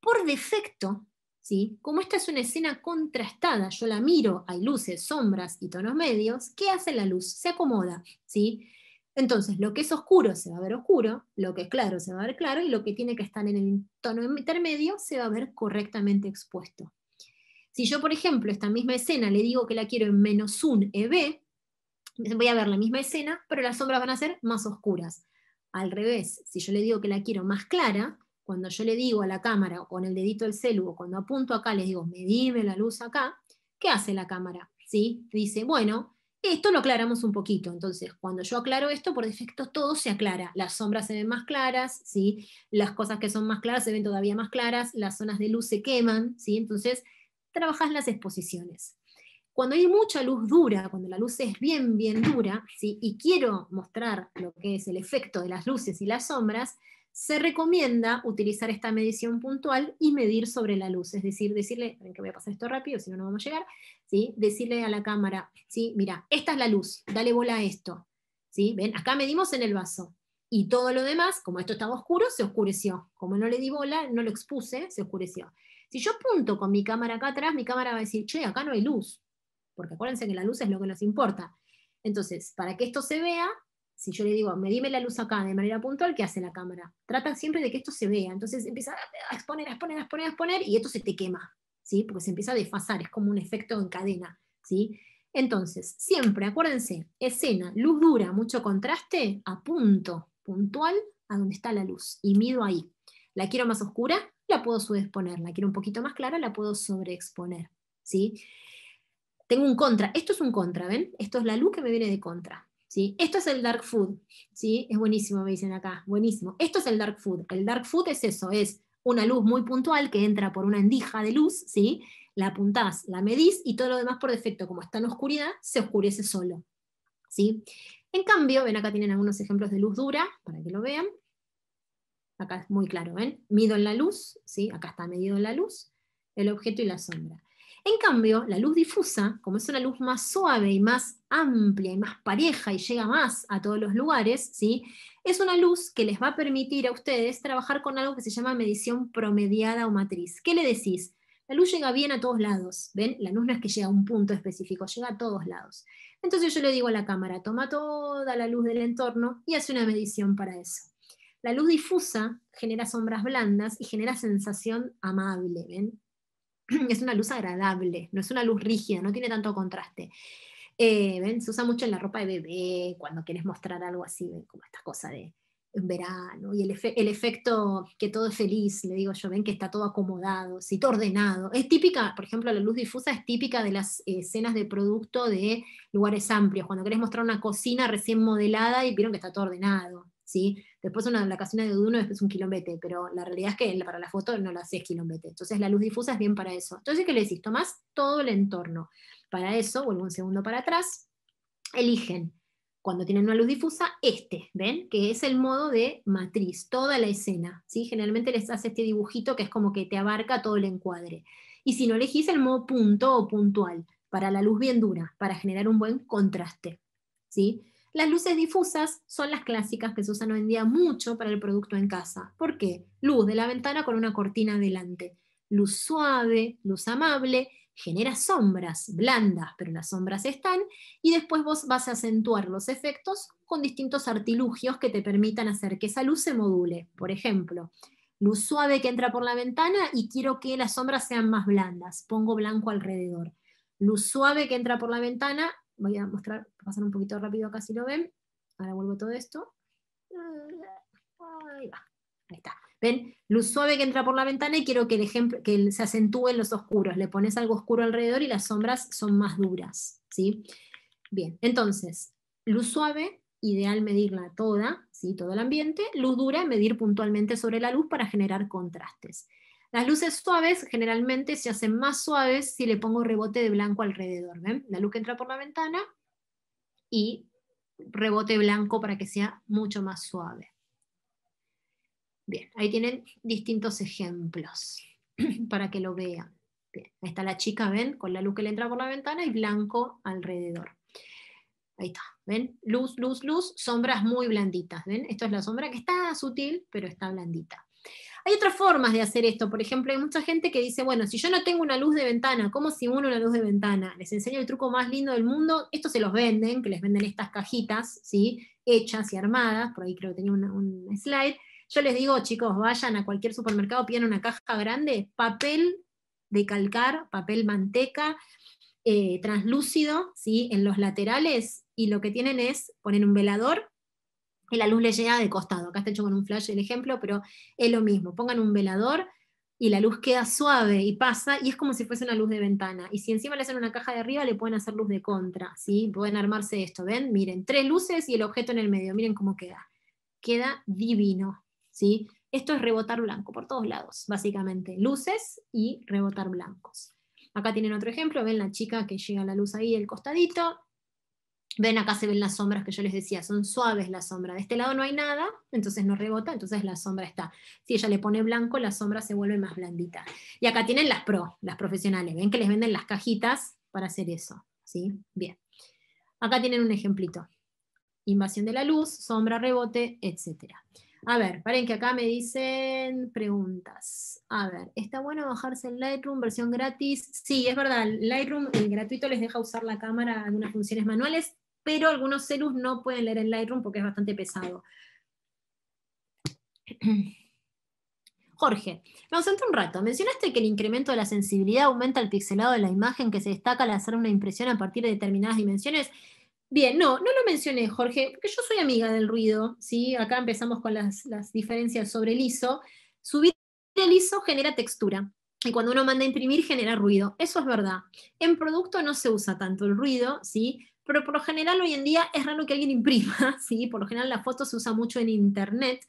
Por defecto, ¿sí? como esta es una escena contrastada, yo la miro, hay luces, sombras y tonos medios, ¿qué hace la luz? Se acomoda. ¿sí? Entonces, lo que es oscuro se va a ver oscuro, lo que es claro se va a ver claro y lo que tiene que estar en el tono intermedio se va a ver correctamente expuesto. Si yo, por ejemplo, esta misma escena le digo que la quiero en menos un EB, voy a ver la misma escena, pero las sombras van a ser más oscuras. Al revés, si yo le digo que la quiero más clara, cuando yo le digo a la cámara o con el dedito del celu o cuando apunto acá, le digo, medime la luz acá, ¿qué hace la cámara? ¿Sí? Dice, bueno, esto lo aclaramos un poquito, entonces cuando yo aclaro esto, por defecto todo se aclara, las sombras se ven más claras, ¿sí? las cosas que son más claras se ven todavía más claras, las zonas de luz se queman, ¿sí? entonces trabajas las exposiciones. Cuando hay mucha luz dura, cuando la luz es bien, bien dura, ¿sí? y quiero mostrar lo que es el efecto de las luces y las sombras, se recomienda utilizar esta medición puntual y medir sobre la luz, es decir, decirle, que voy a pasar esto rápido, si no, no vamos a llegar, ¿sí? decirle a la cámara, ¿sí? mira, esta es la luz, dale bola a esto, ¿sí? ven, acá medimos en el vaso, y todo lo demás, como esto estaba oscuro, se oscureció, como no le di bola, no lo expuse, se oscureció. Si yo punto con mi cámara acá atrás, mi cámara va a decir, che, acá no hay luz, porque acuérdense que la luz es lo que nos importa. Entonces, para que esto se vea, si yo le digo, me dime la luz acá de manera puntual, ¿qué hace la cámara? Trata siempre de que esto se vea. Entonces empieza a exponer, a exponer, a exponer, a exponer, y esto se te quema, ¿sí? Porque se empieza a desfasar, es como un efecto en cadena, ¿sí? Entonces, siempre, acuérdense, escena, luz dura, mucho contraste, a punto, puntual a donde está la luz y mido ahí. La quiero más oscura, la puedo subexponer. La quiero un poquito más clara, la puedo sobreexponer, ¿sí? Tengo un contra, esto es un contra, ¿ven? Esto es la luz que me viene de contra. Esto es el dark food, ¿sí? Es buenísimo, me dicen acá, buenísimo. Esto es el dark food. El dark food es eso, es una luz muy puntual que entra por una endija de luz, ¿sí? La apuntás, la medís y todo lo demás por defecto, como está en oscuridad, se oscurece solo, ¿sí? En cambio, ven acá tienen algunos ejemplos de luz dura, para que lo vean. Acá es muy claro, ¿ven? Mido en la luz, ¿sí? Acá está medido en la luz, el objeto y la sombra. En cambio, la luz difusa, como es una luz más suave y más amplia y más pareja y llega más a todos los lugares, ¿sí? es una luz que les va a permitir a ustedes trabajar con algo que se llama medición promediada o matriz. ¿Qué le decís? La luz llega bien a todos lados, ¿ven? La luz no es que llega a un punto específico, llega a todos lados. Entonces yo le digo a la cámara, toma toda la luz del entorno y hace una medición para eso. La luz difusa genera sombras blandas y genera sensación amable, ¿ven? es una luz agradable, no es una luz rígida, no tiene tanto contraste. Eh, Se usa mucho en la ropa de bebé, cuando quieres mostrar algo así, como esta cosa de verano, y el, efecto que todo es feliz, le digo yo, ven que está todo acomodado, todo ordenado. Es típica, por ejemplo, la luz difusa es típica de las escenas de producto de lugares amplios, cuando querés mostrar una cocina recién modelada y vieron que está todo ordenado, ¿sí? Después una casina de uno es un quilombete, pero la realidad es que para la foto no la haces quilombete. Entonces la luz difusa es bien para eso. Entonces, que le decís? Tomás todo el entorno. Para eso, vuelvo un segundo para atrás, eligen cuando tienen una luz difusa, este, ¿ven? Que es el modo de matriz, toda la escena, ¿sí? Generalmente les hace este dibujito que es como que te abarca todo el encuadre. Y si no elegís el modo punto o puntual, para la luz bien dura, para generar un buen contraste, ¿sí? Las luces difusas son las clásicas que se usan hoy en día mucho para el producto en casa. ¿Por qué? Luz de la ventana con una cortina delante. Luz suave, luz amable, genera sombras blandas, pero las sombras están, y después vos vas a acentuar los efectos con distintos artilugios que te permitan hacer que esa luz se module. Por ejemplo, luz suave que entra por la ventana y quiero que las sombras sean más blandas, pongo blanco alrededor. Luz suave que entra por la ventana voy a mostrar, pasar un poquito rápido acá si lo ven. Ahora vuelvo todo esto. Ahí va. Ahí está. ¿Ven? Luz suave que entra por la ventana y quiero que, el ejemplo, que se acentúen los oscuros. Le pones algo oscuro alrededor y las sombras son más duras. ¿sí? Bien, entonces, luz suave, ideal medirla toda, ¿sí? todo el ambiente. Luz dura, medir puntualmente sobre la luz para generar contrastes. Las luces suaves generalmente se hacen más suaves si le pongo rebote de blanco alrededor. ¿ven? La luz que entra por la ventana y rebote blanco para que sea mucho más suave. Bien, ahí tienen distintos ejemplos para que lo vean. ahí está la chica, ¿ven? Con la luz que le entra por la ventana y blanco alrededor. Ahí está, ¿ven? Luz, luz, luz, sombras muy blanditas, ¿ven? Esto es la sombra que está sutil, pero está blandita. Hay otras formas de hacer esto. Por ejemplo, hay mucha gente que dice, bueno, si yo no tengo una luz de ventana, ¿cómo simulo una luz de ventana? Les enseño el truco más lindo del mundo. Esto se los venden, que les venden estas cajitas, ¿sí? Hechas y armadas. Por ahí creo que tenía un, slide. Yo les digo, chicos, vayan a cualquier supermercado, pidan una caja grande, papel de calcar, papel manteca, eh, translúcido, ¿sí? En los laterales, y lo que tienen es poner un velador y la luz le llega de costado. Acá está hecho con un flash el ejemplo, pero es lo mismo. Pongan un velador y la luz queda suave y pasa y es como si fuese una luz de ventana. Y si encima le hacen una caja de arriba, le pueden hacer luz de contra, ¿sí? Pueden armarse esto, ¿ven? Miren, tres luces y el objeto en el medio, miren cómo queda. Queda divino, ¿sí? Esto es rebotar blanco por todos lados, básicamente. Luces y rebotar blancos. Acá tienen otro ejemplo, ven la chica que llega la luz ahí del costadito, Ven acá se ven las sombras que yo les decía, son suaves las sombras. De este lado no hay nada, entonces no rebota, entonces la sombra está. Si ella le pone blanco, la sombra se vuelve más blandita. Y acá tienen las pro, las profesionales. Ven que les venden las cajitas para hacer eso. ¿sí? Bien. Acá tienen un ejemplito. Invasión de la luz, sombra, rebote, etc. A ver, paren que acá me dicen preguntas. A ver, ¿está bueno bajarse el Lightroom versión gratis? Sí, es verdad, Lightroom, el gratuito les deja usar la cámara algunas funciones manuales pero algunos celus no pueden leer en Lightroom porque es bastante pesado. Jorge, me ausenté un rato. Mencionaste que el incremento de la sensibilidad aumenta el pixelado de la imagen que se destaca al hacer una impresión a partir de determinadas dimensiones. Bien, no, no lo mencioné, Jorge, porque yo soy amiga del ruido, ¿sí? Acá empezamos con las, las diferencias sobre el ISO. Subir el ISO genera textura, y cuando uno manda a imprimir genera ruido. Eso es verdad. En producto no se usa tanto el ruido, ¿sí? pero por lo general hoy en día es raro que alguien imprima, ¿sí? Por lo general la foto se usa mucho en internet,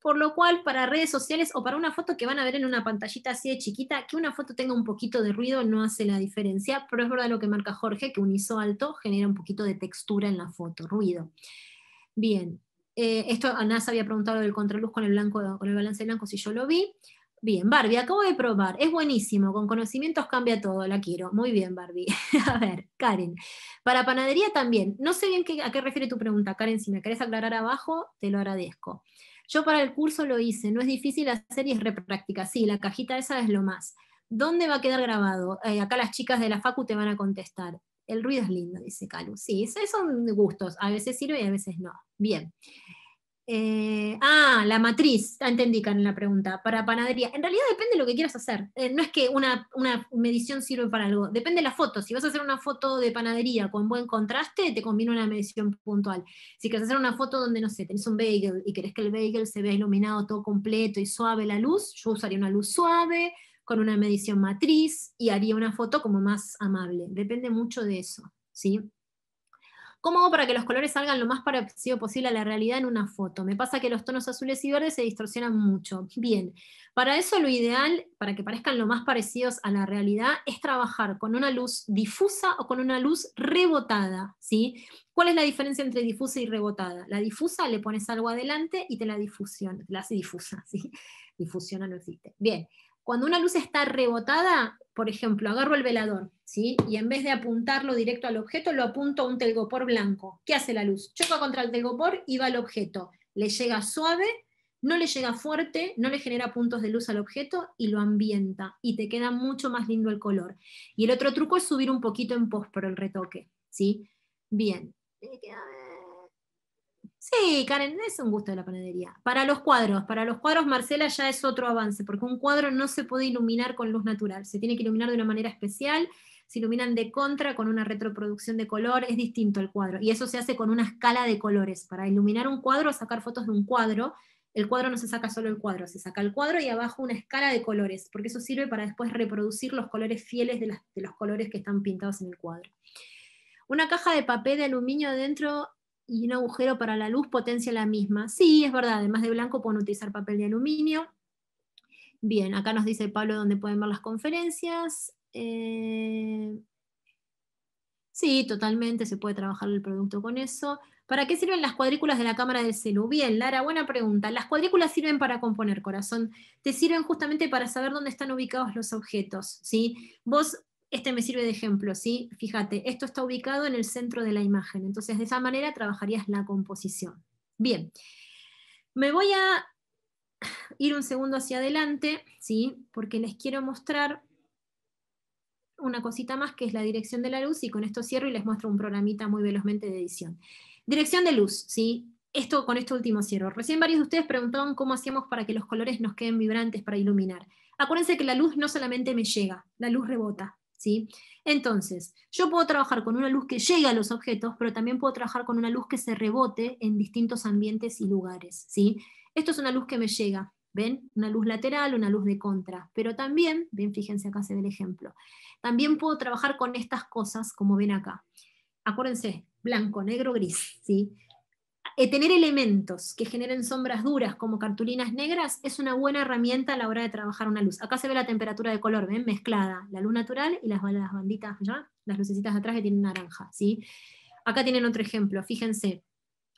por lo cual para redes sociales o para una foto que van a ver en una pantallita así de chiquita, que una foto tenga un poquito de ruido no hace la diferencia, pero es verdad lo que marca Jorge, que un ISO alto genera un poquito de textura en la foto, ruido. Bien, eh, esto esto se había preguntado del contraluz con el, blanco, con el balance blanco, si yo lo vi. Bien, Barbie, acabo de probar. Es buenísimo. Con conocimientos cambia todo. La quiero. Muy bien, Barbie. a ver, Karen. Para panadería también. No sé bien qué, a qué refiere tu pregunta, Karen. Si me querés aclarar abajo, te lo agradezco. Yo para el curso lo hice. No es difícil hacer y es repráctica. Sí, la cajita esa es lo más. ¿Dónde va a quedar grabado? Eh, acá las chicas de la Facu te van a contestar. El ruido es lindo, dice Calu. Sí, son gustos. A veces sirve y a veces no. Bien. Eh, ah, la matriz, entendí en la pregunta, para panadería. En realidad depende de lo que quieras hacer. Eh, no es que una, medición sirve para algo, depende de la foto. Si vas a hacer una foto de panadería con buen contraste, te conviene una medición puntual. Si quieres hacer una foto donde, no sé, tenés un bagel y querés que el bagel se vea iluminado todo completo y suave la luz, yo usaría una luz suave con una medición matriz y haría una foto como más amable. Depende mucho de eso, ¿sí? ¿Cómo hago para que los colores salgan lo más parecido posible a la realidad en una foto? Me pasa que los tonos azules y verdes se distorsionan mucho. Bien, para eso lo ideal, para que parezcan lo más parecidos a la realidad, es trabajar con una luz difusa o con una luz rebotada. ¿sí? ¿Cuál es la diferencia entre difusa y rebotada? La difusa le pones algo adelante y te la difusión, la hace difusa. Difusión no existe. Bien, cuando una luz está rebotada, por ejemplo, agarro el velador, ¿sí? Y en vez de apuntarlo directo al objeto, lo apunto a un telgopor blanco. ¿Qué hace la luz? Choca contra el telgopor y va al objeto. Le llega suave, no le llega fuerte, no le genera puntos de luz al objeto y lo ambienta. Y te queda mucho más lindo el color. Y el otro truco es subir un poquito en pos por el retoque, ¿sí? Bien. Eh, Sí, Karen, es un gusto de la panadería. Para los cuadros, para los cuadros Marcela ya es otro avance, porque un cuadro no se puede iluminar con luz natural, se tiene que iluminar de una manera especial, se iluminan de contra con una retroproducción de color, es distinto el cuadro, y eso se hace con una escala de colores, para iluminar un cuadro, sacar fotos de un cuadro, el cuadro no se saca solo el cuadro, se saca el cuadro y abajo una escala de colores, porque eso sirve para después reproducir los colores fieles de, de los colores que están pintados en el cuadro. Una caja de papel de aluminio dentro y un agujero para la luz potencia la misma. Sí, es verdad, además de blanco pueden utilizar papel de aluminio. Bien, acá nos dice Pablo dónde pueden ver las conferencias. Eh, sí, totalmente, se puede trabajar el producto con eso. ¿Para qué sirven las cuadrículas de la cámara de celu? Bien, Lara, buena pregunta. Las cuadrículas sirven para componer, corazón. Te sirven justamente para saber dónde están ubicados los objetos. ¿sí? Vos este me sirve de ejemplo, ¿sí? Fíjate, esto está ubicado en el centro de la imagen, entonces de esa manera trabajarías la composición. Bien, me voy a ir un segundo hacia adelante, ¿sí? Porque les quiero mostrar una cosita más que es la dirección de la luz y con esto cierro y les muestro un programita muy velozmente de edición. Dirección de luz, ¿sí? Esto, con esto último cierro. Recién varios de ustedes preguntaron cómo hacíamos para que los colores nos queden vibrantes para iluminar. Acuérdense que la luz no solamente me llega, la luz rebota. ¿sí? Entonces, yo puedo trabajar con una luz que llega a los objetos, pero también puedo trabajar con una luz que se rebote en distintos ambientes y lugares, Esto es una luz que me llega, ¿ven? Una luz lateral, una luz de contra, pero también, bien fíjense acá se ve el ejemplo. También puedo trabajar con estas cosas, como ven acá. Acuérdense, blanco, negro, gris, ¿sí? Eh, tener elementos que generen sombras duras como cartulinas negras es una buena herramienta a la hora de trabajar una luz. Acá se ve la temperatura de color, ven, mezclada, la luz natural y las, banditas las lucecitas de atrás que tienen naranja, ¿sí? Acá tienen otro ejemplo, fíjense,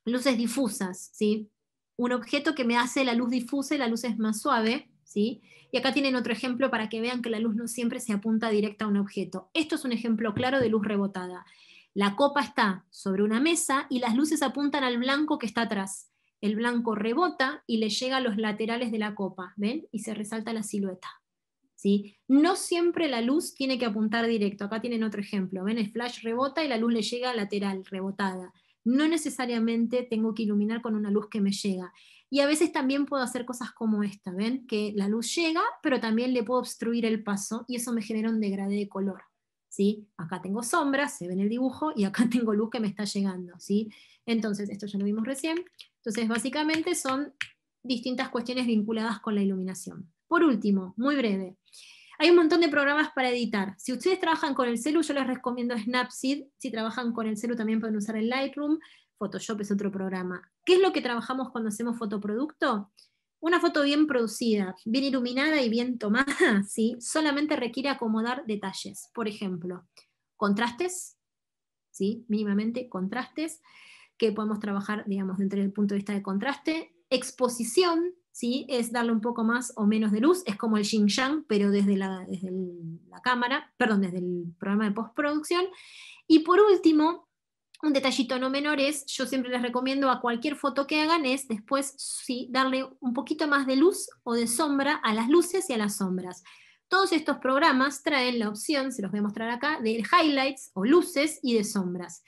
luces difusas, ¿sí? Un objeto que me hace la luz difusa y la luz es más suave, ¿sí? Y acá tienen otro ejemplo para que vean que la luz no siempre se apunta directa a un objeto. Esto es un ejemplo claro de luz rebotada. La copa está sobre una mesa y las luces apuntan al blanco que está atrás. El blanco rebota y le llega a los laterales de la copa, ¿ven? Y se resalta la silueta. ¿Sí? No siempre la luz tiene que apuntar directo. Acá tienen otro ejemplo. ¿Ven? El flash rebota y la luz le llega lateral, rebotada. No necesariamente tengo que iluminar con una luz que me llega. Y a veces también puedo hacer cosas como esta, ¿ven? Que la luz llega, pero también le puedo obstruir el paso y eso me genera un degradé de color. Acá tengo sombras, se ve en el dibujo, y acá tengo luz que me está llegando, ¿sí? Entonces, esto ya lo vimos recién. Entonces, básicamente son distintas cuestiones vinculadas con la iluminación. Por último, muy breve, hay un montón de programas para editar. Si ustedes trabajan con el celu, yo les recomiendo Snapseed. Si trabajan con el celu, también pueden usar el Lightroom. Photoshop es otro programa. ¿Qué es lo que trabajamos cuando hacemos fotoproducto? Una foto bien producida, bien iluminada y bien tomada, ¿sí? solamente requiere acomodar detalles. Por ejemplo, contrastes, ¿sí? mínimamente contrastes, que podemos trabajar, digamos, desde el punto de vista de contraste. Exposición, ¿sí? es darle un poco más o menos de luz, es como el yin pero desde la cámara, perdón, desde el programa de postproducción. Y por último, un detallito no menor es, yo siempre les recomiendo a cualquier foto que hagan, es después sí, darle un poquito más de luz o de sombra a las luces y a las sombras. Todos estos programas traen la opción, se los voy a mostrar acá, de highlights o luces y de sombras.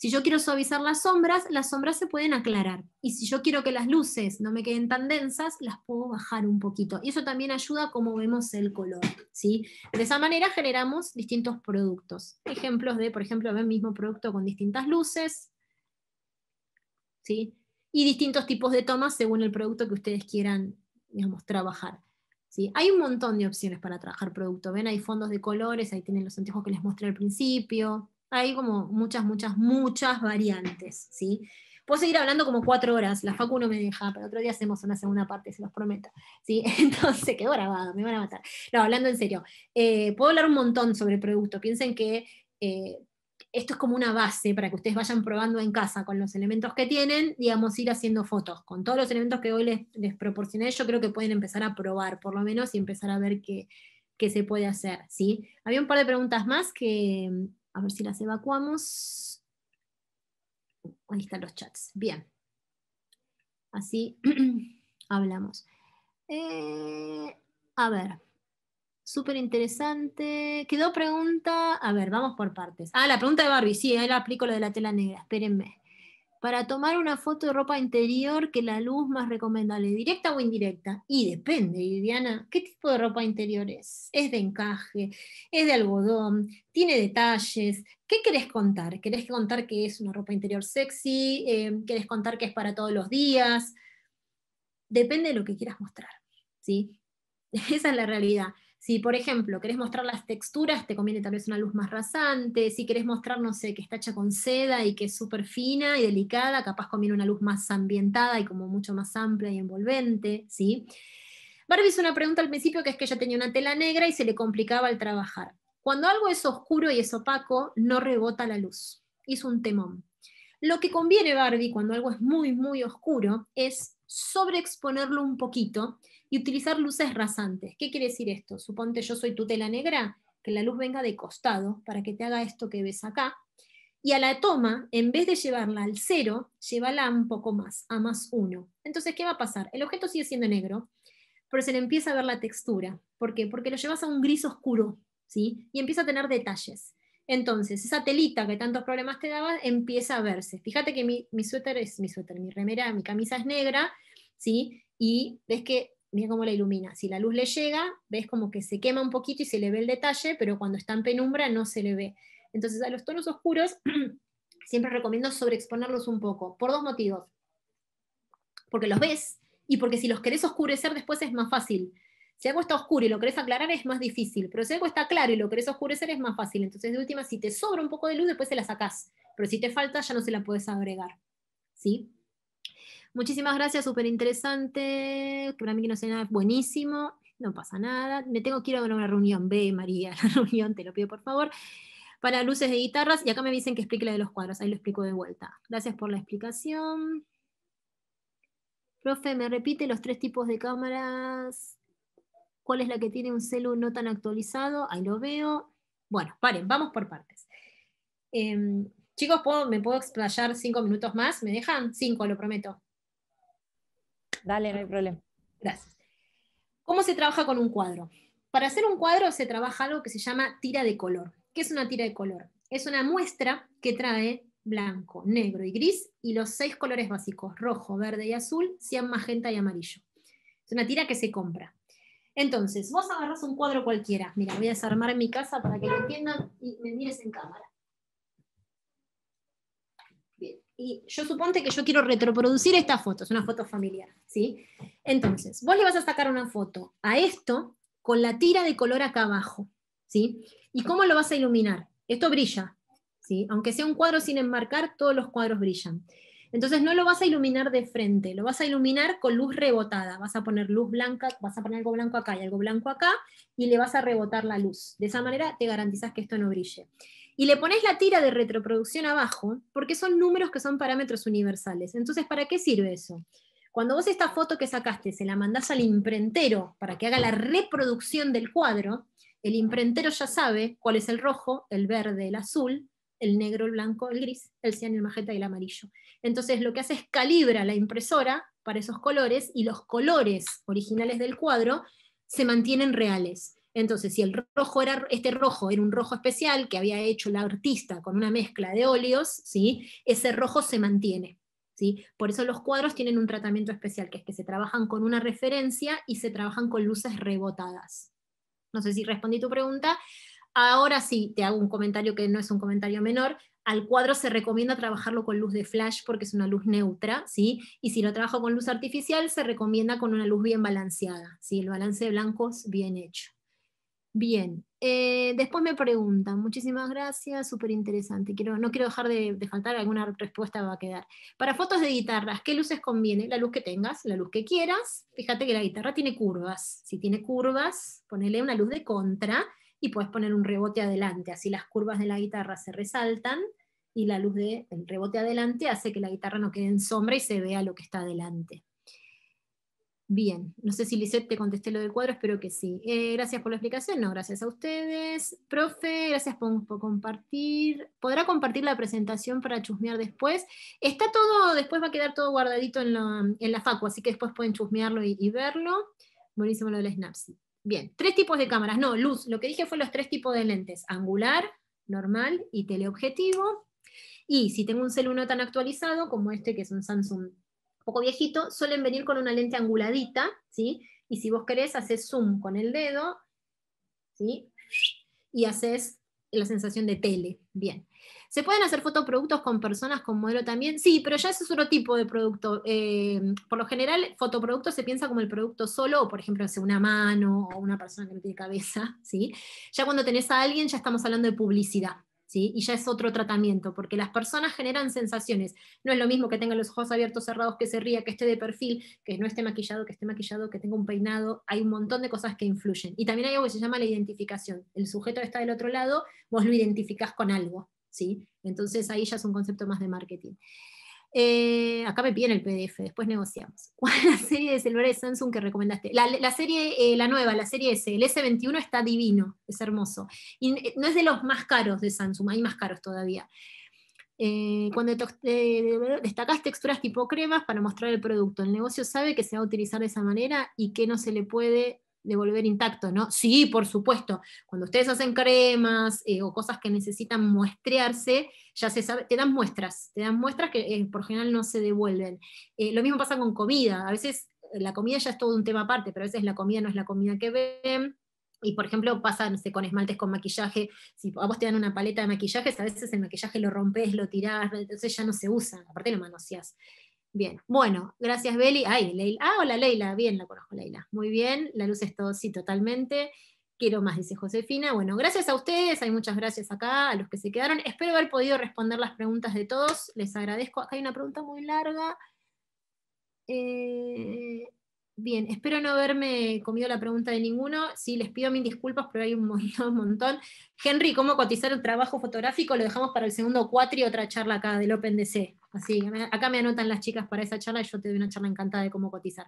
Si yo quiero suavizar las sombras, las sombras se pueden aclarar. Y si yo quiero que las luces no me queden tan densas, las puedo bajar un poquito. Y eso también ayuda como vemos el color. ¿sí? De esa manera generamos distintos productos. Ejemplos de, por ejemplo, el mismo producto con distintas luces. ¿sí? Y distintos tipos de tomas según el producto que ustedes quieran digamos, trabajar. ¿Sí? Hay un montón de opciones para trabajar producto. Ven, hay fondos de colores, ahí tienen los antiguos que les mostré al principio hay como muchas, muchas, muchas variantes, ¿sí? Puedo seguir hablando como cuatro horas, la facu no me deja, pero otro día hacemos una segunda parte, se los prometo. ¿sí? Entonces quedó grabado, me van a matar. No, hablando en serio, eh, puedo hablar un montón sobre el producto. Piensen que eh, esto es como una base para que ustedes vayan probando en casa con los elementos que tienen, digamos, ir haciendo fotos. Con todos los elementos que hoy les, les proporcioné, yo creo que pueden empezar a probar, por lo menos, y empezar a ver qué, se puede hacer. ¿sí? Había un par de preguntas más que a ver si las evacuamos. Ahí están los chats. Bien. Así hablamos. Eh, a ver. Súper interesante. Quedó pregunta. A ver, vamos por partes. Ah, la pregunta de Barbie. Sí, ahí la aplico lo de la tela negra. Espérenme para tomar una foto de ropa interior que la luz más recomendable, directa o indirecta. Y depende, Viviana, ¿qué tipo de ropa interior es? ¿Es de encaje? ¿Es de algodón? ¿Tiene detalles? ¿Qué querés contar? ¿Querés contar que es una ropa interior sexy? Eh, ¿Querés contar que es para todos los días? Depende de lo que quieras mostrar. ¿sí? Esa es la realidad. Si, por ejemplo, querés mostrar las texturas, te conviene tal vez una luz más rasante. Si querés mostrar, no sé, que está hecha con seda y que es súper fina y delicada, capaz conviene una luz más ambientada y como mucho más amplia y envolvente, ¿sí? Barbie hizo una pregunta al principio que es que ella tenía una tela negra y se le complicaba al trabajar. Cuando algo es oscuro y es opaco, no rebota la luz. Hizo un temón. Lo que conviene Barbie cuando algo es muy, muy oscuro es sobreexponerlo un poquito y utilizar luces rasantes. ¿Qué quiere decir esto? Suponte yo soy tu tela negra, que la luz venga de costado para que te haga esto que ves acá. Y a la toma, en vez de llevarla al cero, llévala un poco más, a más uno. Entonces, ¿qué va a pasar? El objeto sigue siendo negro, pero se le empieza a ver la textura. ¿Por qué? Porque lo llevas a un gris oscuro, ¿sí? Y empieza a tener detalles. Entonces, esa telita que tantos problemas te daba empieza a verse. Fíjate que mi, suéter es mi suéter, mi remera, mi camisa es negra, ¿sí? Y ves que, mira cómo la ilumina. Si la luz le llega, ves como que se quema un poquito y se le ve el detalle, pero cuando está en penumbra no se le ve. Entonces, a los tonos oscuros siempre recomiendo sobreexponerlos un poco, por dos motivos. Porque los ves y porque si los querés oscurecer después es más fácil. Si algo está oscuro y lo querés aclarar es más difícil, pero si algo está claro y lo querés oscurecer es más fácil. Entonces, de última, si te sobra un poco de luz, después se la sacás, pero si te falta ya no se la puedes agregar. ¿Sí? Muchísimas gracias, súper interesante. Para mí que no sé nada, buenísimo. No pasa nada. Me tengo que ir a una reunión. Ve, María, la reunión, te lo pido por favor. Para luces de guitarras, y acá me dicen que explique la de los cuadros. Ahí lo explico de vuelta. Gracias por la explicación. Profe, me repite los tres tipos de cámaras cuál es la que tiene un celu no tan actualizado, ahí lo veo. Bueno, paren, vamos por partes. Em, chicos, ¿me puedo explayar cinco minutos más? ¿Me dejan? Cinco, lo prometo. Dale, no hay problema. Gracias. ¿Cómo se trabaja con un cuadro? Para hacer un cuadro se trabaja algo que se llama tira de color. ¿Qué es una tira de color? Es una muestra que trae blanco, negro y gris y los seis colores básicos, rojo, verde y azul, cian, magenta y amarillo. Es una tira que se compra. Entonces, vos agarras un cuadro cualquiera. Mira, voy a desarmar mi casa para que lo entiendan y me mires en cámara. Bien. Y yo suponte que yo quiero retroproducir esta foto, es una foto familiar, ¿sí? Entonces, vos le vas a sacar una foto a esto con la tira de color acá abajo, ¿sí? ¿Y cómo lo vas a iluminar? Esto brilla, ¿sí? Aunque sea un cuadro sin enmarcar, todos los cuadros brillan. Entonces no lo vas a iluminar de frente, lo vas a iluminar con luz rebotada. Vas a poner luz blanca, vas a poner algo blanco acá y algo blanco acá y le vas a rebotar la luz. De esa manera te garantizas que esto no brille. Y le pones la tira de retroproducción abajo porque son números que son parámetros universales. Entonces, ¿para qué sirve eso? Cuando vos esta foto que sacaste se la mandás al imprentero para que haga la reproducción del cuadro, el imprentero ya sabe cuál es el rojo, el verde, el azul, el negro, el blanco, el gris, el cian, el magenta y el amarillo. Entonces lo que hace es calibra la impresora para esos colores y los colores originales del cuadro se mantienen reales. Entonces, si el rojo era, este rojo era un rojo especial que había hecho la artista con una mezcla de óleos, ¿sí? ese rojo se mantiene. ¿sí? Por eso los cuadros tienen un tratamiento especial, que es que se trabajan con una referencia y se trabajan con luces rebotadas. No sé si respondí tu pregunta. Ahora sí, te hago un comentario que no es un comentario menor al cuadro se recomienda trabajarlo con luz de flash porque es una luz neutra, ¿sí? Y si lo trabajo con luz artificial, se recomienda con una luz bien balanceada, ¿sí? El balance de blancos bien hecho. Bien, eh, después me preguntan, muchísimas gracias, súper interesante, quiero, no quiero dejar de, de, faltar, alguna respuesta va a quedar. Para fotos de guitarras, ¿qué luces conviene? La luz que tengas, la luz que quieras, fíjate que la guitarra tiene curvas, si tiene curvas, ponele una luz de contra y puedes poner un rebote adelante, así las curvas de la guitarra se resaltan y la luz del de, rebote adelante hace que la guitarra no quede en sombra y se vea lo que está adelante. Bien, no sé si Lisette te contesté lo del cuadro, espero que sí. Eh, gracias por la explicación, no, gracias a ustedes. Profe, gracias por, compartir. ¿Podrá compartir la presentación para chusmear después? Está todo, después va a quedar todo guardadito en la, en facu, así que después pueden chusmearlo y, verlo. Buenísimo lo del la Snapseed. Bien, tres tipos de cámaras, no, luz, lo que dije fue los tres tipos de lentes, angular, normal y teleobjetivo. Y si tengo un celular no tan actualizado, como este que es un Samsung poco viejito, suelen venir con una lente anguladita, ¿sí? Y si vos querés, haces zoom con el dedo, ¿sí? Y haces la sensación de tele. Bien. ¿Se pueden hacer fotoproductos con personas con modelo también? Sí, pero ya ese es otro tipo de producto. Eh, por lo general, Fotoproductos se piensa como el producto solo, o por ejemplo, hace una mano o una persona que no tiene cabeza. ¿sí? Ya cuando tenés a alguien, ya estamos hablando de publicidad y ya es otro tratamiento, porque las personas generan sensaciones. No es lo mismo que tenga los ojos abiertos, cerrados, que se ría, que esté de perfil, que no esté maquillado, que esté maquillado, que tenga un peinado. Hay un montón de cosas que influyen. Y también hay algo que se llama la identificación. El sujeto está del otro lado, vos lo identificás con algo. ¿sí? Entonces ahí ya es un concepto más de marketing. Eh, acá me piden el PDF, después negociamos. ¿Cuál es la serie de celulares Samsung que recomendaste? La, serie, eh, la nueva, la serie S, el S21 está divino, es hermoso. Y eh, no es de los más caros de Samsung, hay más caros todavía. cuando destacas texturas tipo cremas para mostrar el producto, el negocio sabe que se va a utilizar de esa manera y que no se le puede devolver intacto, ¿no? Sí, por supuesto. Cuando ustedes hacen cremas eh, o cosas que necesitan muestrearse, ya se sabe, te dan muestras, te dan muestras que eh, por general no se devuelven. Eh, lo mismo pasa con comida. A veces la comida ya es todo un tema aparte, pero a veces la comida no es la comida que ven. Y por ejemplo, pasa no sé, con esmaltes, con maquillaje. Si a vos te dan una paleta de maquillajes, a veces el maquillaje lo rompes, lo tirás, entonces ya no se usa, aparte lo manoseás. Bien, bueno, gracias Beli. Ay, Leila. Ah, hola Leila, bien, la conozco Leila. Muy bien, la luz es todo, sí, totalmente. Quiero más, dice Josefina. Bueno, gracias a ustedes, hay muchas gracias acá, a los que se quedaron. Espero haber podido responder las preguntas de todos, les agradezco. Acá hay una pregunta muy larga. Eh, bien, espero no haberme comido la pregunta de ninguno. Sí, les pido mil disculpas, pero hay un montón, un montón. Henry, ¿cómo cotizar el trabajo fotográfico? Lo dejamos para el segundo cuatri, otra charla acá del Open OpenDC. Así, acá me anotan las chicas para esa charla y yo te doy una charla encantada de cómo cotizar.